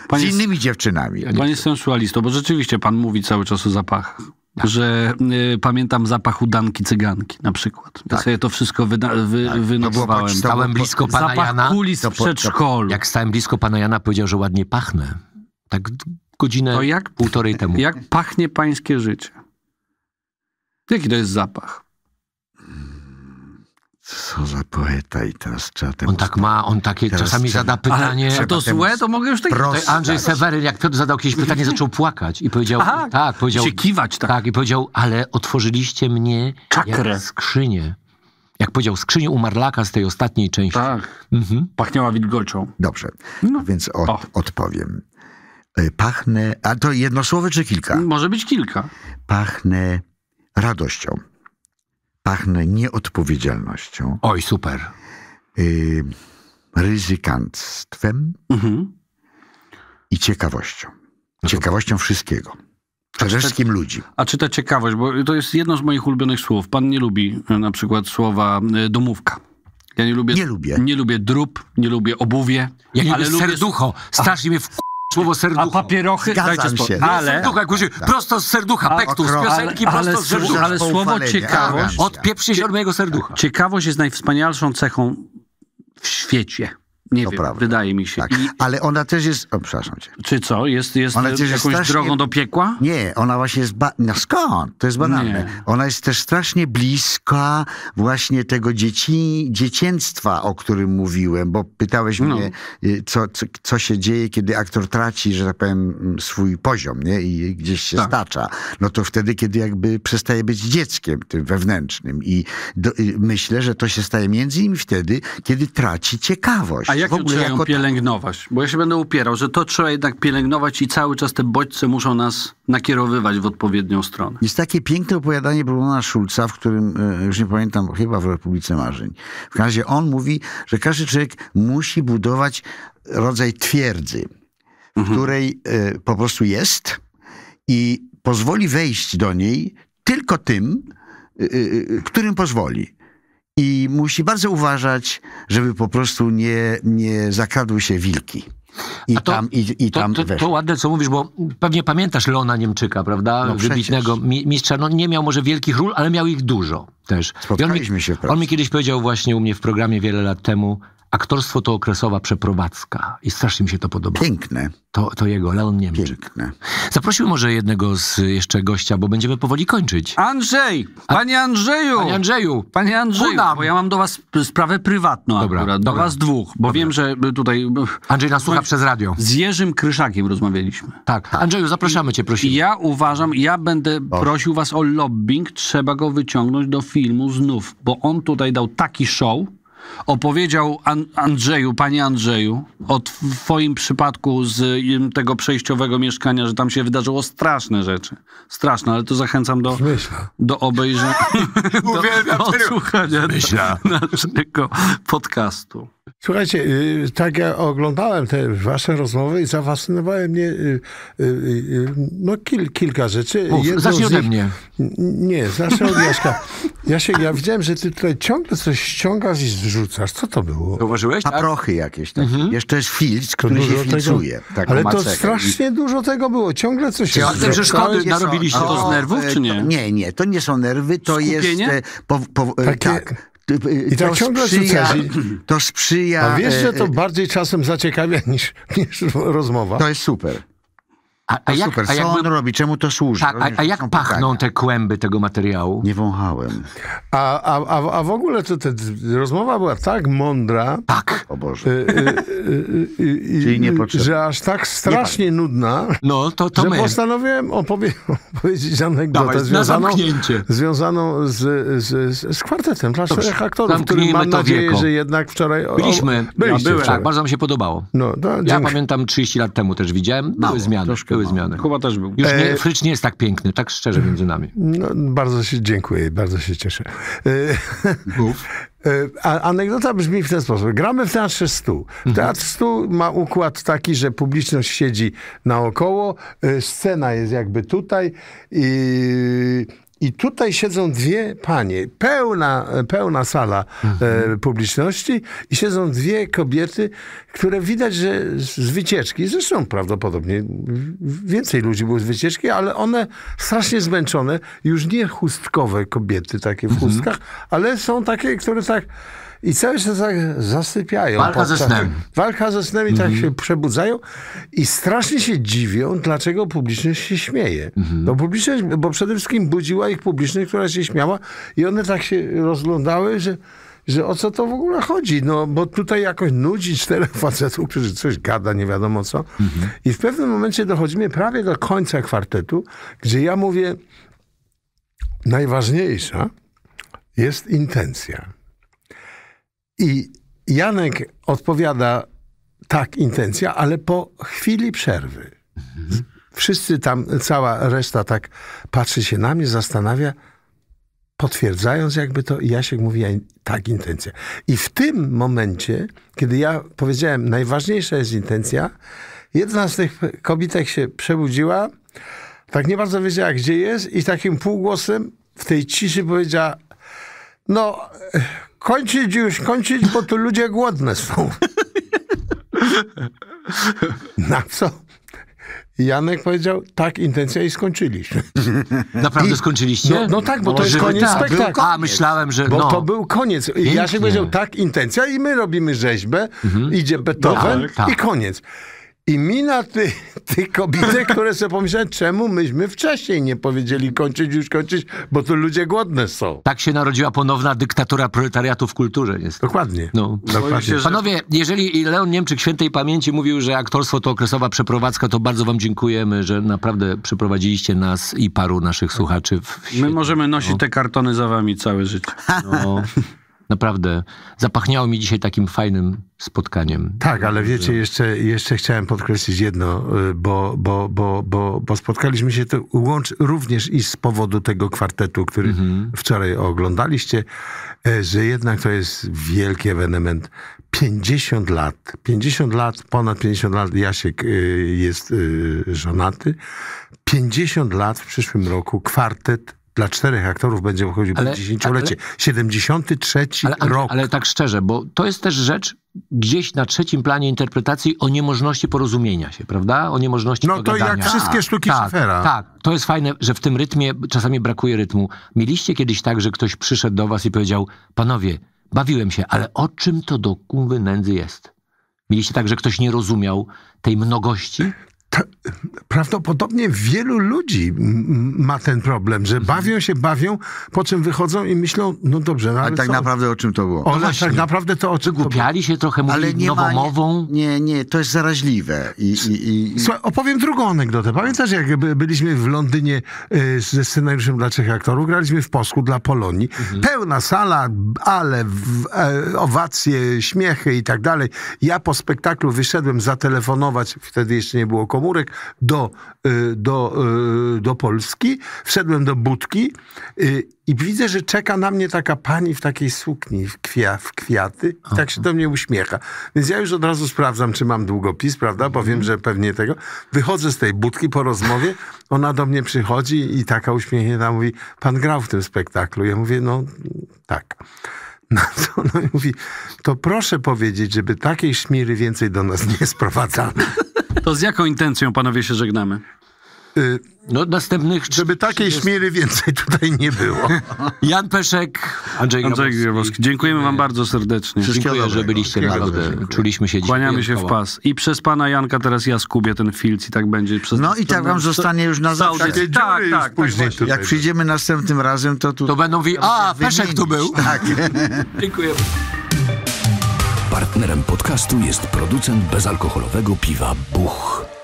panie, z innymi dziewczynami. Panie sensualisto, bo rzeczywiście pan mówi cały czas o zapachach. Tak. Że y, pamiętam zapach udanki cyganki na przykład. Ja tak. sobie to wszystko tak. wy, wy, tak. wynotowałem. stałem blisko pana zapach Jana. kulis to po, w przedszkolu. jak stałem blisko pana Jana, powiedział, że ładnie pachnę. Tak godzinę, to jak, półtorej temu. Jak pachnie pańskie życie? Jaki to jest zapach? Co za poeta i teraz trzeba temu On tak ma, on takie teraz czasami trzeba, zada pytanie. Ale to złe, to mogę już tak... Andrzej Seweryn, jak Piotr zadał kiedyś pytanie, zaczął płakać i powiedział... Aha, tak, powiedział... Się kiwać tak. tak. i powiedział, ale otworzyliście mnie Czakrę. jak skrzynię. Jak powiedział, skrzynię umarlaka z tej ostatniej części. Tak, mhm. pachniała wilgocią. Dobrze, no. więc od, odpowiem. E, pachnę, a to jedno słowo czy kilka? Może być kilka. Pachnę radością. Pachnę nieodpowiedzialnością. Oj, super. Y, e, ryzykantstwem mhm. i ciekawością. No ciekawością wszystkiego. Przede wszystkim ludzi. A czy ta ciekawość, bo to jest jedno z moich ulubionych słów. Pan nie lubi e, na przykład słowa domówka. Ja nie lubię. Nie lubię. Nie lubię drób, nie lubię obuwie. Ja nie ale lubię serducho. Starszy mnie w Słowo serducho. A papierochy, dajcie spokój. Się. Ale... Serducha, tak. Prosto z serducha, a, pektus, okro... piosenki ale, prosto z serducha. Ale słowo tak. ciekawość... Od pieprzy się od mojego serducha. Ciekawość jest najwspanialszą cechą w świecie. Nie to wiem, prawda. wydaje mi się. Tak. I... Ale ona też jest... O, przepraszam cię. Czy co? Jest, jest ona też jakąś jest strasznie... drogą do piekła? Nie, ona właśnie jest... Ba... No skąd? To jest banalne. Nie. Ona jest też strasznie bliska właśnie tego dzieci... dziecięctwa, o którym mówiłem, bo pytałeś no. mnie, y, co, co, co, się dzieje, kiedy aktor traci, że tak powiem, mm, swój poziom, nie? I gdzieś się tak. stacza. No to wtedy, kiedy jakby przestaje być dzieckiem tym wewnętrznym. I, do... I y, myślę, że to się staje między innymi wtedy, kiedy traci ciekawość. A jak w ogóle trzeba jako... pielęgnować? Bo ja się będę upierał, że to trzeba jednak pielęgnować i cały czas te bodźce muszą nas nakierowywać w odpowiednią stronę. Jest takie piękne opowiadanie Bruna Schulza, w którym, e, już nie pamiętam, chyba w Republice Marzeń. W razie on mówi, że każdy człowiek musi budować rodzaj twierdzy, w mhm. której e, po prostu jest i pozwoli wejść do niej tylko tym, e, którym pozwoli i musi bardzo uważać, żeby po prostu nie, nie zakradły się wilki. I to, tam, i, i to, tam to, to, ładne, co mówisz, bo pewnie pamiętasz Lona Niemczyka, prawda? No Wybitnego mistrza. No, nie miał może wielkich ról, ale miał ich dużo też. Spotkaliśmy on się. On mi kiedyś powiedział właśnie u mnie w programie wiele lat temu, Aktorstwo to okresowa przeprowadzka i strasznie mi się to podoba. Piękne. To, to jego, Leon Niemczyk. Piękne. Zaprosił może jednego z jeszcze gościa, bo będziemy powoli kończyć. Andrzej! Panie Andrzeju! Panie Andrzeju! Panie Andrzeju! Podam. Bo ja mam do was sprawę prywatną dobra, akurat, dobra. do was dwóch, bo dobra. wiem, że e, tutaj... E, Andrzej nas słucha przez radio. Z Jerzym Kryszakiem rozmawialiśmy. Tak. Andrzeju, zapraszamy cię, prosimy. Ja uważam, ja będę Boże. prosił was o lobbying, trzeba go wyciągnąć do filmu znów, bo on tutaj dał taki show, opowiedział Andrzeju, panie Andrzeju, o twoim przypadku z tego przejściowego mieszkania, że tam się wydarzyło straszne rzeczy. Straszne, ale to zachęcam do, do obejrzenia, do, do odsłuchania naszego podcastu. Słuchajcie, y, tak ja oglądałem te wasze rozmowy i zafascynowały mnie y, y, no, kil, kilka rzeczy. zacznij ode mnie. Nie, zacznij od Jaśka. Ja, się, ja widziałem, że ty tutaj ciągle coś ściągasz i zrzucasz. Co to było? Zauważyłeś? A tak? prochy jakieś. Tak. Mhm. Jeszcze jest filc, który dużo się filcuje. Tego, ale to strasznie I... dużo tego było. Ciągle coś ja, zrzucasz. Że szkody narobiliście to z nerwów, czy nie? To, nie, nie. To nie są nerwy, to Skupienie? jest... Po, e, po, e, Takie... Tak. Y, I tak ciągle sprzyja, To sprzyja. A wiesz, że to y, y, bardziej czasem zaciekawia niż, niż rozmowa. To jest super. A, a no jak, super. A jak, on robi? Czemu to służy? Tak, a, a, jak tak. pachną pytania. te kłęby tego materiału? Nie wąchałem. A, a, a, a w ogóle to, to, rozmowa była tak mądra. Tak. O Boże. Y, y, y, y, y Że aż tak strasznie nudna, no, to, to że my. postanowiłem opowie opowiedzieć anegdotę Dawaj, związaną, związaną z, z, z, z kwartetem klasztorach aktorów, który mam nadzieję, wieko. że jednak wczoraj... O, Byliśmy. Byliście ja byłem. Tak, bardzo mi się podobało. No, to, ja pamiętam 30 lat temu też widziałem. Były zmiany. Troszkę były zmiany. Kuba też był. Już nie, e, Frycz nie jest tak piękny, tak szczerze między nami. No, bardzo się dziękuję, bardzo się cieszę. Mów. E, e, a, anegdota brzmi w ten sposób. Gramy w Teatrze Stu. Mhm. Teatr Stu ma układ taki, że publiczność siedzi naokoło, scena jest jakby tutaj i i tutaj siedzą dwie panie, pełna, pełna sala mhm. publiczności i siedzą dwie kobiety, które widać, że z wycieczki, zresztą prawdopodobnie więcej ludzi było z wycieczki, ale one strasznie zmęczone, już nie chustkowe kobiety takie w mhm. chustkach, mhm. ale są takie, które tak i cały czas tak zasypiają. Walka podczas, ze snem. Walka ze snem i tak mhm. się przebudzają i strasznie się dziwią, dlaczego publiczność się śmieje. No publiczność, bo przede wszystkim budziła ich publiczność, która się śmiała i one tak się rozglądały, że że o co to w ogóle chodzi, no bo tutaj jakoś nudzi czterech facetów, którzy coś gada, nie wiadomo co. Mhm. I w pewnym momencie dochodzimy prawie do końca kwartetu, gdzie ja mówię, najważniejsza jest intencja. I Janek odpowiada tak, intencja, ale po chwili przerwy. Wszyscy tam, cała reszta tak patrzy się na mnie, zastanawia, potwierdzając jakby to, Jasiek mówi, tak, intencja. I w tym momencie, kiedy ja powiedziałem, najważniejsza jest intencja, jedna z tych kobitek się przebudziła, tak nie bardzo wiedziała, gdzie jest i takim półgłosem w tej ciszy powiedziała, no, kończyć już, kończyć, bo tu ludzie głodne są. Na co? Janek powiedział, tak, intencja i skończyliśmy. Naprawdę I, skończyliście? No, no, tak, bo no to jest koniec tak, spektaklu. A, myślałem, że... Bo no. to był koniec. I Pięknie. Janek powiedział, tak, intencja i my robimy rzeźbę, mhm. idzie no Beethoven tak, tak. i koniec. I mina ty, ty kobiety, które sobie pomyślały, czemu myśmy wcześniej nie powiedzieli kończyć, już kończyć, bo tu ludzie głodne są. Tak się narodziła ponowna dyktatura proletariatu w kulturze. Jest. Dokładnie. No. Dokładnie. Panowie, jeżeli Leon Niemczyk świętej pamięci mówił, że aktorstwo to okresowa przeprowadzka, to bardzo wam dziękujemy, że naprawdę przeprowadziliście nas i paru naszych słuchaczy. W... My możemy nosić no. te kartony za wami całe życie. No. naprawdę zapachniało mi dzisiaj takim fajnym spotkaniem. Tak, ale wiecie, jeszcze, jeszcze chciałem podkreślić jedno, y, bo, bo, bo, bo, bo spotkaliśmy się tu łącz, również i z powodu tego kwartetu, który mhm. wczoraj oglądaliście, y, że jednak to jest wielki ewenement. 50 lat, 50 lat, ponad 50 lat Jasiek y, jest żonaty. 50 lat w przyszłym roku kwartet dla czterech aktorów będzie obchodził ale, dziesięciolecie. Tak, lecie 73 ale, rok. Ale tak szczerze, bo to jest też rzecz gdzieś na trzecim planie interpretacji o niemożności porozumienia się, prawda? O niemożności No to jak wszystkie tak, sztuki tak, Tak, to jest fajne, że w tym rytmie czasami brakuje rytmu. Mieliście kiedyś tak, że ktoś przyszedł do was i powiedział, panowie, bawiłem się, ale o czym to do kumy nędzy jest? Mieliście tak, że ktoś nie rozumiał tej mnogości? prawdopodobnie wielu ludzi ma ten problem, że bawią się, bawią, po czym wychodzą i myślą, no dobrze, no ale, ale tak co? naprawdę o czym to było? O, no tak naprawdę to o czym Wygłupiali się trochę, mówili ale nie ma, Nie, nie, to jest zaraźliwe. I, i, i... Słuchaj, opowiem drugą anegdotę. Pamiętasz, jak byliśmy w Londynie y, ze scenariuszem dla trzech aktorów, graliśmy w Posku dla Polonii. Mhm. Pełna sala, ale e, owacje, śmiechy i tak dalej. Ja po spektaklu wyszedłem zatelefonować, wtedy jeszcze nie było komórek, do, y, do, y, do Polski, wszedłem do budki y, i widzę, że czeka na mnie taka pani w takiej sukni, w, kwia, w kwiaty, i tak się do mnie uśmiecha. Więc ja już od razu sprawdzam, czy mam długopis, prawda? Powiem, mhm. że pewnie tego. Wychodzę z tej budki po rozmowie, ona do mnie przychodzi i taka uśmiechnięta mówi, pan grał w tym spektaklu. Ja mówię, no tak. No co ona mówi, to proszę powiedzieć, żeby takiej szmiry więcej do nas nie sprowadzano. To z jaką intencją panowie się żegnamy? Y, no, następnych... Żeby takiej 30... śmiery więcej tutaj nie było. Jan Peszek, Andrzej, Andrzej Grabowski. Dziękujemy wam bardzo serdecznie. dziękuję, że byliście naprawdę. Czuliśmy się Kłaniamy się w pas. I przez pana Janka teraz ja skubię ten filc i tak będzie. przez. No i tak wam zostanie już na zawsze. Tak, tak, tak, tak, później tak Jak przyjdziemy następnym razem, to tu... To będą mówili, a, Peszek tu był. Tak. dziękuję. Partnerem podcastu jest producent bezalkoholowego piwa Buch.